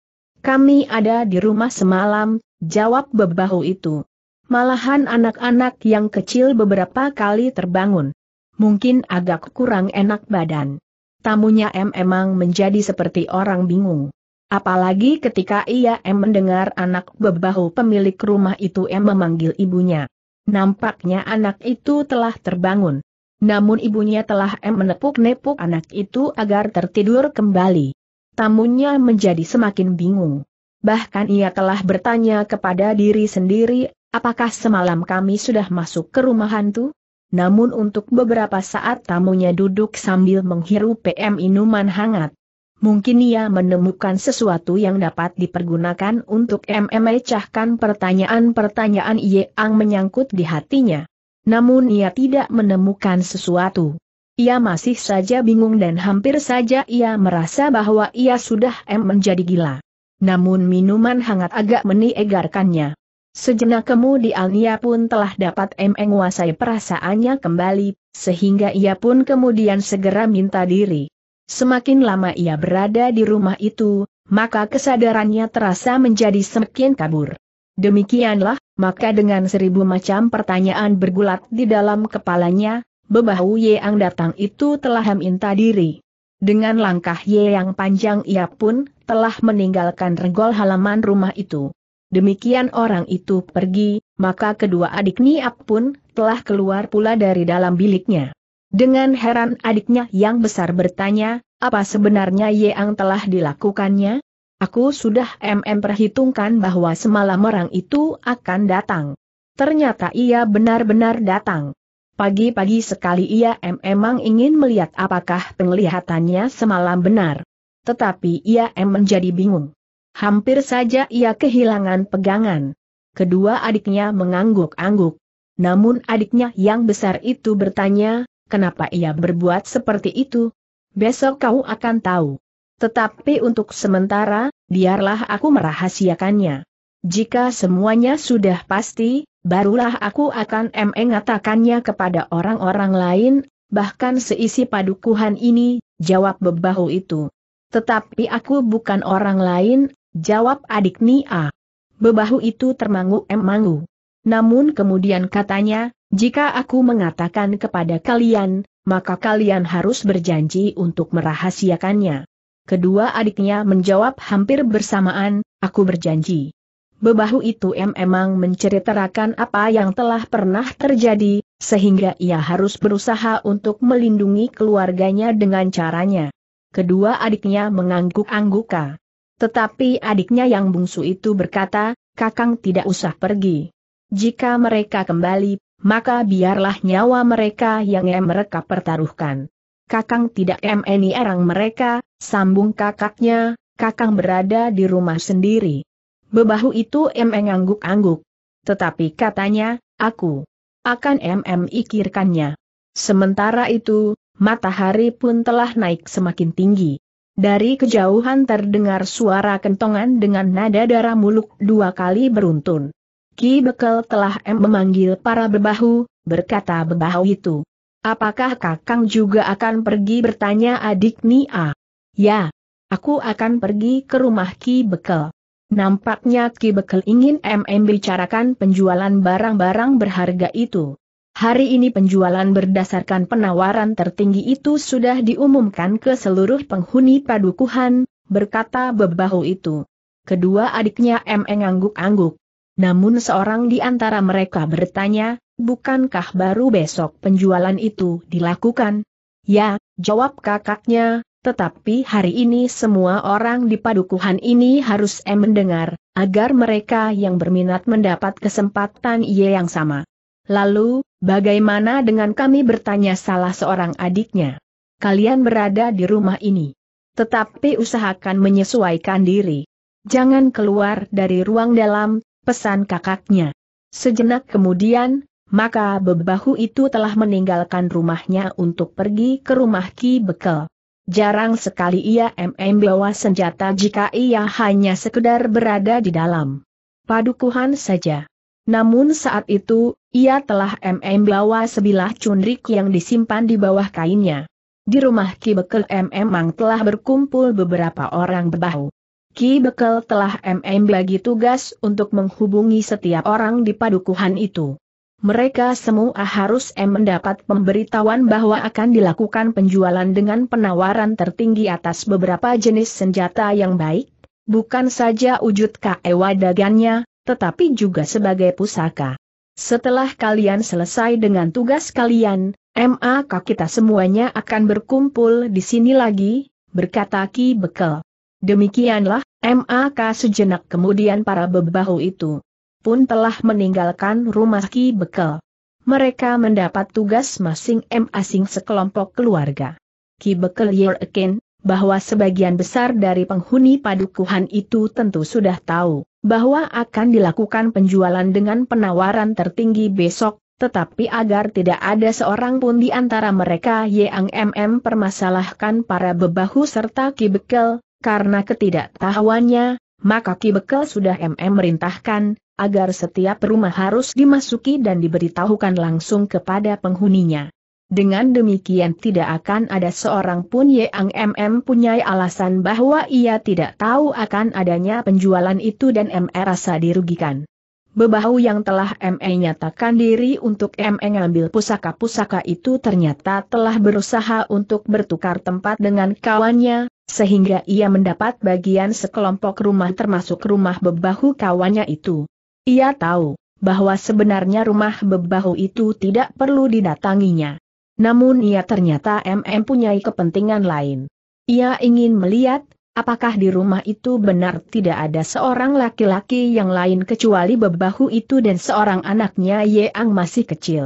Kami ada di rumah semalam, jawab bebahu itu. Malahan anak-anak yang kecil beberapa kali terbangun. Mungkin agak kurang enak badan. Tamunya M. E emang menjadi seperti orang bingung. Apalagi ketika ia mendengar anak bebahu pemilik rumah itu M memanggil ibunya. Nampaknya anak itu telah terbangun. Namun ibunya telah M menepuk-nepuk anak itu agar tertidur kembali. Tamunya menjadi semakin bingung. Bahkan ia telah bertanya kepada diri sendiri, apakah semalam kami sudah masuk ke rumah hantu? Namun untuk beberapa saat tamunya duduk sambil menghirup PM minuman hangat. Mungkin ia menemukan sesuatu yang dapat dipergunakan untuk memecahkan pertanyaan-pertanyaan yang menyangkut di hatinya. Namun ia tidak menemukan sesuatu. Ia masih saja bingung dan hampir saja ia merasa bahwa ia sudah M menjadi gila. Namun minuman hangat agak meniegarkannya. Sejenak kemudian ia pun telah dapat M menguasai perasaannya kembali, sehingga ia pun kemudian segera minta diri. Semakin lama ia berada di rumah itu, maka kesadarannya terasa menjadi semakin kabur. Demikianlah, maka dengan seribu macam pertanyaan bergulat di dalam kepalanya, bebahu Yang datang itu telah minta diri. Dengan langkah Ye yang panjang ia pun telah meninggalkan regol halaman rumah itu. Demikian orang itu pergi, maka kedua adik Niap pun telah keluar pula dari dalam biliknya. Dengan heran adiknya yang besar bertanya, apa sebenarnya Yeang telah dilakukannya? Aku sudah MM perhitungkan bahwa semalam orang itu akan datang. Ternyata ia benar-benar datang. Pagi-pagi sekali ia memang ingin melihat apakah penglihatannya semalam benar. Tetapi ia em menjadi bingung. Hampir saja ia kehilangan pegangan. Kedua adiknya mengangguk-angguk. Namun adiknya yang besar itu bertanya, kenapa ia berbuat seperti itu? Besok kau akan tahu. Tetapi untuk sementara, biarlah aku merahasiakannya. Jika semuanya sudah pasti, barulah aku akan mengatakannya kepada orang-orang lain, bahkan seisi padukuhan ini, jawab bebahu itu. Tetapi aku bukan orang lain, jawab adik Nia. Bebahu itu termangu-emangu. Namun kemudian katanya, jika aku mengatakan kepada kalian, maka kalian harus berjanji untuk merahasiakannya. Kedua adiknya menjawab hampir bersamaan, aku berjanji. Bebahu itu memang menceritakan apa yang telah pernah terjadi, sehingga ia harus berusaha untuk melindungi keluarganya dengan caranya. Kedua adiknya mengangguk-angguka. Tetapi adiknya yang bungsu itu berkata, kakang tidak usah pergi. Jika mereka kembali, maka biarlah nyawa mereka yang mereka pertaruhkan. Kakang tidak emeni erang mereka, sambung kakaknya, kakang berada di rumah sendiri. Bebahu itu emeng angguk-angguk. Tetapi katanya, aku akan mm ikirkannya. Sementara itu, matahari pun telah naik semakin tinggi. Dari kejauhan terdengar suara kentongan dengan nada darah muluk dua kali beruntun. Ki Bekel telah em memanggil para bebahu, berkata bebahu itu. Apakah kakang juga akan pergi bertanya adik Nia? Ya, aku akan pergi ke rumah Ki Bekel. Nampaknya Ki Bekel ingin MM bicarakan penjualan barang-barang berharga itu. Hari ini penjualan berdasarkan penawaran tertinggi itu sudah diumumkan ke seluruh penghuni padukuhan, berkata bebahu itu. Kedua adiknya MM ngangguk-angguk. Namun seorang di antara mereka bertanya, bukankah baru besok penjualan itu dilakukan? Ya, jawab kakaknya, tetapi hari ini semua orang di padukuhan ini harus em mendengar, agar mereka yang berminat mendapat kesempatan ia yang sama. Lalu, bagaimana dengan kami bertanya salah seorang adiknya? Kalian berada di rumah ini. Tetapi usahakan menyesuaikan diri. Jangan keluar dari ruang dalam, pesan kakaknya. Sejenak kemudian, maka bebahu itu telah meninggalkan rumahnya untuk pergi ke rumah Ki Bekel. Jarang sekali ia MM bawa senjata jika ia hanya sekedar berada di dalam padukuhan saja. Namun saat itu, ia telah MM bawa sebilah cundrik yang disimpan di bawah kainnya. Di rumah Ki Bekel MM telah berkumpul beberapa orang bebahu. Ki Bekel telah MM bagi tugas untuk menghubungi setiap orang di padukuhan itu. Mereka semua harus M mendapat pemberitahuan bahwa akan dilakukan penjualan dengan penawaran tertinggi atas beberapa jenis senjata yang baik, bukan saja wujud keewa dagannya, tetapi juga sebagai pusaka. Setelah kalian selesai dengan tugas kalian, maka kita semuanya akan berkumpul di sini lagi, berkata Ki Bekel. Demikianlah, MAK sejenak kemudian para bebahu itu pun telah meninggalkan rumah Ki Bekel. Mereka mendapat tugas masing masing sekelompok keluarga. Ki Bekel yakin bahwa sebagian besar dari penghuni padukuhan itu tentu sudah tahu bahwa akan dilakukan penjualan dengan penawaran tertinggi besok, tetapi agar tidak ada seorang pun di antara mereka yang MM permasalahkan para bebahu serta Ki Bekel, karena ketidaktahuannya, maka Ki Bekel sudah MM merintahkan, agar setiap rumah harus dimasuki dan diberitahukan langsung kepada penghuninya. Dengan demikian tidak akan ada seorang pun yang MM punya alasan bahwa ia tidak tahu akan adanya penjualan itu dan MR rasa dirugikan. Bebahu yang telah ME nyatakan diri untuk ME ngambil pusaka-pusaka itu ternyata telah berusaha untuk bertukar tempat dengan kawannya, sehingga ia mendapat bagian sekelompok rumah termasuk rumah bebahu kawannya itu. Ia tahu bahwa sebenarnya rumah bebahu itu tidak perlu didatanginya. Namun ia ternyata MM e punya kepentingan lain. Ia ingin melihat Apakah di rumah itu benar tidak ada seorang laki-laki yang lain kecuali bebahu itu dan seorang anaknya Yeang masih kecil?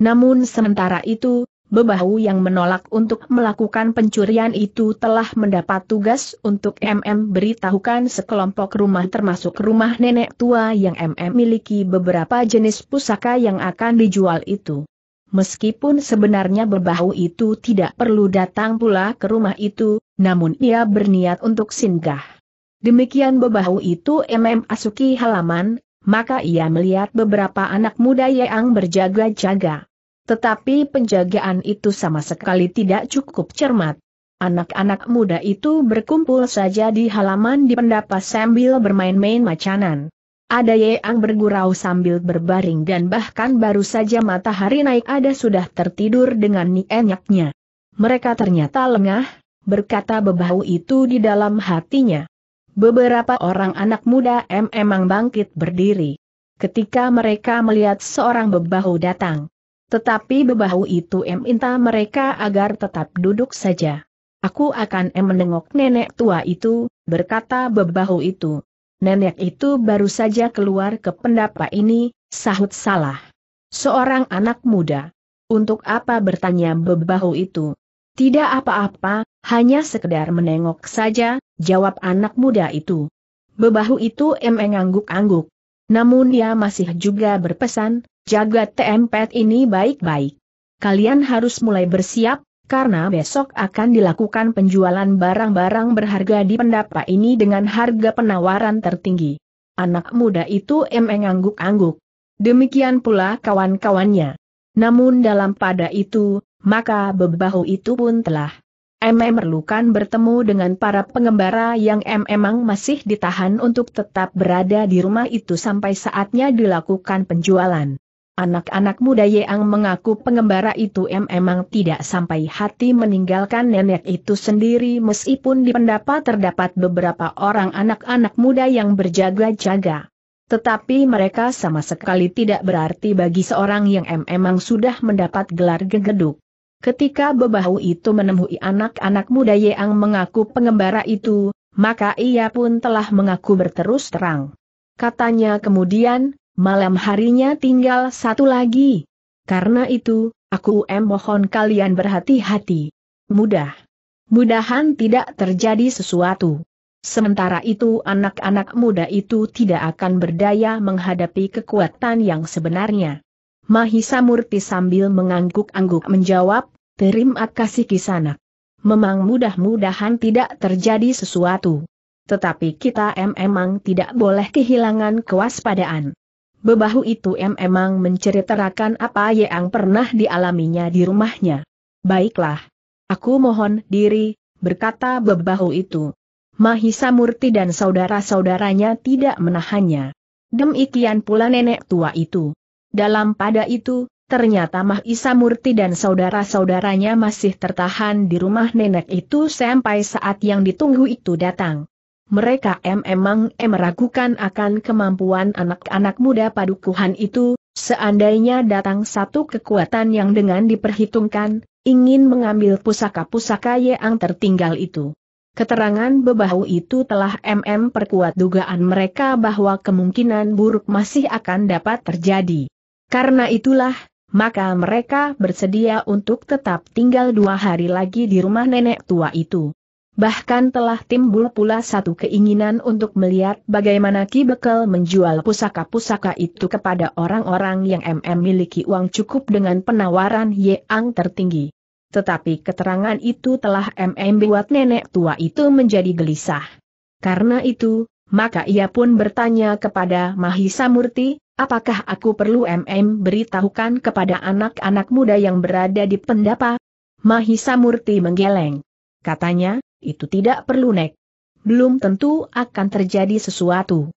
Namun sementara itu, bebahu yang menolak untuk melakukan pencurian itu telah mendapat tugas untuk MM beritahukan sekelompok rumah termasuk rumah nenek tua yang MM miliki beberapa jenis pusaka yang akan dijual itu. Meskipun sebenarnya bebahu itu tidak perlu datang pula ke rumah itu, namun ia berniat untuk singgah. Demikian bebahu itu MM Asuki halaman, maka ia melihat beberapa anak muda yang berjaga-jaga. Tetapi penjagaan itu sama sekali tidak cukup cermat. Anak-anak muda itu berkumpul saja di halaman di pendapa sambil bermain-main macanan. Ada Yeang bergurau sambil berbaring dan bahkan baru saja matahari naik ada sudah tertidur dengan nienyaknya. Mereka ternyata lengah, berkata bebau itu di dalam hatinya. Beberapa orang anak muda M emang bangkit berdiri. Ketika mereka melihat seorang bebahu datang. Tetapi bebahu itu M minta mereka agar tetap duduk saja. Aku akan M menengok nenek tua itu, berkata bebahu itu nenek itu baru saja keluar ke pendapa ini, sahut salah. Seorang anak muda. Untuk apa bertanya bebahu itu? Tidak apa-apa, hanya sekedar menengok saja, jawab anak muda itu. Bebahu itu emang angguk-angguk. Namun dia masih juga berpesan, jaga tempet ini baik-baik. Kalian harus mulai bersiap, karena besok akan dilakukan penjualan barang-barang berharga di pendapa ini dengan harga penawaran tertinggi. Anak muda itu emang angguk-angguk. Demikian pula kawan-kawannya. Namun dalam pada itu, maka bebahu itu pun telah MM merlukan bertemu dengan para pengembara yang M memang masih ditahan untuk tetap berada di rumah itu sampai saatnya dilakukan penjualan. Anak-anak muda Yang mengaku pengembara itu memang tidak sampai hati meninggalkan nenek itu sendiri meskipun di pendapat terdapat beberapa orang anak-anak muda yang berjaga-jaga. Tetapi mereka sama sekali tidak berarti bagi seorang yang memang sudah mendapat gelar gegeduk. Ketika bebahu itu menemui anak-anak muda yang mengaku pengembara itu, maka ia pun telah mengaku berterus terang. Katanya kemudian, malam harinya tinggal satu lagi. Karena itu, aku mohon kalian berhati-hati. Mudah. Mudahan tidak terjadi sesuatu. Sementara itu anak-anak muda itu tidak akan berdaya menghadapi kekuatan yang sebenarnya. Mahisa Murti sambil mengangguk-angguk menjawab, Terima kasih kisanak. Memang mudah-mudahan tidak terjadi sesuatu. Tetapi kita memang tidak boleh kehilangan kewaspadaan. Bebahu itu em emang menceritakan apa yang pernah dialaminya di rumahnya. Baiklah. Aku mohon diri, berkata bebahu itu. Mahisa Murti dan saudara-saudaranya tidak menahannya. Demikian pula nenek tua itu. Dalam pada itu, ternyata Mahisa Murti dan saudara-saudaranya masih tertahan di rumah nenek itu sampai saat yang ditunggu itu datang. Mereka memang meragukan akan kemampuan anak-anak muda padukuhan itu, seandainya datang satu kekuatan yang dengan diperhitungkan, ingin mengambil pusaka-pusaka yang tertinggal itu. Keterangan bebahu itu telah MM perkuat dugaan mereka bahwa kemungkinan buruk masih akan dapat terjadi. Karena itulah, maka mereka bersedia untuk tetap tinggal dua hari lagi di rumah nenek tua itu. Bahkan telah timbul pula satu keinginan untuk melihat bagaimana Ki Bekel menjual pusaka-pusaka itu kepada orang-orang yang MM miliki uang cukup dengan penawaran yang tertinggi. Tetapi keterangan itu telah MM buat nenek tua itu menjadi gelisah. Karena itu, maka ia pun bertanya kepada Mahisa Murti, apakah aku perlu MM beritahukan kepada anak-anak muda yang berada di pendapa? Mahisa Murti menggeleng. Katanya, itu tidak perlu nek. Belum tentu akan terjadi sesuatu.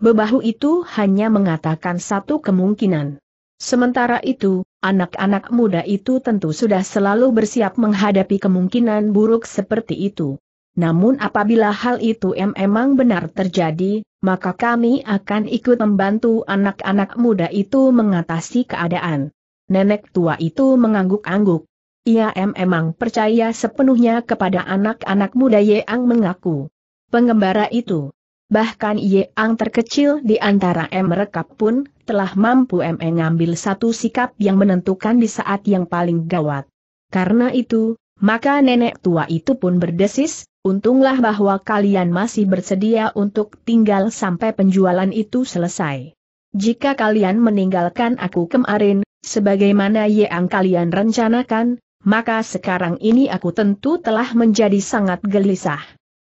Bebahu itu hanya mengatakan satu kemungkinan. Sementara itu, anak-anak muda itu tentu sudah selalu bersiap menghadapi kemungkinan buruk seperti itu. Namun apabila hal itu memang benar terjadi, maka kami akan ikut membantu anak-anak muda itu mengatasi keadaan. Nenek tua itu mengangguk-angguk. Ia memang percaya sepenuhnya kepada anak-anak muda Yeang mengaku. Pengembara itu. Bahkan Yeang terkecil di antara mereka pun telah mampu mengambil satu sikap yang menentukan di saat yang paling gawat. Karena itu, maka nenek tua itu pun berdesis, untunglah bahwa kalian masih bersedia untuk tinggal sampai penjualan itu selesai. Jika kalian meninggalkan aku kemarin, sebagaimana yang kalian rencanakan, maka sekarang ini aku tentu telah menjadi sangat gelisah.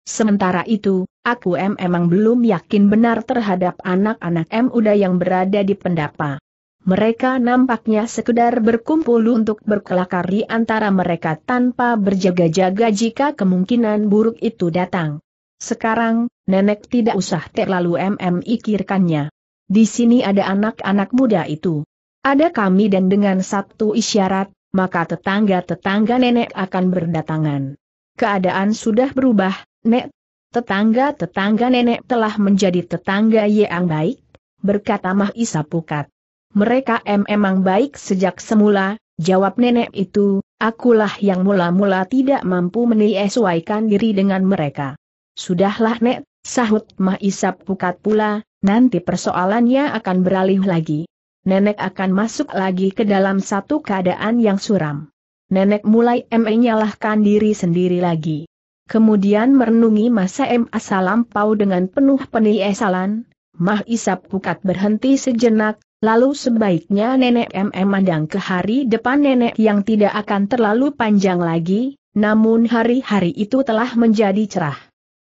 Sementara itu, aku em emang belum yakin benar terhadap anak-anak M Uda yang berada di pendapa. Mereka nampaknya sekedar berkumpul untuk berkelakar di antara mereka tanpa berjaga-jaga jika kemungkinan buruk itu datang. Sekarang, nenek tidak usah terlalu MM ikirkannya. Di sini ada anak-anak muda itu. Ada kami dan dengan satu isyarat, maka tetangga-tetangga nenek akan berdatangan. Keadaan sudah berubah, Nek. Tetangga-tetangga nenek telah menjadi tetangga yang baik, berkata Mah Isa Pukat. Mereka memang emang baik sejak semula, jawab nenek itu, akulah yang mula-mula tidak mampu menyesuaikan diri dengan mereka. Sudahlah Nek, sahut Mah Isa Pukat pula, nanti persoalannya akan beralih lagi nenek akan masuk lagi ke dalam satu keadaan yang suram. Nenek mulai menyalahkan diri sendiri lagi. Kemudian merenungi masa M. Asalampau dengan penuh penyesalan, Mah Isap Pukat berhenti sejenak, lalu sebaiknya nenek M. memandang ke hari depan nenek yang tidak akan terlalu panjang lagi, namun hari-hari itu telah menjadi cerah.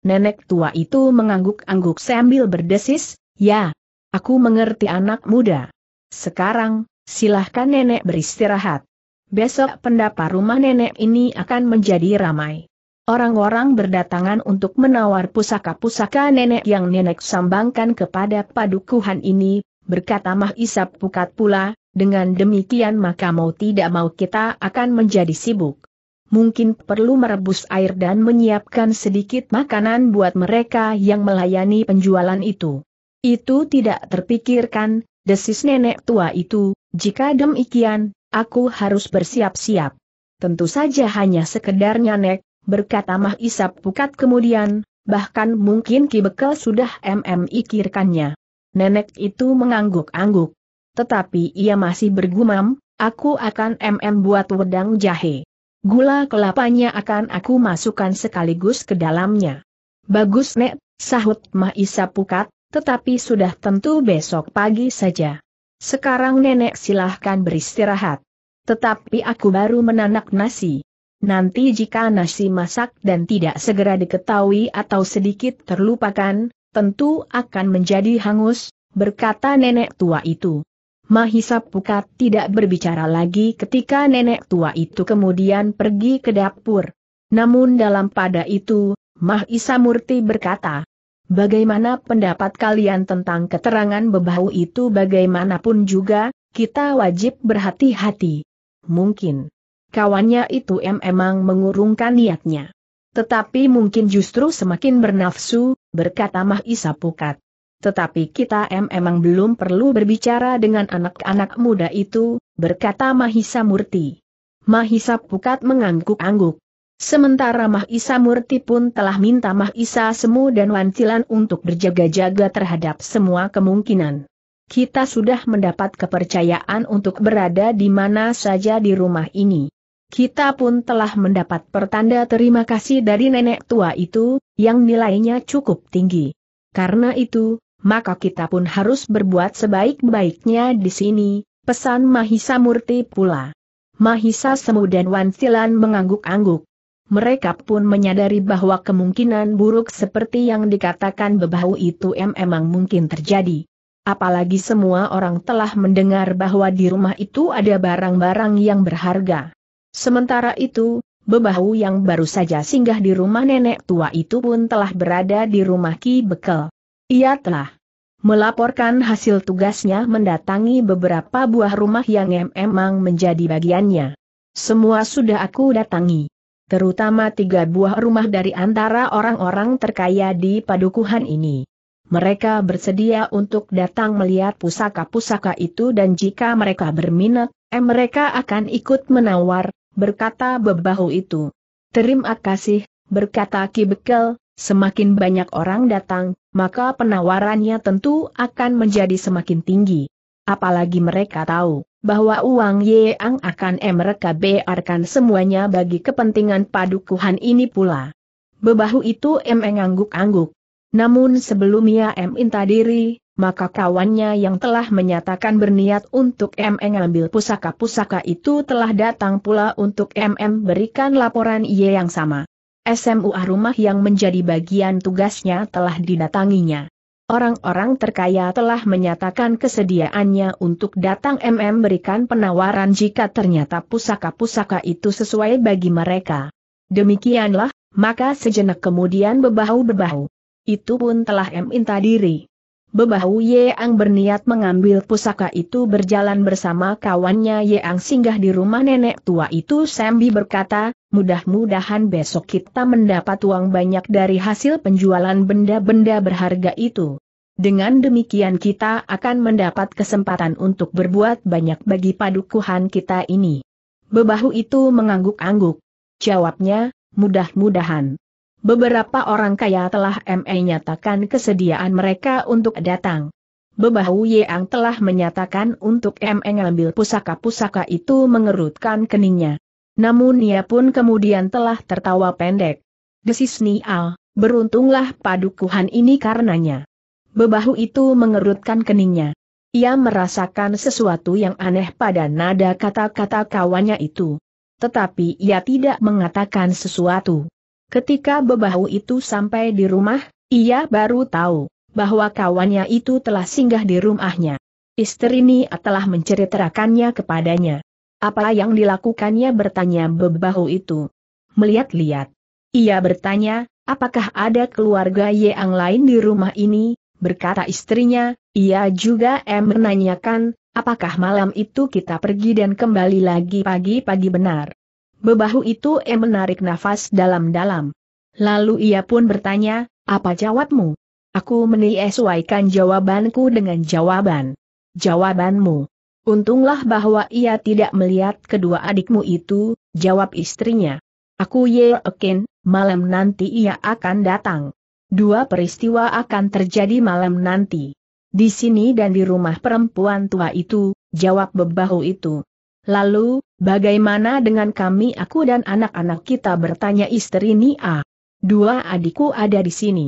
Nenek tua itu mengangguk-angguk sambil berdesis, ya, aku mengerti anak muda. Sekarang, silahkan nenek beristirahat. Besok pendapa rumah nenek ini akan menjadi ramai. Orang-orang berdatangan untuk menawar pusaka-pusaka nenek yang nenek sambangkan kepada padukuhan ini, berkata Mah Isap Pukat pula, dengan demikian maka mau tidak mau kita akan menjadi sibuk. Mungkin perlu merebus air dan menyiapkan sedikit makanan buat mereka yang melayani penjualan itu. Itu tidak terpikirkan, desis nenek tua itu, jika demikian, aku harus bersiap-siap. Tentu saja hanya sekedarnya nek, berkata Mah Isap Pukat kemudian, bahkan mungkin Ki bekel sudah MM ikirkannya. Nenek itu mengangguk-angguk. Tetapi ia masih bergumam, aku akan MM buat wedang jahe. Gula kelapanya akan aku masukkan sekaligus ke dalamnya. Bagus Nek, sahut Mah Isap Pukat, tetapi sudah tentu besok pagi saja. Sekarang nenek silahkan beristirahat. Tetapi aku baru menanak nasi. Nanti jika nasi masak dan tidak segera diketahui atau sedikit terlupakan, tentu akan menjadi hangus, berkata nenek tua itu. Mahisa Pukat tidak berbicara lagi ketika nenek tua itu kemudian pergi ke dapur. Namun dalam pada itu, Mahisa Murti berkata, Bagaimana pendapat kalian tentang keterangan bebahu itu bagaimanapun juga, kita wajib berhati-hati. Mungkin kawannya itu memang mengurungkan niatnya. Tetapi mungkin justru semakin bernafsu, berkata Mahisa Pukat. Tetapi kita memang belum perlu berbicara dengan anak-anak muda itu, berkata Mahisa Murti. Mahisa Pukat mengangguk-angguk. Sementara Mah Isa Murti pun telah minta Mah Isa Semu dan Wancilan untuk berjaga-jaga terhadap semua kemungkinan. Kita sudah mendapat kepercayaan untuk berada di mana saja di rumah ini. Kita pun telah mendapat pertanda terima kasih dari nenek tua itu, yang nilainya cukup tinggi. Karena itu, maka kita pun harus berbuat sebaik-baiknya di sini, pesan Mahisa Murti pula. Mahisa Semu dan Wansilan mengangguk-angguk. Mereka pun menyadari bahwa kemungkinan buruk seperti yang dikatakan bebahu itu memang mungkin terjadi. Apalagi semua orang telah mendengar bahwa di rumah itu ada barang-barang yang berharga. Sementara itu, bebahu yang baru saja singgah di rumah nenek tua itu pun telah berada di rumah Ki Bekel. Ia telah melaporkan hasil tugasnya mendatangi beberapa buah rumah yang memang menjadi bagiannya. Semua sudah aku datangi terutama tiga buah rumah dari antara orang-orang terkaya di padukuhan ini. Mereka bersedia untuk datang melihat pusaka-pusaka itu dan jika mereka berminat, eh mereka akan ikut menawar, berkata bebahu itu. Terima kasih, berkata Ki Bekel, semakin banyak orang datang, maka penawarannya tentu akan menjadi semakin tinggi. Apalagi mereka tahu, bahwa uang Yeang akan mereka biarkan semuanya bagi kepentingan padukuhan ini pula. Bebahu itu M mengangguk-angguk. Namun sebelumnya M minta diri, maka kawannya yang telah menyatakan berniat untuk M mengambil pusaka-pusaka itu telah datang pula untuk m berikan laporan Yeang sama. SMU rumah yang menjadi bagian tugasnya telah didatanginya. Orang-orang terkaya telah menyatakan kesediaannya untuk datang MM berikan penawaran jika ternyata pusaka-pusaka itu sesuai bagi mereka. Demikianlah, maka sejenak kemudian bebahu-bebahu. Itu pun telah M minta diri. Bebahu Yeang berniat mengambil pusaka itu berjalan bersama kawannya Yeang singgah di rumah nenek tua itu Sambi berkata, mudah-mudahan besok kita mendapat uang banyak dari hasil penjualan benda-benda berharga itu. Dengan demikian kita akan mendapat kesempatan untuk berbuat banyak bagi padukuhan kita ini. Bebahu itu mengangguk-angguk. Jawabnya, mudah-mudahan. Beberapa orang kaya telah ME nyatakan kesediaan mereka untuk datang. Bebahu Yang telah menyatakan untuk ME ngambil pusaka-pusaka itu mengerutkan keningnya. Namun ia pun kemudian telah tertawa pendek. Desis Nial, beruntunglah padukuhan ini karenanya. Bebahu itu mengerutkan keningnya. Ia merasakan sesuatu yang aneh pada nada kata-kata kawannya itu. Tetapi ia tidak mengatakan sesuatu. Ketika bebahu itu sampai di rumah, ia baru tahu bahwa kawannya itu telah singgah di rumahnya. Istri ini telah menceritakannya kepadanya. Apa yang dilakukannya bertanya bebahu itu. Melihat-lihat. Ia bertanya, apakah ada keluarga yang lain di rumah ini, berkata istrinya, ia juga em menanyakan, apakah malam itu kita pergi dan kembali lagi pagi-pagi benar. Bebahu itu em eh menarik nafas dalam-dalam. Lalu ia pun bertanya, apa jawabmu? Aku menyesuaikan jawabanku dengan jawaban. Jawabanmu. Untunglah bahwa ia tidak melihat kedua adikmu itu, jawab istrinya. Aku yakin, malam nanti ia akan datang. Dua peristiwa akan terjadi malam nanti. Di sini dan di rumah perempuan tua itu, jawab bebahu itu. Lalu, Bagaimana dengan kami aku dan anak-anak kita bertanya istri Nia. Dua adikku ada di sini.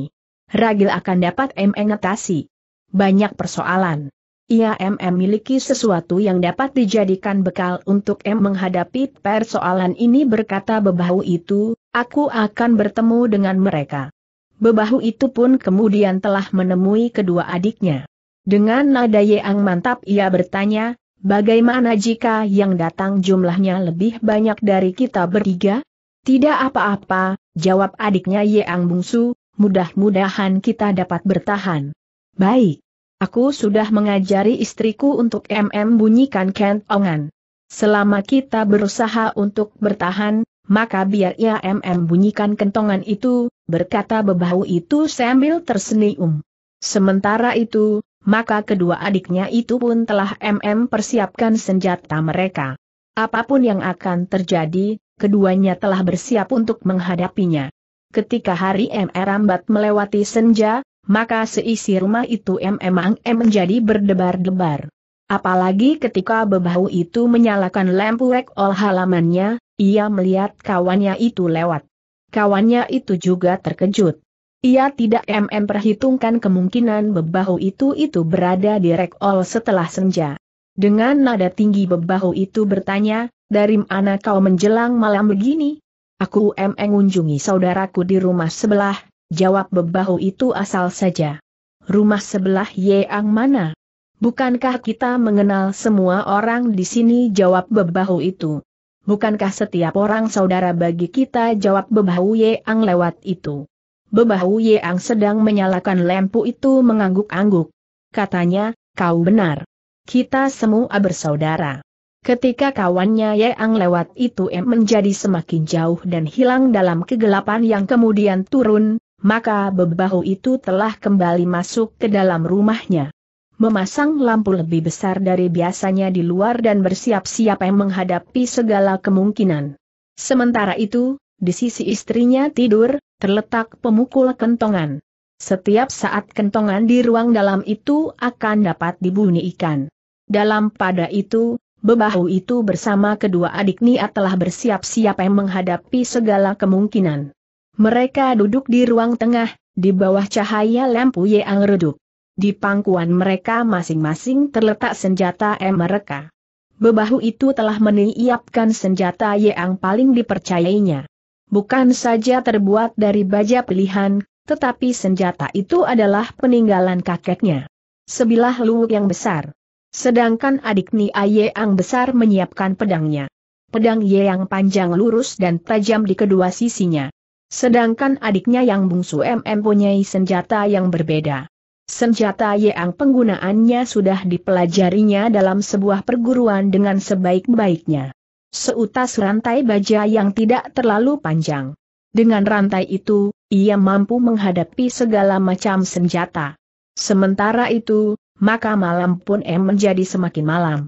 Ragil akan dapat mengatasi banyak persoalan. Ia memiliki sesuatu yang dapat dijadikan bekal untuk M menghadapi persoalan ini berkata bebahu itu, aku akan bertemu dengan mereka. Bebahu itu pun kemudian telah menemui kedua adiknya. Dengan nada yang mantap ia bertanya, Bagaimana jika yang datang jumlahnya lebih banyak dari kita bertiga? Tidak apa-apa, jawab adiknya Ye Ang Bungsu, mudah-mudahan kita dapat bertahan. Baik. Aku sudah mengajari istriku untuk MM bunyikan kentongan. Selama kita berusaha untuk bertahan, maka biar ia MM bunyikan kentongan itu, berkata bebau itu sambil tersenyum. Sementara itu, maka kedua adiknya itu pun telah MM persiapkan senjata mereka. Apapun yang akan terjadi, keduanya telah bersiap untuk menghadapinya. Ketika hari MR Rambat melewati senja, maka seisi rumah itu MM M menjadi berdebar-debar. Apalagi ketika bebau itu menyalakan lampu ekol halamannya, ia melihat kawannya itu lewat. Kawannya itu juga terkejut. Ia tidak mm perhitungkan kemungkinan bebahu itu-itu berada di rekol setelah senja. Dengan nada tinggi bebahu itu bertanya, dari mana kau menjelang malam begini? Aku mm mengunjungi saudaraku di rumah sebelah, jawab bebahu itu asal saja. Rumah sebelah Ye Ang mana? Bukankah kita mengenal semua orang di sini jawab bebahu itu? Bukankah setiap orang saudara bagi kita jawab bebahu Ang lewat itu? Bebahu Yeang sedang menyalakan lampu itu mengangguk-angguk. Katanya, kau benar. Kita semua bersaudara. Ketika kawannya Yeang lewat itu em menjadi semakin jauh dan hilang dalam kegelapan yang kemudian turun, maka bebahu itu telah kembali masuk ke dalam rumahnya. Memasang lampu lebih besar dari biasanya di luar dan bersiap-siap yang menghadapi segala kemungkinan. Sementara itu, di sisi istrinya tidur, terletak pemukul kentongan. Setiap saat kentongan di ruang dalam itu akan dapat dibunyikan. Dalam pada itu, Bebahu itu bersama kedua adik Nia telah bersiap-siap menghadapi segala kemungkinan. Mereka duduk di ruang tengah, di bawah cahaya lampu yang redup. Di pangkuan mereka masing-masing terletak senjata M mereka. Bebahu itu telah meniapkan senjata yang paling dipercayainya bukan saja terbuat dari baja pilihan, tetapi senjata itu adalah peninggalan kakeknya. Sebilah luwuk yang besar. Sedangkan adik Ni yang besar menyiapkan pedangnya. Pedang Ye yang panjang lurus dan tajam di kedua sisinya. Sedangkan adiknya yang bungsu MM punya senjata yang berbeda. Senjata yang penggunaannya sudah dipelajarinya dalam sebuah perguruan dengan sebaik-baiknya seutas rantai baja yang tidak terlalu panjang. Dengan rantai itu, ia mampu menghadapi segala macam senjata. Sementara itu, maka malam pun M menjadi semakin malam.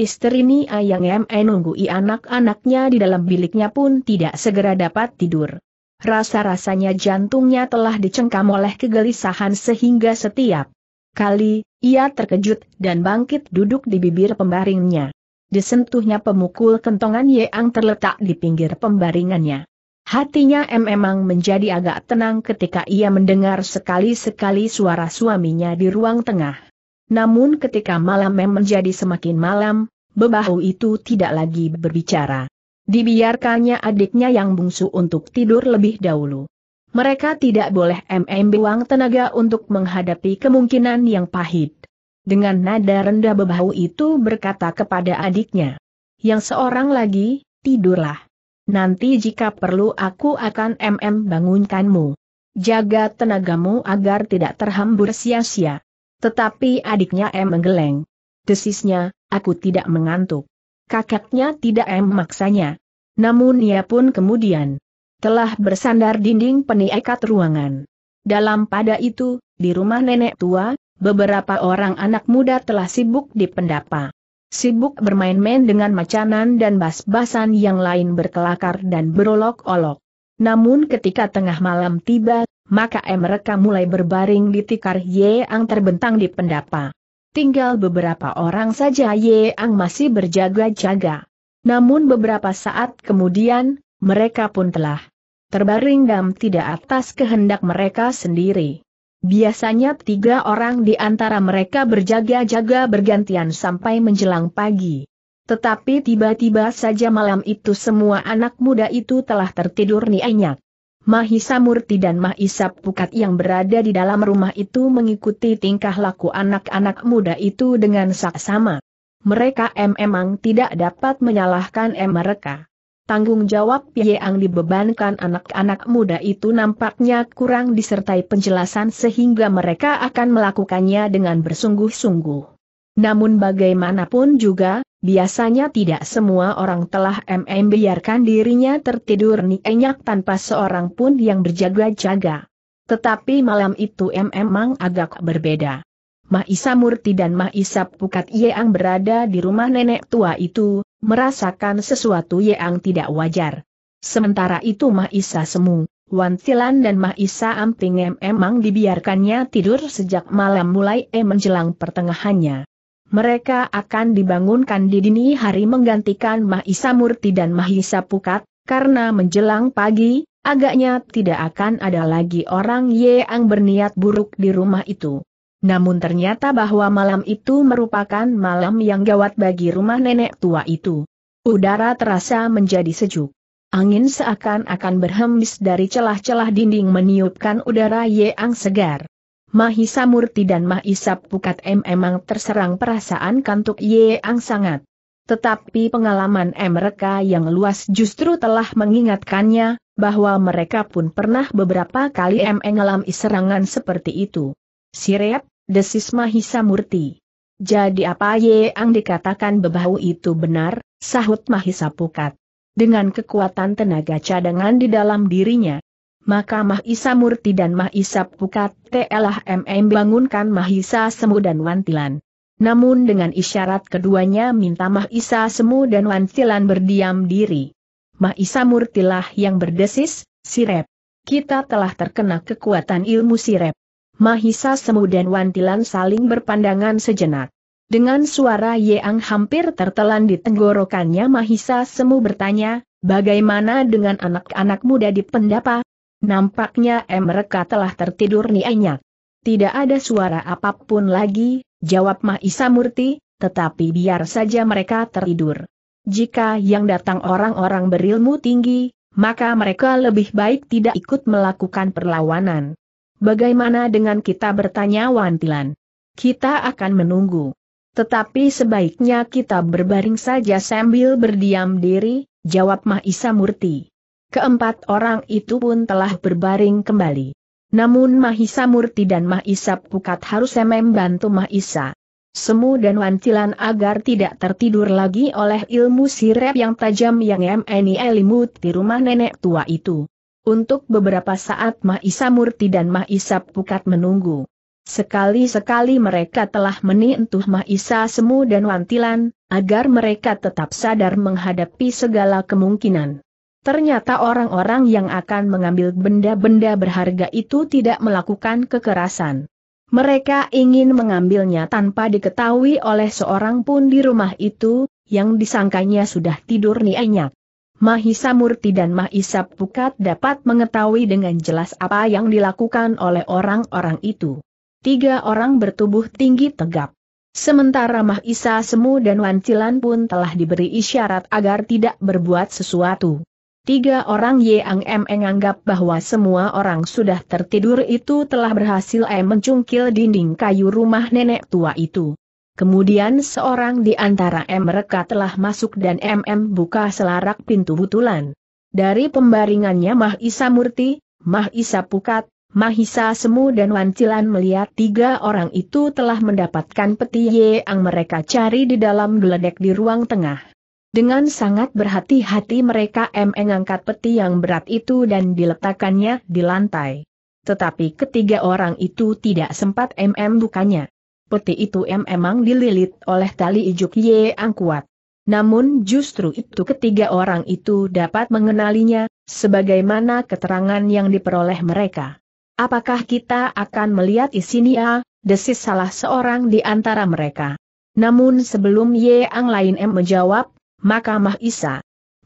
Istri ini ayang M i anak-anaknya di dalam biliknya pun tidak segera dapat tidur. Rasa-rasanya jantungnya telah dicengkam oleh kegelisahan sehingga setiap kali, ia terkejut dan bangkit duduk di bibir pembaringnya disentuhnya pemukul kentongan Yeang terletak di pinggir pembaringannya. Hatinya M memang menjadi agak tenang ketika ia mendengar sekali-sekali suara suaminya di ruang tengah. Namun ketika malam M menjadi semakin malam, bebahu itu tidak lagi berbicara. Dibiarkannya adiknya yang bungsu untuk tidur lebih dahulu. Mereka tidak boleh MM buang tenaga untuk menghadapi kemungkinan yang pahit. Dengan nada rendah bebahu itu berkata kepada adiknya. Yang seorang lagi, tidurlah. Nanti jika perlu aku akan mm bangunkanmu. Jaga tenagamu agar tidak terhambur sia-sia. Tetapi adiknya M menggeleng. Desisnya, aku tidak mengantuk. Kakaknya tidak M maksanya. Namun ia pun kemudian telah bersandar dinding peniakat ruangan. Dalam pada itu, di rumah nenek tua, beberapa orang anak muda telah sibuk di pendapa. Sibuk bermain-main dengan macanan dan bas-basan yang lain berkelakar dan berolok-olok. Namun ketika tengah malam tiba, maka mereka mulai berbaring di tikar Yeang terbentang di pendapa. Tinggal beberapa orang saja Yeang masih berjaga-jaga. Namun beberapa saat kemudian, mereka pun telah terbaring dan tidak atas kehendak mereka sendiri. Biasanya tiga orang di antara mereka berjaga-jaga bergantian sampai menjelang pagi. Tetapi tiba-tiba saja malam itu semua anak muda itu telah tertidur nianyak. Mahisa Murti dan Mahisa Pukat yang berada di dalam rumah itu mengikuti tingkah laku anak-anak muda itu dengan saksama. Mereka memang tidak dapat menyalahkan mereka tanggung jawab yang dibebankan anak-anak muda itu nampaknya kurang disertai penjelasan sehingga mereka akan melakukannya dengan bersungguh-sungguh. Namun bagaimanapun juga, biasanya tidak semua orang telah MM biarkan dirinya tertidur nyenyak tanpa seorang pun yang berjaga-jaga. Tetapi malam itu MM memang agak berbeda. Mahisa Murti dan Mahisa Pukat Yeang berada di rumah nenek tua itu, merasakan sesuatu yang tidak wajar. Sementara itu Mahisa Semu, Silan dan Mahisa Amping emang dibiarkannya tidur sejak malam mulai e menjelang pertengahannya. Mereka akan dibangunkan di dini hari menggantikan Mahisa Murti dan Mahisa Pukat, karena menjelang pagi, agaknya tidak akan ada lagi orang yang berniat buruk di rumah itu. Namun ternyata bahwa malam itu merupakan malam yang gawat bagi rumah nenek tua itu. Udara terasa menjadi sejuk. Angin seakan-akan berhembus dari celah-celah dinding meniupkan udara yang segar. Mahisa Murti dan Mahisa Pukat M emang terserang perasaan kantuk yang sangat. Tetapi pengalaman M mereka yang luas justru telah mengingatkannya, bahwa mereka pun pernah beberapa kali M mengalami serangan seperti itu. Sirep, desis Mahisa Murti. Jadi apa ye yang dikatakan bebahu itu benar, sahut Mahisa Pukat. Dengan kekuatan tenaga cadangan di dalam dirinya, maka Mahisa Murti dan Mahisa Pukat telah MM bangunkan Mahisa Semu dan Wantilan. Namun dengan isyarat keduanya minta Mahisa Semu dan Wantilan berdiam diri. Mahisa Murtilah yang berdesis, Sirep. Kita telah terkena kekuatan ilmu Sirep. Mahisa Semu dan Wantilan saling berpandangan sejenak. Dengan suara yang hampir tertelan di tenggorokannya Mahisa Semu bertanya, bagaimana dengan anak-anak muda di pendapa? Nampaknya em mereka telah tertidur nianyak. Tidak ada suara apapun lagi, jawab Mahisa Murti, tetapi biar saja mereka tertidur. Jika yang datang orang-orang berilmu tinggi, maka mereka lebih baik tidak ikut melakukan perlawanan. Bagaimana dengan kita bertanya Wantilan? Kita akan menunggu. Tetapi sebaiknya kita berbaring saja sambil berdiam diri, jawab Mahisa Murti. Keempat orang itu pun telah berbaring kembali. Namun Mahisa Murti dan Mahisa Pukat harus membantu Mahisa. Semu dan Wantilan agar tidak tertidur lagi oleh ilmu sirep yang tajam yang MNI Elimut di rumah nenek tua itu. Untuk beberapa saat Mahisa Murti dan Mahisa Pukat menunggu. Sekali-sekali mereka telah menyentuh Mahisa Semu dan Wantilan, agar mereka tetap sadar menghadapi segala kemungkinan. Ternyata orang-orang yang akan mengambil benda-benda berharga itu tidak melakukan kekerasan. Mereka ingin mengambilnya tanpa diketahui oleh seorang pun di rumah itu, yang disangkanya sudah tidur nianyak. Mahisa Murti dan Mahisa Pukat dapat mengetahui dengan jelas apa yang dilakukan oleh orang-orang itu. Tiga orang bertubuh tinggi tegap. Sementara Mahisa Semu dan Wancilan pun telah diberi isyarat agar tidak berbuat sesuatu. Tiga orang Yang M menganggap bahwa semua orang sudah tertidur itu telah berhasil M mencungkil dinding kayu rumah nenek tua itu. Kemudian seorang di antara M mereka telah masuk dan MM buka selarak pintu butulan. Dari pembaringannya Mahisa Murti, Mahisa Pukat, Mahisa Semu dan Wancilan melihat tiga orang itu telah mendapatkan peti yang mereka cari di dalam geledek di ruang tengah. Dengan sangat berhati-hati mereka M mengangkat peti yang berat itu dan diletakkannya di lantai. Tetapi ketiga orang itu tidak sempat MM bukannya peti itu memang dililit oleh tali ijuk Ye Ang kuat. Namun justru itu ketiga orang itu dapat mengenalinya, sebagaimana keterangan yang diperoleh mereka. Apakah kita akan melihat isinya, desis salah seorang di antara mereka. Namun sebelum Ye Ang lain M menjawab, maka Mah Isa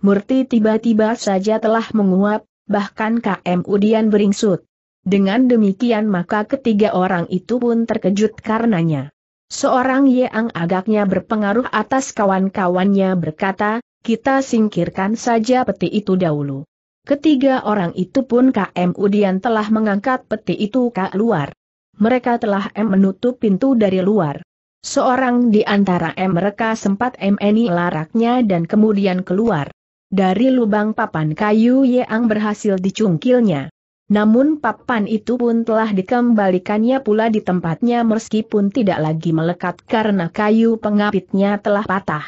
Murti tiba-tiba saja telah menguap, bahkan KM Udian beringsut. Dengan demikian maka ketiga orang itu pun terkejut karenanya. Seorang yang agaknya berpengaruh atas kawan-kawannya berkata, kita singkirkan saja peti itu dahulu. Ketiga orang itu pun KM Udian telah mengangkat peti itu ke luar. Mereka telah M menutup pintu dari luar. Seorang di antara M mereka sempat MNI laraknya dan kemudian keluar. Dari lubang papan kayu yang berhasil dicungkilnya. Namun papan itu pun telah dikembalikannya pula di tempatnya meskipun tidak lagi melekat karena kayu pengapitnya telah patah.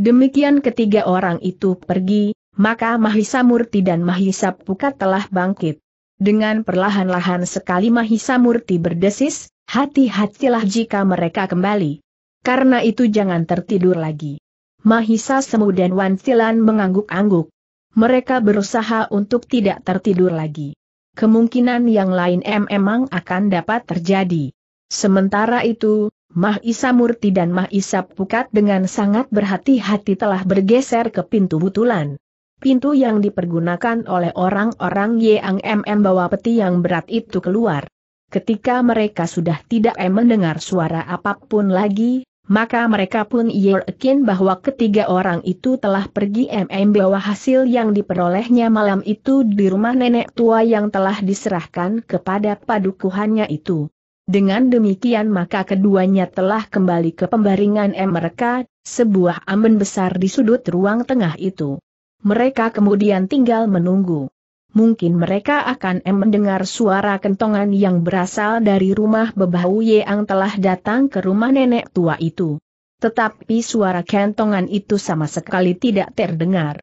Demikian ketiga orang itu pergi, maka Mahisa Murti dan Mahisa Pukat telah bangkit. Dengan perlahan-lahan sekali Mahisa Murti berdesis, hati-hatilah jika mereka kembali. Karena itu jangan tertidur lagi. Mahisa Semu dan Silan mengangguk-angguk. Mereka berusaha untuk tidak tertidur lagi kemungkinan yang lain memang akan dapat terjadi. Sementara itu, Mahisa Murti dan Mah Isa Pukat dengan sangat berhati-hati telah bergeser ke pintu butulan. Pintu yang dipergunakan oleh orang-orang yang MM bawa peti yang berat itu keluar. Ketika mereka sudah tidak mendengar suara apapun lagi, maka mereka pun yakin bahwa ketiga orang itu telah pergi MM bawa hasil yang diperolehnya malam itu di rumah nenek tua yang telah diserahkan kepada padukuhannya itu. Dengan demikian maka keduanya telah kembali ke pembaringan M mereka, sebuah amben besar di sudut ruang tengah itu. Mereka kemudian tinggal menunggu mungkin mereka akan mendengar suara kentongan yang berasal dari rumah bebau yang telah datang ke rumah nenek tua itu. Tetapi suara kentongan itu sama sekali tidak terdengar.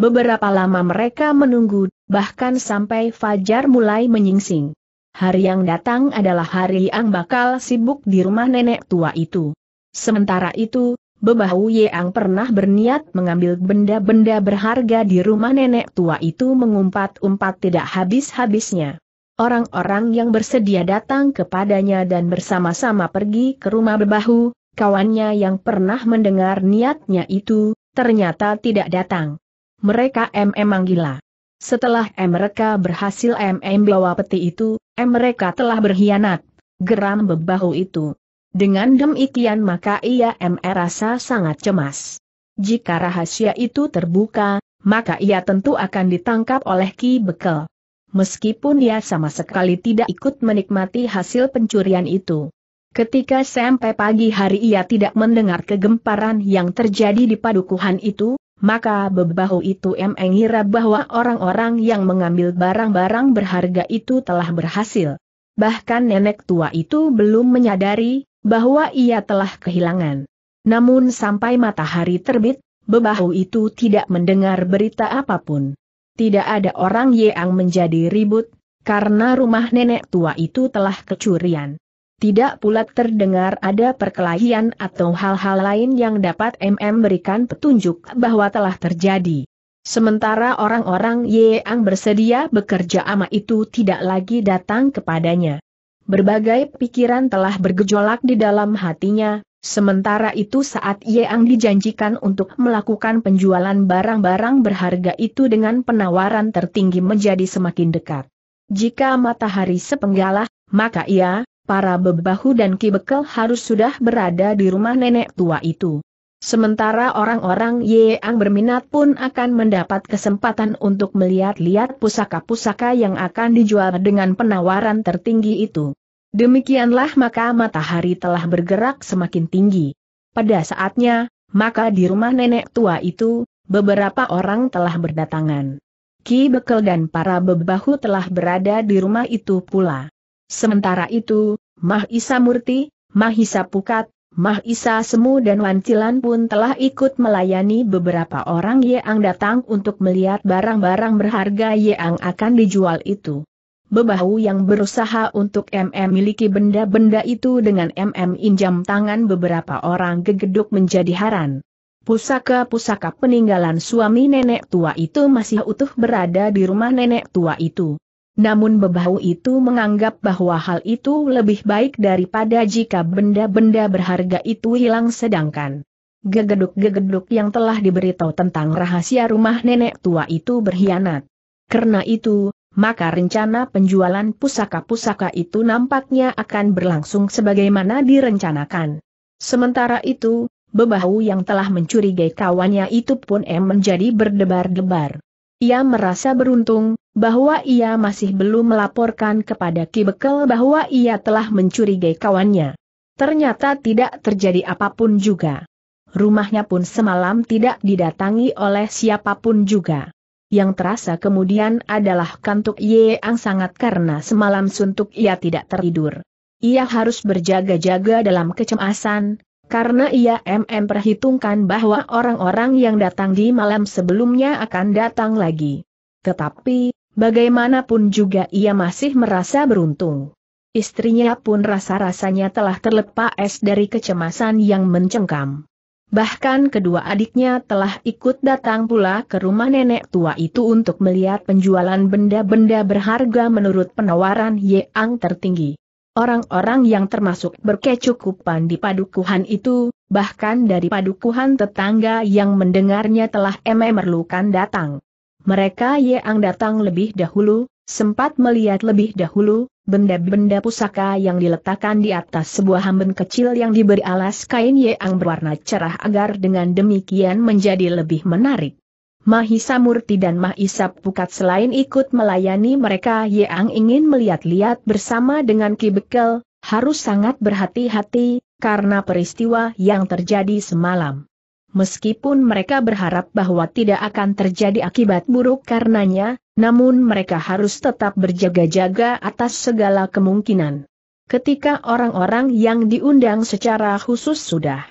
Beberapa lama mereka menunggu, bahkan sampai fajar mulai menyingsing. Hari yang datang adalah hari yang bakal sibuk di rumah nenek tua itu. Sementara itu, Bebahu Yeang pernah berniat mengambil benda-benda berharga di rumah nenek tua itu mengumpat-umpat tidak habis-habisnya. Orang-orang yang bersedia datang kepadanya dan bersama-sama pergi ke rumah Bebahu, kawannya yang pernah mendengar niatnya itu, ternyata tidak datang. Mereka memang gila. Setelah mereka berhasil MM bawa peti itu, mereka telah berkhianat. Geram bebahu itu. Dengan demikian maka ia merasa sangat cemas. Jika rahasia itu terbuka, maka ia tentu akan ditangkap oleh Ki Bekel. Meskipun ia sama sekali tidak ikut menikmati hasil pencurian itu. Ketika sampai pagi hari ia tidak mendengar kegemparan yang terjadi di padukuhan itu, maka bebahu itu mengira bahwa orang-orang yang mengambil barang-barang berharga itu telah berhasil. Bahkan nenek tua itu belum menyadari bahwa ia telah kehilangan. Namun sampai matahari terbit, bebahu itu tidak mendengar berita apapun. Tidak ada orang yang menjadi ribut, karena rumah nenek tua itu telah kecurian. Tidak pula terdengar ada perkelahian atau hal-hal lain yang dapat MM berikan petunjuk bahwa telah terjadi. Sementara orang-orang Yeang bersedia bekerja ama itu tidak lagi datang kepadanya. Berbagai pikiran telah bergejolak di dalam hatinya, sementara itu saat Yeang dijanjikan untuk melakukan penjualan barang-barang berharga itu dengan penawaran tertinggi menjadi semakin dekat. Jika matahari sepenggalah, maka ia, para bebahu dan kibekel harus sudah berada di rumah nenek tua itu. Sementara orang-orang Yeang berminat pun akan mendapat kesempatan untuk melihat-lihat pusaka-pusaka yang akan dijual dengan penawaran tertinggi itu. Demikianlah maka matahari telah bergerak semakin tinggi. Pada saatnya, maka di rumah nenek tua itu, beberapa orang telah berdatangan. Ki Bekel dan para bebahu telah berada di rumah itu pula. Sementara itu, Mahisa Murti, Mahisa Pukat, Mahisa Semu dan Wancilan pun telah ikut melayani beberapa orang yang datang untuk melihat barang-barang berharga yang akan dijual itu. Bebahu yang berusaha untuk MM miliki benda-benda itu dengan MM injam tangan beberapa orang gegeduk menjadi haran. Pusaka-pusaka peninggalan suami nenek tua itu masih utuh berada di rumah nenek tua itu. Namun bebahu itu menganggap bahwa hal itu lebih baik daripada jika benda-benda berharga itu hilang sedangkan gegeduk-gegeduk yang telah diberitahu tentang rahasia rumah nenek tua itu berkhianat. Karena itu, maka rencana penjualan pusaka-pusaka itu nampaknya akan berlangsung sebagaimana direncanakan. Sementara itu, bebahu yang telah mencurigai kawannya itu pun em menjadi berdebar-debar. Ia merasa beruntung, bahwa ia masih belum melaporkan kepada Ki Bekel bahwa ia telah mencurigai kawannya. Ternyata tidak terjadi apapun juga. Rumahnya pun semalam tidak didatangi oleh siapapun juga. Yang terasa kemudian adalah kantuk Ye Yeang sangat karena semalam suntuk ia tidak tertidur. Ia harus berjaga-jaga dalam kecemasan, karena ia MM perhitungkan bahwa orang-orang yang datang di malam sebelumnya akan datang lagi. Tetapi, bagaimanapun juga ia masih merasa beruntung. Istrinya pun rasa-rasanya telah terlepas dari kecemasan yang mencengkam. Bahkan kedua adiknya telah ikut datang pula ke rumah nenek tua itu untuk melihat penjualan benda-benda berharga menurut penawaran yang tertinggi. Orang-orang yang termasuk berkecukupan di padukuhan itu, bahkan dari padukuhan tetangga yang mendengarnya telah memerlukan datang. Mereka yang datang lebih dahulu, sempat melihat lebih dahulu, benda-benda pusaka yang diletakkan di atas sebuah hamben kecil yang diberi alas kain yang berwarna cerah agar dengan demikian menjadi lebih menarik. Mahisa Murti dan Mahisa Pukat selain ikut melayani mereka yang ingin melihat-lihat bersama dengan Ki harus sangat berhati-hati, karena peristiwa yang terjadi semalam. Meskipun mereka berharap bahwa tidak akan terjadi akibat buruk karenanya, namun mereka harus tetap berjaga-jaga atas segala kemungkinan. Ketika orang-orang yang diundang secara khusus sudah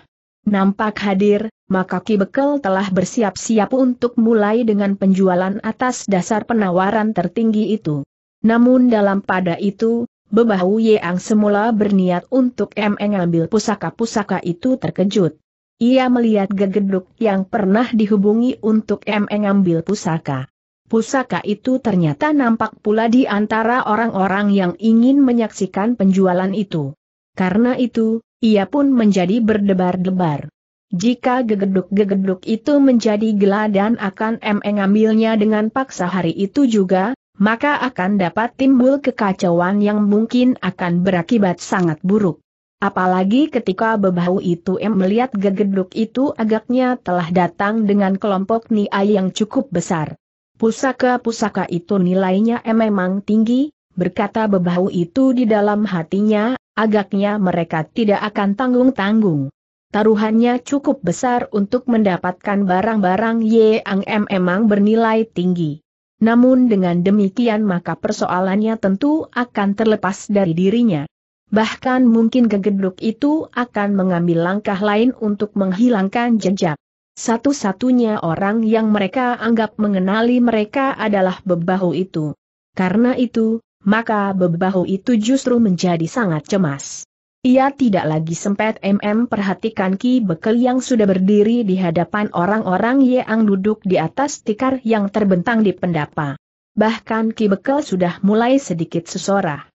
nampak hadir, maka Ki Bekel telah bersiap-siap untuk mulai dengan penjualan atas dasar penawaran tertinggi itu. Namun dalam pada itu, Bebahu Yeang semula berniat untuk mengambil pusaka-pusaka itu terkejut. Ia melihat gegeduk yang pernah dihubungi untuk mengambil pusaka. Pusaka itu ternyata nampak pula di antara orang-orang yang ingin menyaksikan penjualan itu. Karena itu, ia pun menjadi berdebar-debar. Jika gegeduk-gegeduk itu menjadi gela dan akan mengambilnya dengan paksa hari itu juga, maka akan dapat timbul kekacauan yang mungkin akan berakibat sangat buruk. Apalagi ketika bebahu itu em melihat gegeduk itu agaknya telah datang dengan kelompok niai yang cukup besar. Pusaka-pusaka itu nilainya em memang tinggi, berkata bebahu itu di dalam hatinya, agaknya mereka tidak akan tanggung-tanggung. Taruhannya cukup besar untuk mendapatkan barang-barang ye yang em memang bernilai tinggi. Namun dengan demikian maka persoalannya tentu akan terlepas dari dirinya bahkan mungkin gegeduk itu akan mengambil langkah lain untuk menghilangkan jejak. Satu-satunya orang yang mereka anggap mengenali mereka adalah bebahu itu. Karena itu, maka bebahu itu justru menjadi sangat cemas. Ia tidak lagi sempat MM perhatikan Ki Bekel yang sudah berdiri di hadapan orang-orang yang duduk di atas tikar yang terbentang di pendapa. Bahkan Ki Bekel sudah mulai sedikit sesorah.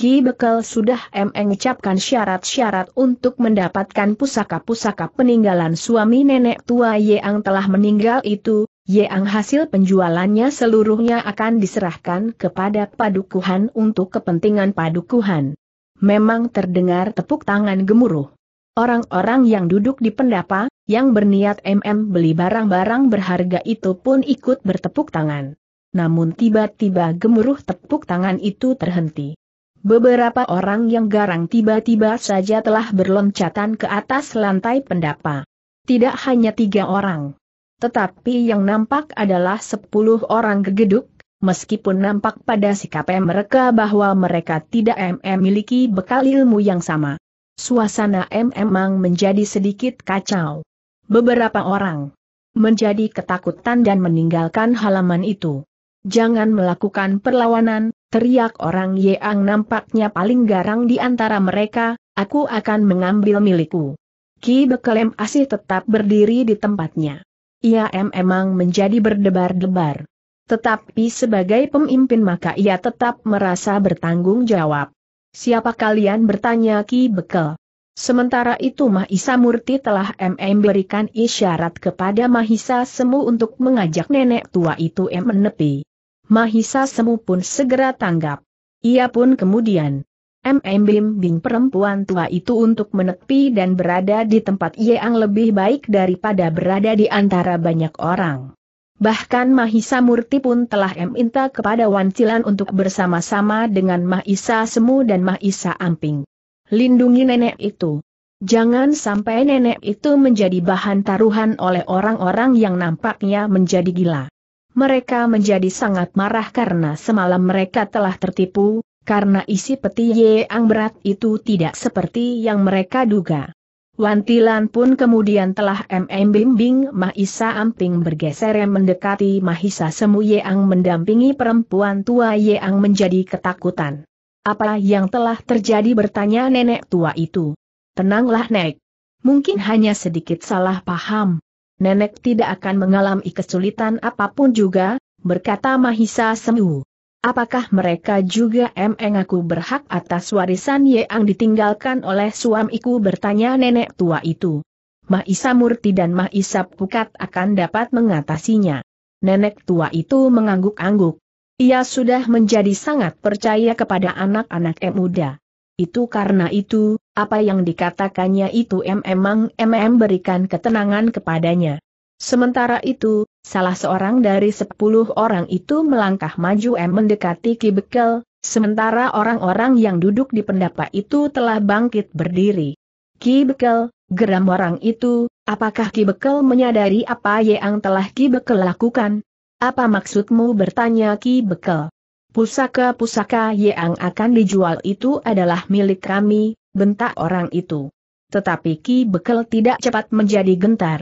Ki Bekal sudah mengucapkan syarat-syarat untuk mendapatkan pusaka-pusaka peninggalan suami nenek tua Yang telah meninggal itu, Yang hasil penjualannya seluruhnya akan diserahkan kepada padukuhan untuk kepentingan padukuhan. Memang terdengar tepuk tangan gemuruh. Orang-orang yang duduk di pendapa, yang berniat MM beli barang-barang berharga itu pun ikut bertepuk tangan. Namun tiba-tiba gemuruh tepuk tangan itu terhenti. Beberapa orang yang garang tiba-tiba saja telah berloncatan ke atas lantai pendapa. Tidak hanya tiga orang. Tetapi yang nampak adalah sepuluh orang gegeduk, meskipun nampak pada sikap mereka bahwa mereka tidak memiliki bekal ilmu yang sama. Suasana memang menjadi sedikit kacau. Beberapa orang menjadi ketakutan dan meninggalkan halaman itu. Jangan melakukan perlawanan, Teriak orang Yeang nampaknya paling garang di antara mereka, aku akan mengambil milikku. Ki Bekelem Asih tetap berdiri di tempatnya. Ia memang menjadi berdebar-debar. Tetapi sebagai pemimpin maka ia tetap merasa bertanggung jawab. Siapa kalian bertanya Ki Bekel? Sementara itu Mahisa Murti telah memberikan isyarat kepada Mahisa Semu untuk mengajak nenek tua itu menepi. Mahisa Semu pun segera tanggap. Ia pun kemudian MM bimbing perempuan tua itu untuk menepi dan berada di tempat yang lebih baik daripada berada di antara banyak orang. Bahkan Mahisa Murti pun telah meminta kepada Wancilan untuk bersama-sama dengan Mahisa Semu dan Mahisa Amping. Lindungi nenek itu. Jangan sampai nenek itu menjadi bahan taruhan oleh orang-orang yang nampaknya menjadi gila. Mereka menjadi sangat marah karena semalam mereka telah tertipu, karena isi peti yang berat itu tidak seperti yang mereka duga. Wantilan pun kemudian telah MM bimbing Mahisa Amping bergeser mendekati Mahisa Semu Ang mendampingi perempuan tua Yeang menjadi ketakutan. Apa yang telah terjadi bertanya nenek tua itu. Tenanglah Nek. Mungkin hanya sedikit salah paham nenek tidak akan mengalami kesulitan apapun juga, berkata Mahisa Semu. Apakah mereka juga emeng aku berhak atas warisan yang ditinggalkan oleh suamiku bertanya nenek tua itu. Mahisa Murti dan Mahisa Pukat akan dapat mengatasinya. Nenek tua itu mengangguk-angguk. Ia sudah menjadi sangat percaya kepada anak-anak muda. Itu karena itu, apa yang dikatakannya itu memang MM berikan ketenangan kepadanya. Sementara itu, salah seorang dari sepuluh orang itu melangkah maju M mendekati Ki Bekel, sementara orang-orang yang duduk di pendapa itu telah bangkit berdiri. Ki Bekel, geram orang itu, apakah Ki Bekel menyadari apa yang telah Ki Bekel lakukan? Apa maksudmu bertanya Ki Bekel? Pusaka-pusaka yang akan dijual itu adalah milik kami, bentak orang itu. Tetapi Ki Bekel tidak cepat menjadi gentar.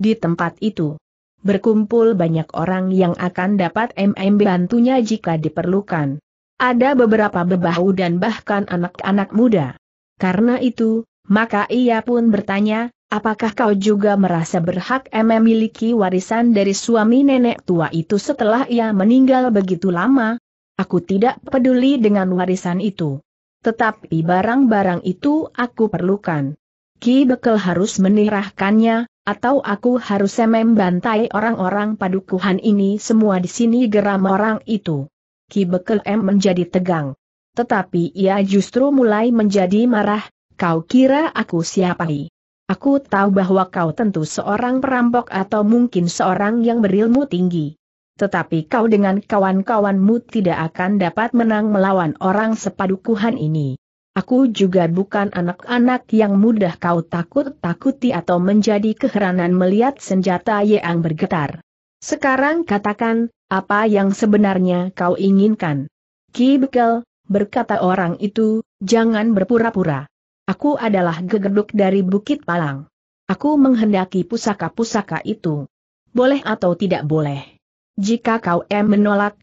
Di tempat itu, berkumpul banyak orang yang akan dapat MM bantunya jika diperlukan. Ada beberapa bebahu dan bahkan anak-anak muda. Karena itu, maka ia pun bertanya, apakah kau juga merasa berhak MM miliki warisan dari suami nenek tua itu setelah ia meninggal begitu lama? Aku tidak peduli dengan warisan itu. Tetapi barang-barang itu aku perlukan. Ki Bekel harus menirahkannya, atau aku harus membantai orang-orang padukuhan ini semua di sini geram orang itu. Ki Bekel M menjadi tegang. Tetapi ia justru mulai menjadi marah, kau kira aku siapa? Aku tahu bahwa kau tentu seorang perampok atau mungkin seorang yang berilmu tinggi tetapi kau dengan kawan-kawanmu tidak akan dapat menang melawan orang sepadukuhan ini. Aku juga bukan anak-anak yang mudah kau takut-takuti atau menjadi keheranan melihat senjata Yeang bergetar. Sekarang katakan, apa yang sebenarnya kau inginkan? Ki Bekel, berkata orang itu, jangan berpura-pura. Aku adalah gegeduk dari Bukit Palang. Aku menghendaki pusaka-pusaka itu. Boleh atau tidak boleh? Jika kau M menolak,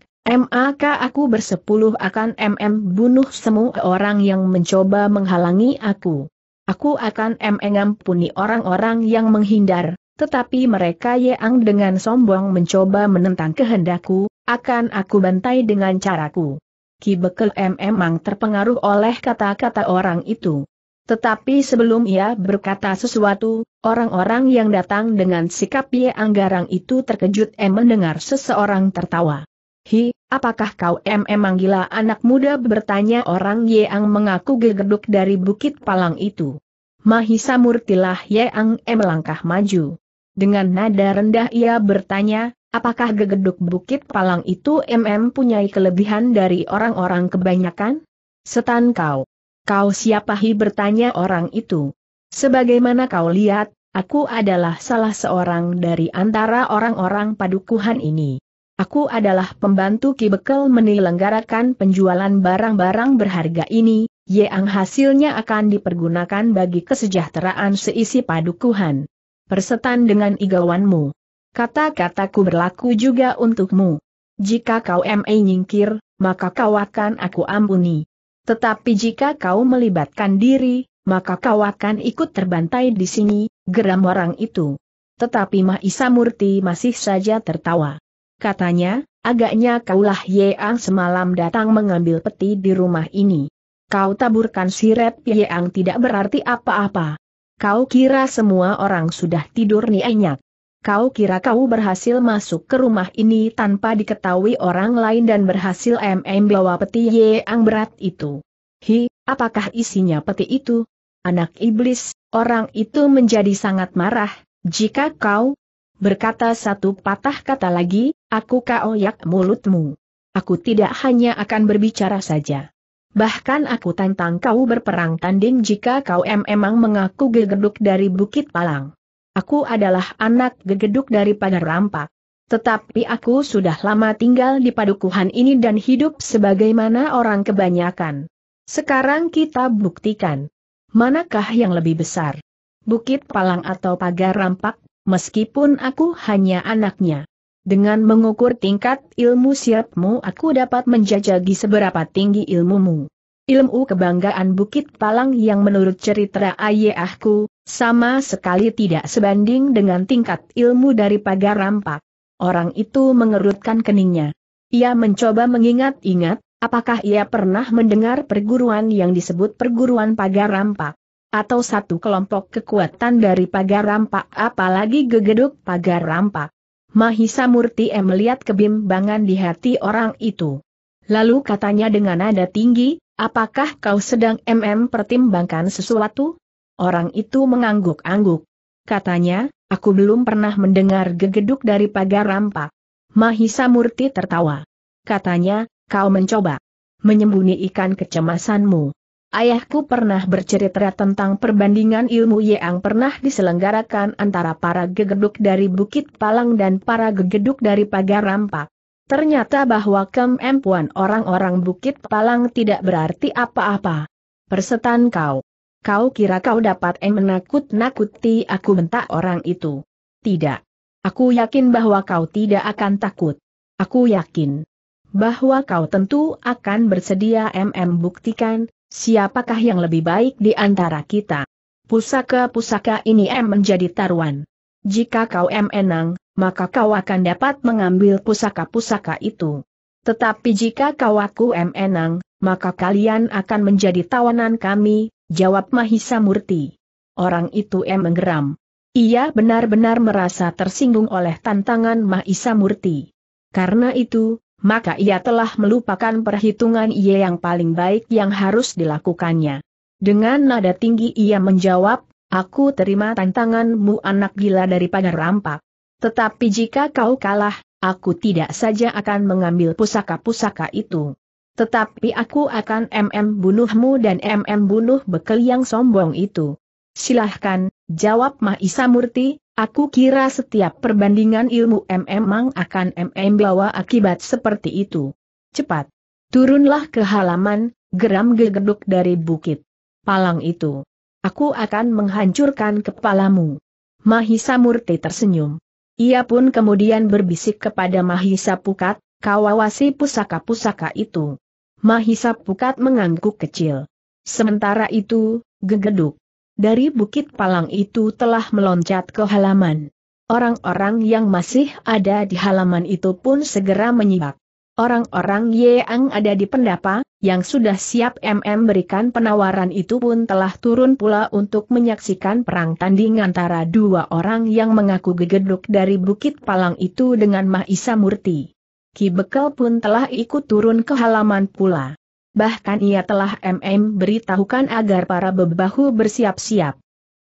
maka aku bersepuluh akan MM bunuh semua orang yang mencoba menghalangi aku. Aku akan M mengampuni orang-orang yang menghindar, tetapi mereka yang dengan sombong mencoba menentang kehendakku, akan aku bantai dengan caraku. Ki Bekel M memang terpengaruh oleh kata-kata orang itu. Tetapi sebelum ia berkata sesuatu, orang-orang yang datang dengan sikap Ye Anggarang itu terkejut M mendengar seseorang tertawa. Hi, apakah kau M emang gila anak muda bertanya orang Ye Ang mengaku gegeduk dari bukit palang itu. Mahisa murtilah Ang em langkah maju. Dengan nada rendah ia bertanya, apakah gegeduk bukit palang itu em punyai kelebihan dari orang-orang kebanyakan? Setan kau. Kau siapahi bertanya orang itu. Sebagaimana kau lihat, aku adalah salah seorang dari antara orang-orang padukuhan ini. Aku adalah pembantu Ki Bekel menyelenggarakan penjualan barang-barang berharga ini, yang hasilnya akan dipergunakan bagi kesejahteraan seisi padukuhan. Persetan dengan igawanmu. Kata-kataku berlaku juga untukmu. Jika kau ma nyingkir, maka kau akan aku ampuni. Tetapi jika kau melibatkan diri, maka kau akan ikut terbantai di sini, geram orang itu. Tetapi Mahisa Murti masih saja tertawa. Katanya, agaknya kaulah Yeang semalam datang mengambil peti di rumah ini. Kau taburkan sirep Yeang tidak berarti apa-apa. Kau kira semua orang sudah tidur nih, nianyak. Kau kira kau berhasil masuk ke rumah ini tanpa diketahui orang lain dan berhasil MM bawa peti yang berat itu. Hi, apakah isinya peti itu? Anak iblis, orang itu menjadi sangat marah, jika kau berkata satu patah kata lagi, aku kaoyak mulutmu. Aku tidak hanya akan berbicara saja. Bahkan aku tantang kau berperang tanding jika kau memang mengaku gegeduk dari Bukit Palang. Aku adalah anak gegeduk dari pagar rampak. Tetapi aku sudah lama tinggal di padukuhan ini dan hidup sebagaimana orang kebanyakan. Sekarang kita buktikan. Manakah yang lebih besar? Bukit Palang atau pagar rampak, meskipun aku hanya anaknya. Dengan mengukur tingkat ilmu siapmu aku dapat menjajagi seberapa tinggi ilmumu. Ilmu kebanggaan Bukit Palang yang menurut cerita ayahku, sama sekali tidak sebanding dengan tingkat ilmu dari pagar rampak. Orang itu mengerutkan keningnya. Ia mencoba mengingat-ingat, apakah ia pernah mendengar perguruan yang disebut perguruan pagar rampak atau satu kelompok kekuatan dari pagar rampak apalagi gegeduk pagar rampak. Mahisa Murti M melihat kebimbangan di hati orang itu. Lalu katanya dengan nada tinggi, apakah kau sedang mm pertimbangkan sesuatu? Orang itu mengangguk-angguk. Katanya, aku belum pernah mendengar gegeduk dari pagar rampak. Mahisa Murti tertawa. Katanya, kau mencoba menyembunyi ikan kecemasanmu. Ayahku pernah bercerita tentang perbandingan ilmu yang pernah diselenggarakan antara para gegeduk dari Bukit Palang dan para gegeduk dari pagar rampak. Ternyata bahwa kemampuan orang-orang Bukit Palang tidak berarti apa-apa. Persetan kau. Kau kira kau dapat eng menakut-nakuti aku bentak orang itu? Tidak. Aku yakin bahwa kau tidak akan takut. Aku yakin bahwa kau tentu akan bersedia MM buktikan siapakah yang lebih baik di antara kita. Pusaka-pusaka ini M menjadi taruhan. Jika kau M enang, maka kau akan dapat mengambil pusaka-pusaka itu. Tetapi jika kau aku M enang, maka kalian akan menjadi tawanan kami, Jawab Mahisa Murti. Orang itu em menggeram. Ia benar-benar merasa tersinggung oleh tantangan Mahisa Murti. Karena itu, maka ia telah melupakan perhitungan ia yang paling baik yang harus dilakukannya. Dengan nada tinggi ia menjawab, aku terima tantanganmu anak gila dari daripada rampak. Tetapi jika kau kalah, aku tidak saja akan mengambil pusaka-pusaka itu. Tetapi aku akan MM bunuhmu dan MM bunuh bekel yang sombong itu. Silahkan, jawab Mahisa Murti, aku kira setiap perbandingan ilmu MM memang akan MM bawa akibat seperti itu. Cepat. Turunlah ke halaman, geram gegeduk dari bukit. Palang itu. Aku akan menghancurkan kepalamu. Mahisa Murti tersenyum. Ia pun kemudian berbisik kepada Mahisa Pukat, kau pusaka-pusaka itu. Mahisa Pukat mengangguk kecil. Sementara itu, gegeduk. Dari bukit palang itu telah meloncat ke halaman. Orang-orang yang masih ada di halaman itu pun segera menyibak. Orang-orang yang ada di pendapa, yang sudah siap MM berikan penawaran itu pun telah turun pula untuk menyaksikan perang tanding antara dua orang yang mengaku gegeduk dari Bukit Palang itu dengan Mahisa Murti. Ki Bekal pun telah ikut turun ke halaman pula. Bahkan ia telah MM beritahukan agar para bebahu bersiap-siap.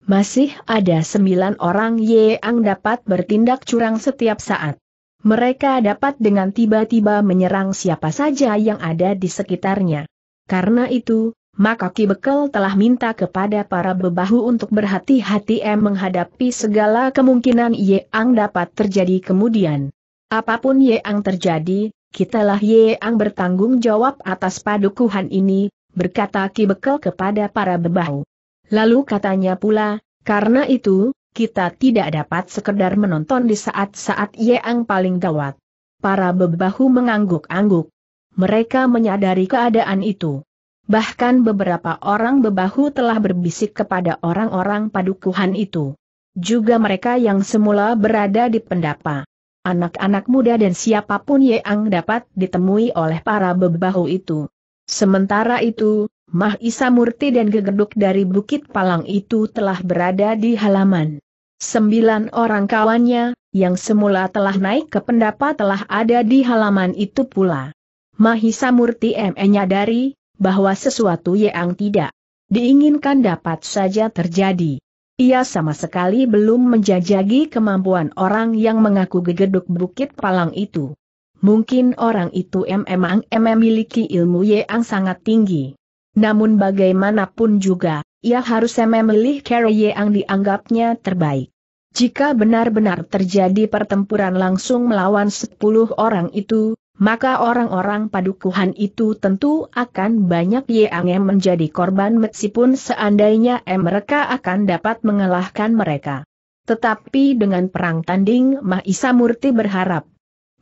Masih ada sembilan orang yang dapat bertindak curang setiap saat. Mereka dapat dengan tiba-tiba menyerang siapa saja yang ada di sekitarnya. Karena itu, maka Ki Bekel telah minta kepada para bebahu untuk berhati-hati menghadapi segala kemungkinan yang dapat terjadi kemudian. Apapun yang terjadi, kitalah yang bertanggung jawab atas padukuhan ini, berkata Ki Bekel kepada para bebahu. Lalu katanya pula, karena itu, kita tidak dapat sekedar menonton di saat-saat yang paling gawat. Para bebahu mengangguk-angguk. Mereka menyadari keadaan itu. Bahkan beberapa orang bebahu telah berbisik kepada orang-orang padukuhan itu. Juga mereka yang semula berada di pendapa anak-anak muda dan siapapun yang dapat ditemui oleh para bebahu itu. Sementara itu, Mah Isa Murti dan gegeduk dari Bukit Palang itu telah berada di halaman. Sembilan orang kawannya, yang semula telah naik ke pendapa telah ada di halaman itu pula. Mahisa Murti menyadari, bahwa sesuatu yang tidak diinginkan dapat saja terjadi. Ia sama sekali belum menjajagi kemampuan orang yang mengaku gegeduk bukit palang itu. Mungkin orang itu memang memiliki ilmu yang sangat tinggi. Namun bagaimanapun juga, ia harus memilih cara yang dianggapnya terbaik. Jika benar-benar terjadi pertempuran langsung melawan 10 orang itu, maka orang-orang padukuhan itu tentu akan banyak yang menjadi korban meskipun seandainya mereka akan dapat mengalahkan mereka. Tetapi dengan perang tanding Mahisa Murti berharap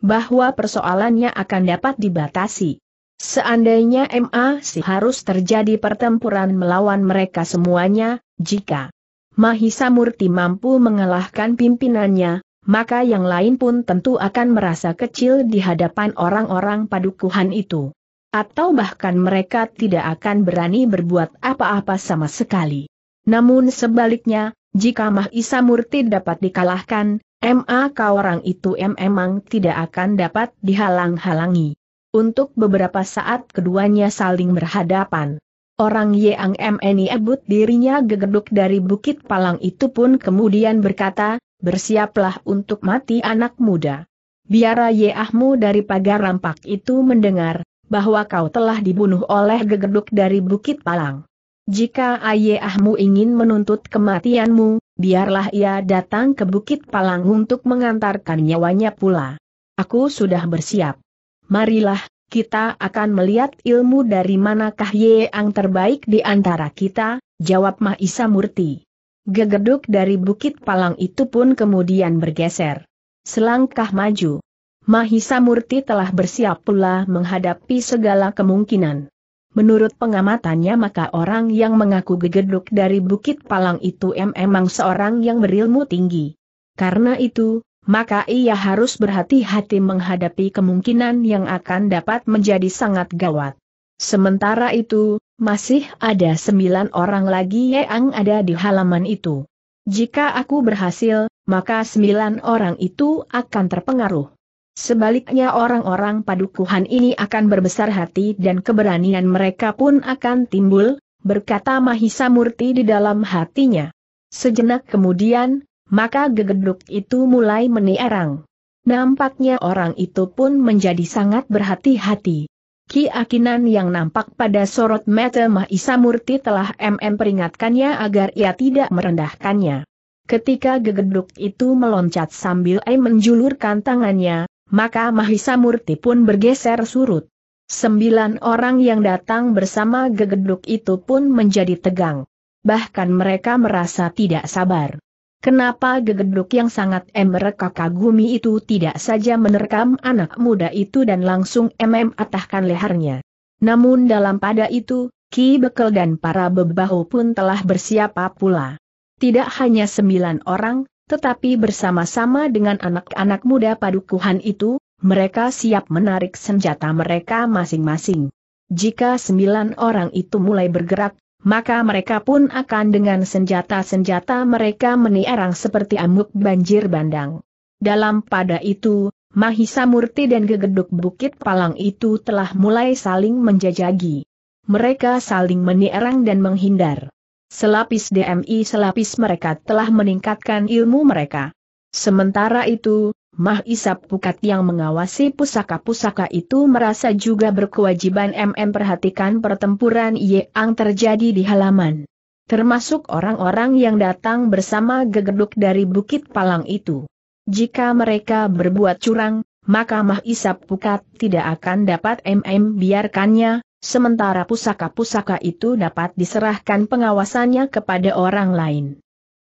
bahwa persoalannya akan dapat dibatasi. Seandainya MA sih harus terjadi pertempuran melawan mereka semuanya, jika Mahisa Murti mampu mengalahkan pimpinannya, maka yang lain pun tentu akan merasa kecil di hadapan orang-orang padukuhan itu. Atau bahkan mereka tidak akan berani berbuat apa-apa sama sekali. Namun sebaliknya, jika Mahisa Murti dapat dikalahkan, maka orang itu memang tidak akan dapat dihalang-halangi. Untuk beberapa saat keduanya saling berhadapan. Orang Yang MNI ebut dirinya gegeduk dari Bukit Palang itu pun kemudian berkata, bersiaplah untuk mati anak muda. Biar Yeahmu dari pagar rampak itu mendengar, bahwa kau telah dibunuh oleh gegeduk dari Bukit Palang. Jika Ayahmu ingin menuntut kematianmu, biarlah ia datang ke Bukit Palang untuk mengantarkan nyawanya pula. Aku sudah bersiap. Marilah, kita akan melihat ilmu dari manakah Yeang terbaik di antara kita, jawab Mahisa Murti. Gegeduk dari Bukit Palang itu pun kemudian bergeser. Selangkah maju. Mahisa Murti telah bersiap pula menghadapi segala kemungkinan. Menurut pengamatannya maka orang yang mengaku gegeduk dari Bukit Palang itu memang seorang yang berilmu tinggi. Karena itu, maka ia harus berhati-hati menghadapi kemungkinan yang akan dapat menjadi sangat gawat. Sementara itu, masih ada sembilan orang lagi yang ada di halaman itu. Jika aku berhasil, maka sembilan orang itu akan terpengaruh. Sebaliknya orang-orang padukuhan ini akan berbesar hati dan keberanian mereka pun akan timbul, berkata Mahisa Murti di dalam hatinya. Sejenak kemudian, maka gegeduk itu mulai meniarang. Nampaknya orang itu pun menjadi sangat berhati-hati keyakinan yang nampak pada sorot mata Mahisa Murti telah MM peringatkannya agar ia tidak merendahkannya. Ketika gegeduk itu meloncat sambil M menjulurkan tangannya, maka Mahisa Murti pun bergeser surut. Sembilan orang yang datang bersama gegeduk itu pun menjadi tegang. Bahkan mereka merasa tidak sabar. Kenapa gegeduk yang sangat mereka kagumi itu tidak saja menerkam anak muda itu dan langsung mm atahkan lehernya. Namun dalam pada itu, Ki Bekel dan para bebahu pun telah bersiap pula. Tidak hanya sembilan orang, tetapi bersama-sama dengan anak-anak muda padukuhan itu, mereka siap menarik senjata mereka masing-masing. Jika sembilan orang itu mulai bergerak, maka mereka pun akan dengan senjata-senjata mereka menierang seperti amuk banjir bandang. Dalam pada itu, Mahisa Murti dan Gegeduk Bukit Palang itu telah mulai saling menjajagi. Mereka saling menierang dan menghindar. Selapis DMI selapis mereka telah meningkatkan ilmu mereka. Sementara itu, Mah Isap Pukat yang mengawasi pusaka-pusaka itu merasa juga berkewajiban MM perhatikan pertempuran yang terjadi di halaman. Termasuk orang-orang yang datang bersama gegeduk dari Bukit Palang itu. Jika mereka berbuat curang, maka Mah Isap Pukat tidak akan dapat MM biarkannya, sementara pusaka-pusaka itu dapat diserahkan pengawasannya kepada orang lain.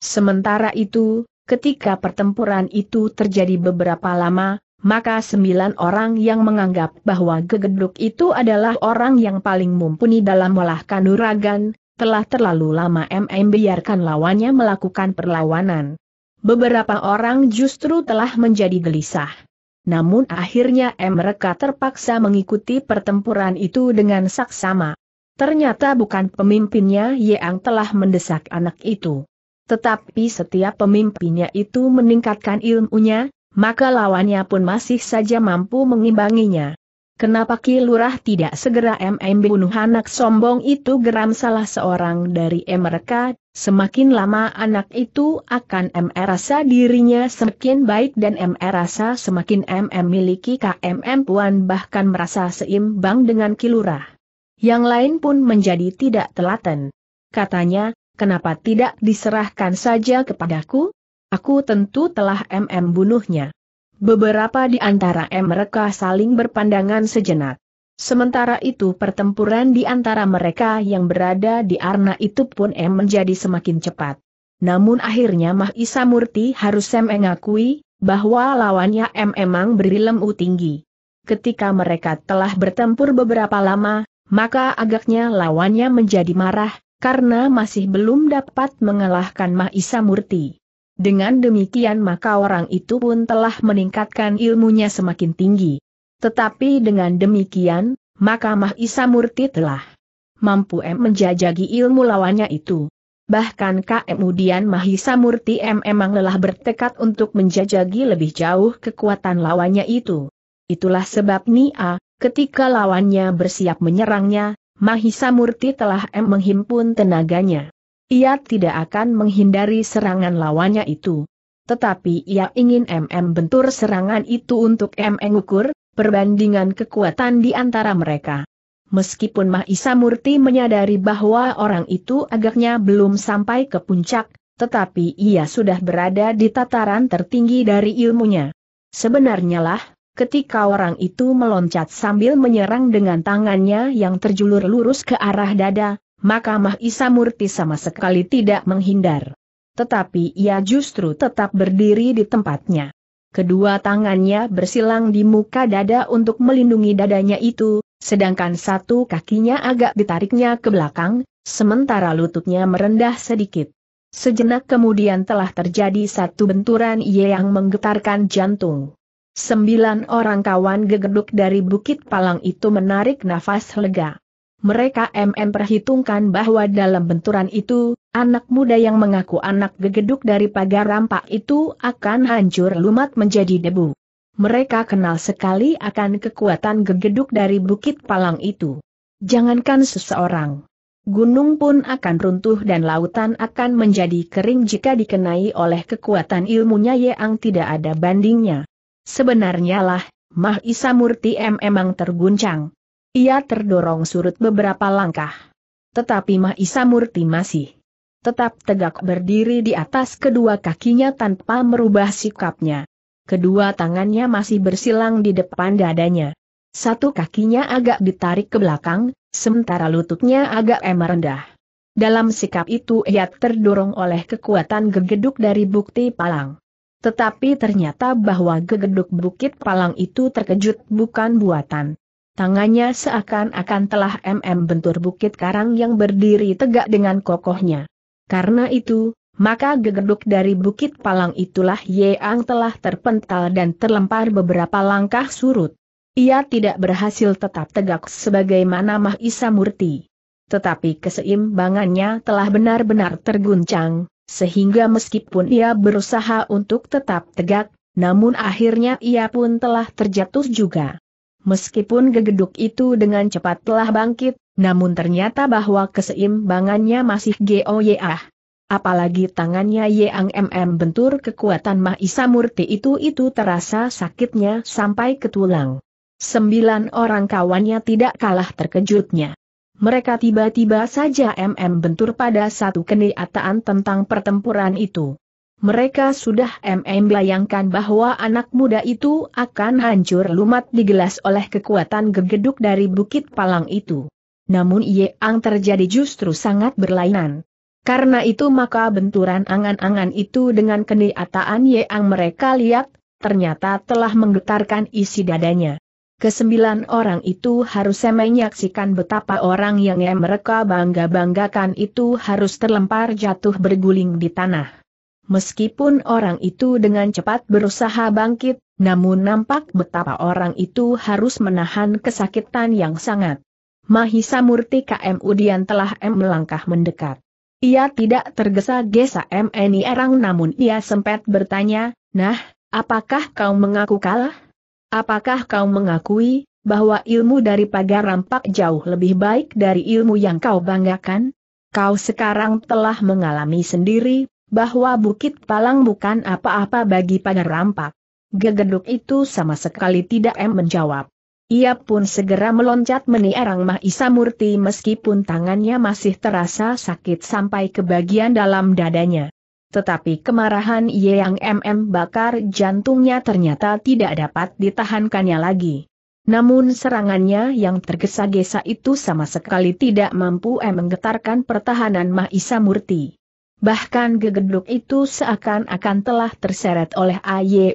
Sementara itu, Ketika pertempuran itu terjadi beberapa lama, maka sembilan orang yang menganggap bahwa Gegedruk itu adalah orang yang paling mumpuni dalam melahkan kanuragan, telah terlalu lama MM biarkan lawannya melakukan perlawanan. Beberapa orang justru telah menjadi gelisah. Namun akhirnya M mereka terpaksa mengikuti pertempuran itu dengan saksama. Ternyata bukan pemimpinnya yang telah mendesak anak itu. Tetapi setiap pemimpinnya itu meningkatkan ilmunya, maka lawannya pun masih saja mampu mengimbanginya. Kenapa Ki Lurah tidak segera MM bunuh anak sombong itu geram salah seorang dari mereka, semakin lama anak itu akan MM rasa dirinya semakin baik dan MM rasa semakin MM miliki KMM Puan bahkan merasa seimbang dengan Ki Lurah. Yang lain pun menjadi tidak telaten. Katanya, kenapa tidak diserahkan saja kepadaku? Aku tentu telah MM bunuhnya. Beberapa di antara mereka saling berpandangan sejenak. Sementara itu pertempuran di antara mereka yang berada di Arna itu pun M menjadi semakin cepat. Namun akhirnya Mahisa Murti harus M mengakui, bahwa lawannya M emang berilmu tinggi. Ketika mereka telah bertempur beberapa lama, maka agaknya lawannya menjadi marah, karena masih belum dapat mengalahkan Mahisa Murti. Dengan demikian maka orang itu pun telah meningkatkan ilmunya semakin tinggi. Tetapi dengan demikian, maka Mahisa Murti telah mampu M menjajagi ilmu lawannya itu. Bahkan kemudian Mahisa Murti M memang lelah bertekad untuk menjajagi lebih jauh kekuatan lawannya itu. Itulah sebab Nia, ketika lawannya bersiap menyerangnya, Mahisa Murti telah M menghimpun tenaganya. Ia tidak akan menghindari serangan lawannya itu. Tetapi ia ingin MM bentur serangan itu untuk M mengukur perbandingan kekuatan di antara mereka. Meskipun Mahisa Murti menyadari bahwa orang itu agaknya belum sampai ke puncak, tetapi ia sudah berada di tataran tertinggi dari ilmunya. Sebenarnya lah, ketika orang itu meloncat sambil menyerang dengan tangannya yang terjulur lurus ke arah dada, maka Mahisa Murti sama sekali tidak menghindar. Tetapi ia justru tetap berdiri di tempatnya. Kedua tangannya bersilang di muka dada untuk melindungi dadanya itu, sedangkan satu kakinya agak ditariknya ke belakang, sementara lututnya merendah sedikit. Sejenak kemudian telah terjadi satu benturan yang menggetarkan jantung. Sembilan orang kawan gegeduk dari Bukit Palang itu menarik nafas lega. Mereka MM perhitungkan bahwa dalam benturan itu, anak muda yang mengaku anak gegeduk dari pagar rampak itu akan hancur lumat menjadi debu. Mereka kenal sekali akan kekuatan gegeduk dari Bukit Palang itu. Jangankan seseorang. Gunung pun akan runtuh dan lautan akan menjadi kering jika dikenai oleh kekuatan ilmunya yang tidak ada bandingnya. Sebenarnya lah, Mah Isa Murti M emang terguncang. Ia terdorong surut beberapa langkah. Tetapi Mah Isa Murti masih tetap tegak berdiri di atas kedua kakinya tanpa merubah sikapnya. Kedua tangannya masih bersilang di depan dadanya. Satu kakinya agak ditarik ke belakang, sementara lututnya agak emar rendah. Dalam sikap itu ia terdorong oleh kekuatan gegeduk dari bukti palang. Tetapi ternyata bahwa gegeduk bukit palang itu terkejut bukan buatan. Tangannya seakan-akan telah MM bentur bukit karang yang berdiri tegak dengan kokohnya. Karena itu, maka gegeduk dari bukit palang itulah Yeang telah terpental dan terlempar beberapa langkah surut. Ia tidak berhasil tetap tegak sebagaimana Mahisa Murti. Tetapi keseimbangannya telah benar-benar terguncang, sehingga meskipun ia berusaha untuk tetap tegak, namun akhirnya ia pun telah terjatuh juga. Meskipun gegeduk itu dengan cepat telah bangkit, namun ternyata bahwa keseimbangannya masih goyah. Apalagi tangannya Yang MM bentur kekuatan Mahisa Murti itu-itu terasa sakitnya sampai ke tulang. Sembilan orang kawannya tidak kalah terkejutnya mereka tiba-tiba saja MM bentur pada satu kenyataan tentang pertempuran itu. Mereka sudah MM bayangkan bahwa anak muda itu akan hancur lumat digelas oleh kekuatan gegeduk dari Bukit Palang itu. Namun Ang terjadi justru sangat berlainan. Karena itu maka benturan angan-angan itu dengan kenyataan Yang mereka lihat, ternyata telah menggetarkan isi dadanya. Kesembilan orang itu harusnya menyaksikan betapa orang yang mereka bangga-banggakan itu harus terlempar jatuh berguling di tanah. Meskipun orang itu dengan cepat berusaha bangkit, namun nampak betapa orang itu harus menahan kesakitan yang sangat. Mahisa Murti KM Udian telah M melangkah mendekat. Ia tidak tergesa-gesa MNI Erang namun ia sempat bertanya, Nah, apakah kau mengaku kalah? Apakah kau mengakui bahwa ilmu dari pagar rampak jauh lebih baik dari ilmu yang kau banggakan? Kau sekarang telah mengalami sendiri bahwa Bukit Palang bukan apa-apa bagi pagar rampak. Gegeduk itu sama sekali tidak em menjawab. Ia pun segera meloncat meniarang Mahisa Murti meskipun tangannya masih terasa sakit sampai ke bagian dalam dadanya tetapi kemarahan Yang MM bakar jantungnya ternyata tidak dapat ditahankannya lagi. Namun serangannya yang tergesa-gesa itu sama sekali tidak mampu menggetarkan pertahanan Mahisa Murti. Bahkan gegeduk itu seakan-akan telah terseret oleh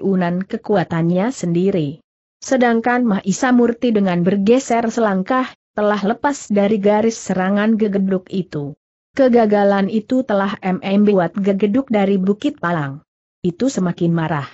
Unan kekuatannya sendiri. Sedangkan Mahisa Murti dengan bergeser selangkah, telah lepas dari garis serangan gegeduk itu. Kegagalan itu telah MM buat gegeduk dari Bukit Palang. Itu semakin marah.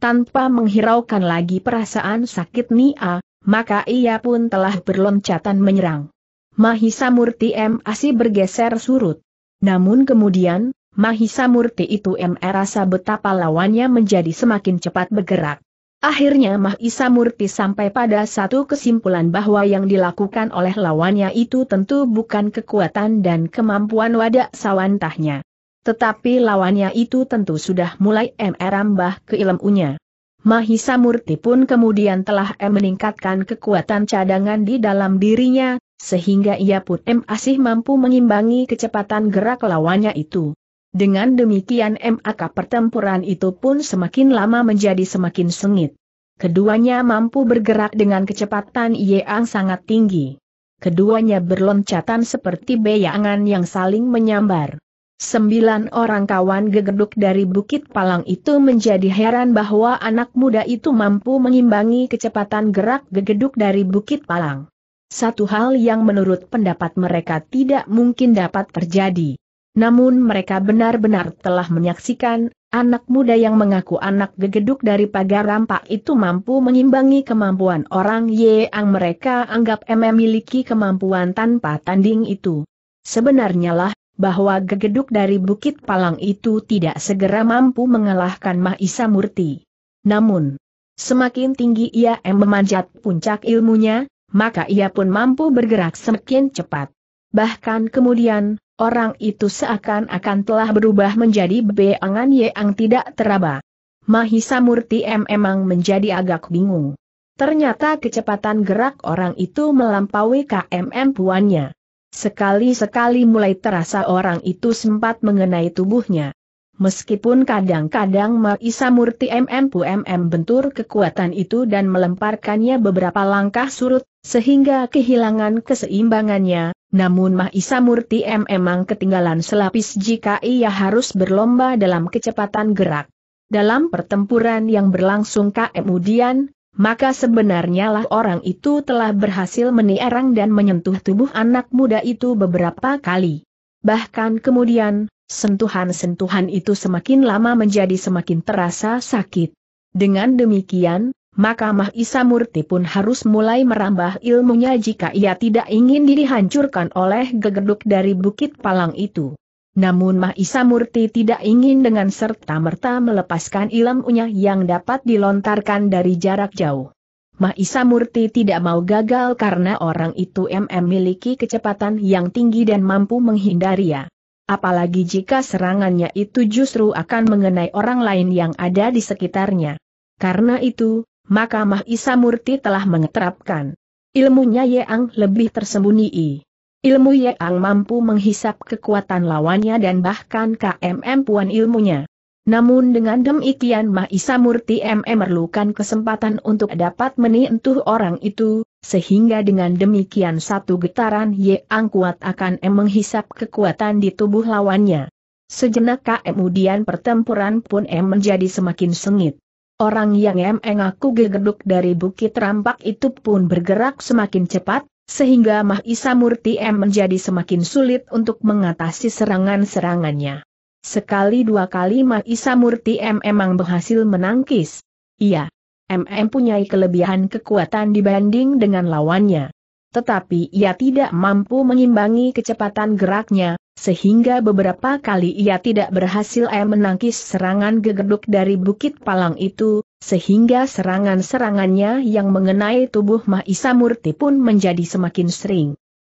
Tanpa menghiraukan lagi perasaan sakit Nia, maka ia pun telah berloncatan menyerang. Mahisa Murti M. Asi bergeser surut. Namun kemudian, Mahisa Murti itu M. rasa betapa lawannya menjadi semakin cepat bergerak. Akhirnya Mahisa Murti sampai pada satu kesimpulan bahwa yang dilakukan oleh lawannya itu tentu bukan kekuatan dan kemampuan wadah sawantahnya. Tetapi lawannya itu tentu sudah mulai merambah ke ilmunya. Mahisa Murti pun kemudian telah meningkatkan kekuatan cadangan di dalam dirinya, sehingga ia pun masih mampu mengimbangi kecepatan gerak lawannya itu. Dengan demikian MAK pertempuran itu pun semakin lama menjadi semakin sengit. Keduanya mampu bergerak dengan kecepatan yang sangat tinggi. Keduanya berloncatan seperti bayangan yang saling menyambar. Sembilan orang kawan gegeduk dari Bukit Palang itu menjadi heran bahwa anak muda itu mampu mengimbangi kecepatan gerak gegeduk dari Bukit Palang. Satu hal yang menurut pendapat mereka tidak mungkin dapat terjadi. Namun mereka benar-benar telah menyaksikan, anak muda yang mengaku anak gegeduk dari pagar rampak itu mampu mengimbangi kemampuan orang Ye yang mereka anggap memiliki kemampuan tanpa tanding itu. Sebenarnya lah, bahwa gegeduk dari Bukit Palang itu tidak segera mampu mengalahkan Mahisa Murti. Namun, semakin tinggi ia memanjat puncak ilmunya, maka ia pun mampu bergerak semakin cepat. Bahkan kemudian, Orang itu seakan-akan telah berubah menjadi beangan yang tidak teraba. Mahisa Murti M memang menjadi agak bingung. Ternyata kecepatan gerak orang itu melampaui KMM puannya. Sekali-sekali mulai terasa orang itu sempat mengenai tubuhnya. Meskipun kadang-kadang Mahisa Murti MM MM bentur kekuatan itu dan melemparkannya beberapa langkah surut, sehingga kehilangan keseimbangannya, namun Mahisa Murti M memang ketinggalan selapis jika ia harus berlomba dalam kecepatan gerak. Dalam pertempuran yang berlangsung kemudian, maka sebenarnya lah orang itu telah berhasil menierang dan menyentuh tubuh anak muda itu beberapa kali. Bahkan kemudian, sentuhan-sentuhan itu semakin lama menjadi semakin terasa sakit. Dengan demikian, maka Mahisa Murti pun harus mulai merambah ilmunya jika ia tidak ingin dihancurkan oleh gegeduk dari Bukit Palang itu. Namun Mahisa Murti tidak ingin dengan serta-merta melepaskan ilmunya yang dapat dilontarkan dari jarak jauh. Mahisa Murti tidak mau gagal karena orang itu memiliki kecepatan yang tinggi dan mampu menghindarinya. Apalagi jika serangannya itu justru akan mengenai orang lain yang ada di sekitarnya. Karena itu, maka Mahisa Murti telah mengeterapkan ilmunya Yeang lebih tersembunyi. Ilmu Yeang mampu menghisap kekuatan lawannya dan bahkan KMM puan ilmunya. Namun dengan demikian Mahisa Murti MM memerlukan kesempatan untuk dapat menentuh orang itu, sehingga dengan demikian satu getaran Yeang kuat akan M menghisap kekuatan di tubuh lawannya. Sejenak kemudian pertempuran pun M menjadi semakin sengit. Orang yang emeng aku gegeduk dari bukit rampak itu pun bergerak semakin cepat, sehingga Mahisa Murti M menjadi semakin sulit untuk mengatasi serangan-serangannya. Sekali dua kali Mahisa Murti M emang berhasil menangkis. Iya, MM punya kelebihan kekuatan dibanding dengan lawannya tetapi ia tidak mampu mengimbangi kecepatan geraknya, sehingga beberapa kali ia tidak berhasil menangkis serangan gegeduk dari Bukit Palang itu, sehingga serangan-serangannya yang mengenai tubuh Mahisa Murti pun menjadi semakin sering.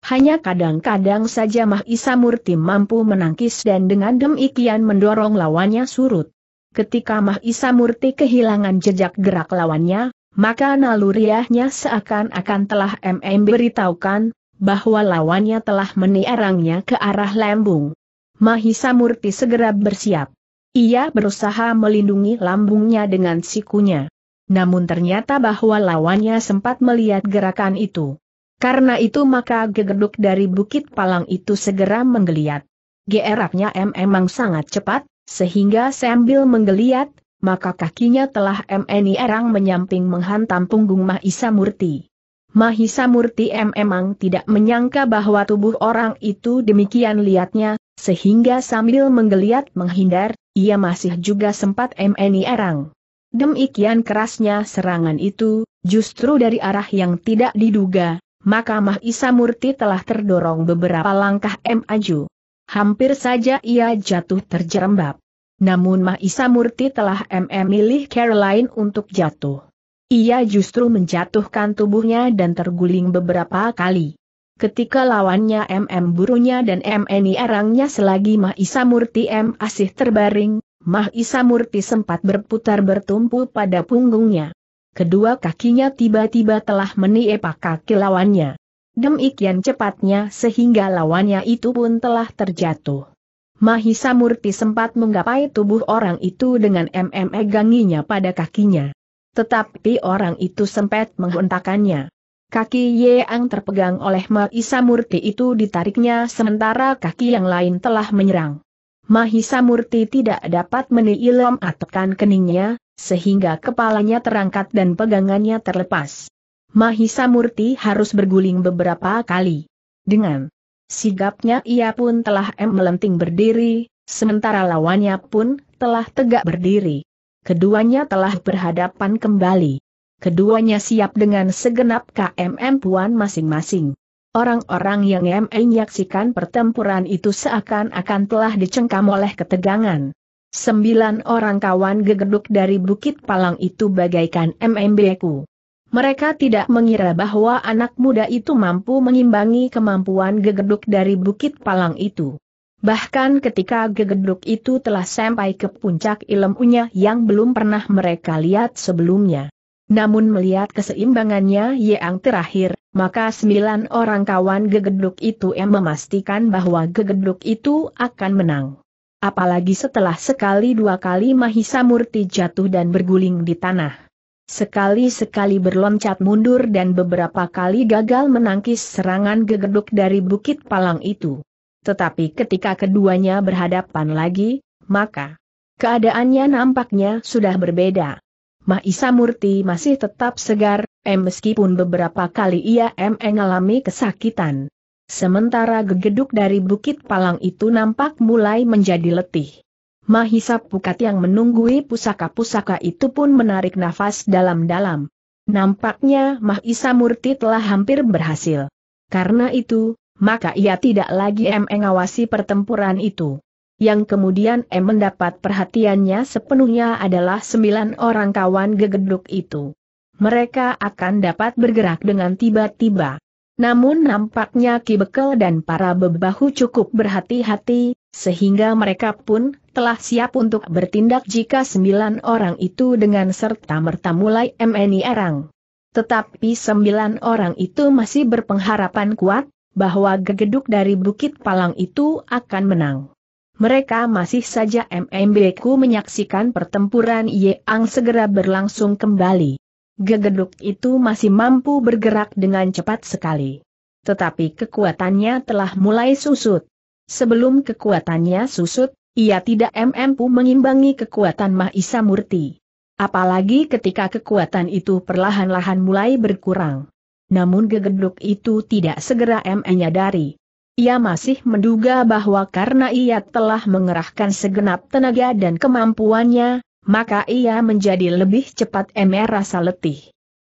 Hanya kadang-kadang saja Mahisa Murti mampu menangkis dan dengan demikian mendorong lawannya surut. Ketika Mahisa Murti kehilangan jejak gerak lawannya, maka naluriahnya seakan-akan telah MM beritahukan, bahwa lawannya telah menierangnya ke arah lambung. Mahisa Murti segera bersiap. Ia berusaha melindungi lambungnya dengan sikunya. Namun ternyata bahwa lawannya sempat melihat gerakan itu. Karena itu maka gegeduk dari bukit palang itu segera menggeliat. Geraknya M memang sangat cepat, sehingga sambil menggeliat, maka kakinya telah MNI Erang menyamping menghantam punggung Mahisa Murti. Mahisa Murti M memang tidak menyangka bahwa tubuh orang itu demikian liatnya, sehingga sambil menggeliat menghindar, ia masih juga sempat MNI Erang. Demikian kerasnya serangan itu, justru dari arah yang tidak diduga, maka Mahisa Murti telah terdorong beberapa langkah M aju. Hampir saja ia jatuh terjerembab. Namun Mahisa Murti telah memilih Caroline untuk jatuh. Ia justru menjatuhkan tubuhnya dan terguling beberapa kali. Ketika lawannya MM burunya dan MNI erangnya selagi Mahisa Murti M asih terbaring, Mahisa Murti sempat berputar bertumpu pada punggungnya. Kedua kakinya tiba-tiba telah meniepak kaki lawannya. Demikian cepatnya sehingga lawannya itu pun telah terjatuh. Mahisa Murti sempat menggapai tubuh orang itu dengan MME ganginya pada kakinya. Tetapi orang itu sempat menghentakannya. Kaki Yeang terpegang oleh Mahisa Murti itu ditariknya sementara kaki yang lain telah menyerang. Mahisa Murti tidak dapat menilam atekan keningnya, sehingga kepalanya terangkat dan pegangannya terlepas. Mahisa Murti harus berguling beberapa kali. Dengan Sigapnya ia pun telah melenting berdiri, sementara lawannya pun telah tegak berdiri. Keduanya telah berhadapan kembali. Keduanya siap dengan segenap KMM puan masing-masing. Orang-orang yang menyaksikan pertempuran itu seakan-akan telah dicengkam oleh ketegangan. Sembilan orang kawan gegeduk dari Bukit Palang itu bagaikan MMBku. Mereka tidak mengira bahwa anak muda itu mampu mengimbangi kemampuan gegeduk dari Bukit Palang itu. Bahkan ketika gegeduk itu telah sampai ke puncak ilmunya yang belum pernah mereka lihat sebelumnya. Namun melihat keseimbangannya yang terakhir, maka sembilan orang kawan gegeduk itu yang memastikan bahwa gegeduk itu akan menang. Apalagi setelah sekali dua kali Mahisa Murti jatuh dan berguling di tanah. Sekali-sekali berloncat mundur dan beberapa kali gagal menangkis serangan gegeduk dari Bukit Palang itu. Tetapi ketika keduanya berhadapan lagi, maka keadaannya nampaknya sudah berbeda. Isa Murti masih tetap segar, eh meskipun beberapa kali ia mengalami kesakitan. Sementara gegeduk dari Bukit Palang itu nampak mulai menjadi letih. Mahisa Pukat yang menunggui pusaka-pusaka itu pun menarik nafas dalam-dalam. Nampaknya Mahisa Murti telah hampir berhasil. Karena itu, maka ia tidak lagi mengawasi pertempuran itu. Yang kemudian M mendapat perhatiannya sepenuhnya adalah sembilan orang kawan gegeduk itu. Mereka akan dapat bergerak dengan tiba-tiba. Namun nampaknya Ki Bekel dan para bebahu cukup berhati-hati, sehingga mereka pun telah siap untuk bertindak jika sembilan orang itu dengan serta-merta mulai MNI erang. Tetapi sembilan orang itu masih berpengharapan kuat, bahwa gegeduk dari Bukit Palang itu akan menang. Mereka masih saja MMBku menyaksikan pertempuran Yeang segera berlangsung kembali. Gegeduk itu masih mampu bergerak dengan cepat sekali. Tetapi kekuatannya telah mulai susut. Sebelum kekuatannya susut, ia tidak mampu mengimbangi kekuatan Mahisa Murti. Apalagi ketika kekuatan itu perlahan-lahan mulai berkurang. Namun gegeduk itu tidak segera menyadari. Ia masih menduga bahwa karena ia telah mengerahkan segenap tenaga dan kemampuannya, maka ia menjadi lebih cepat merasa letih.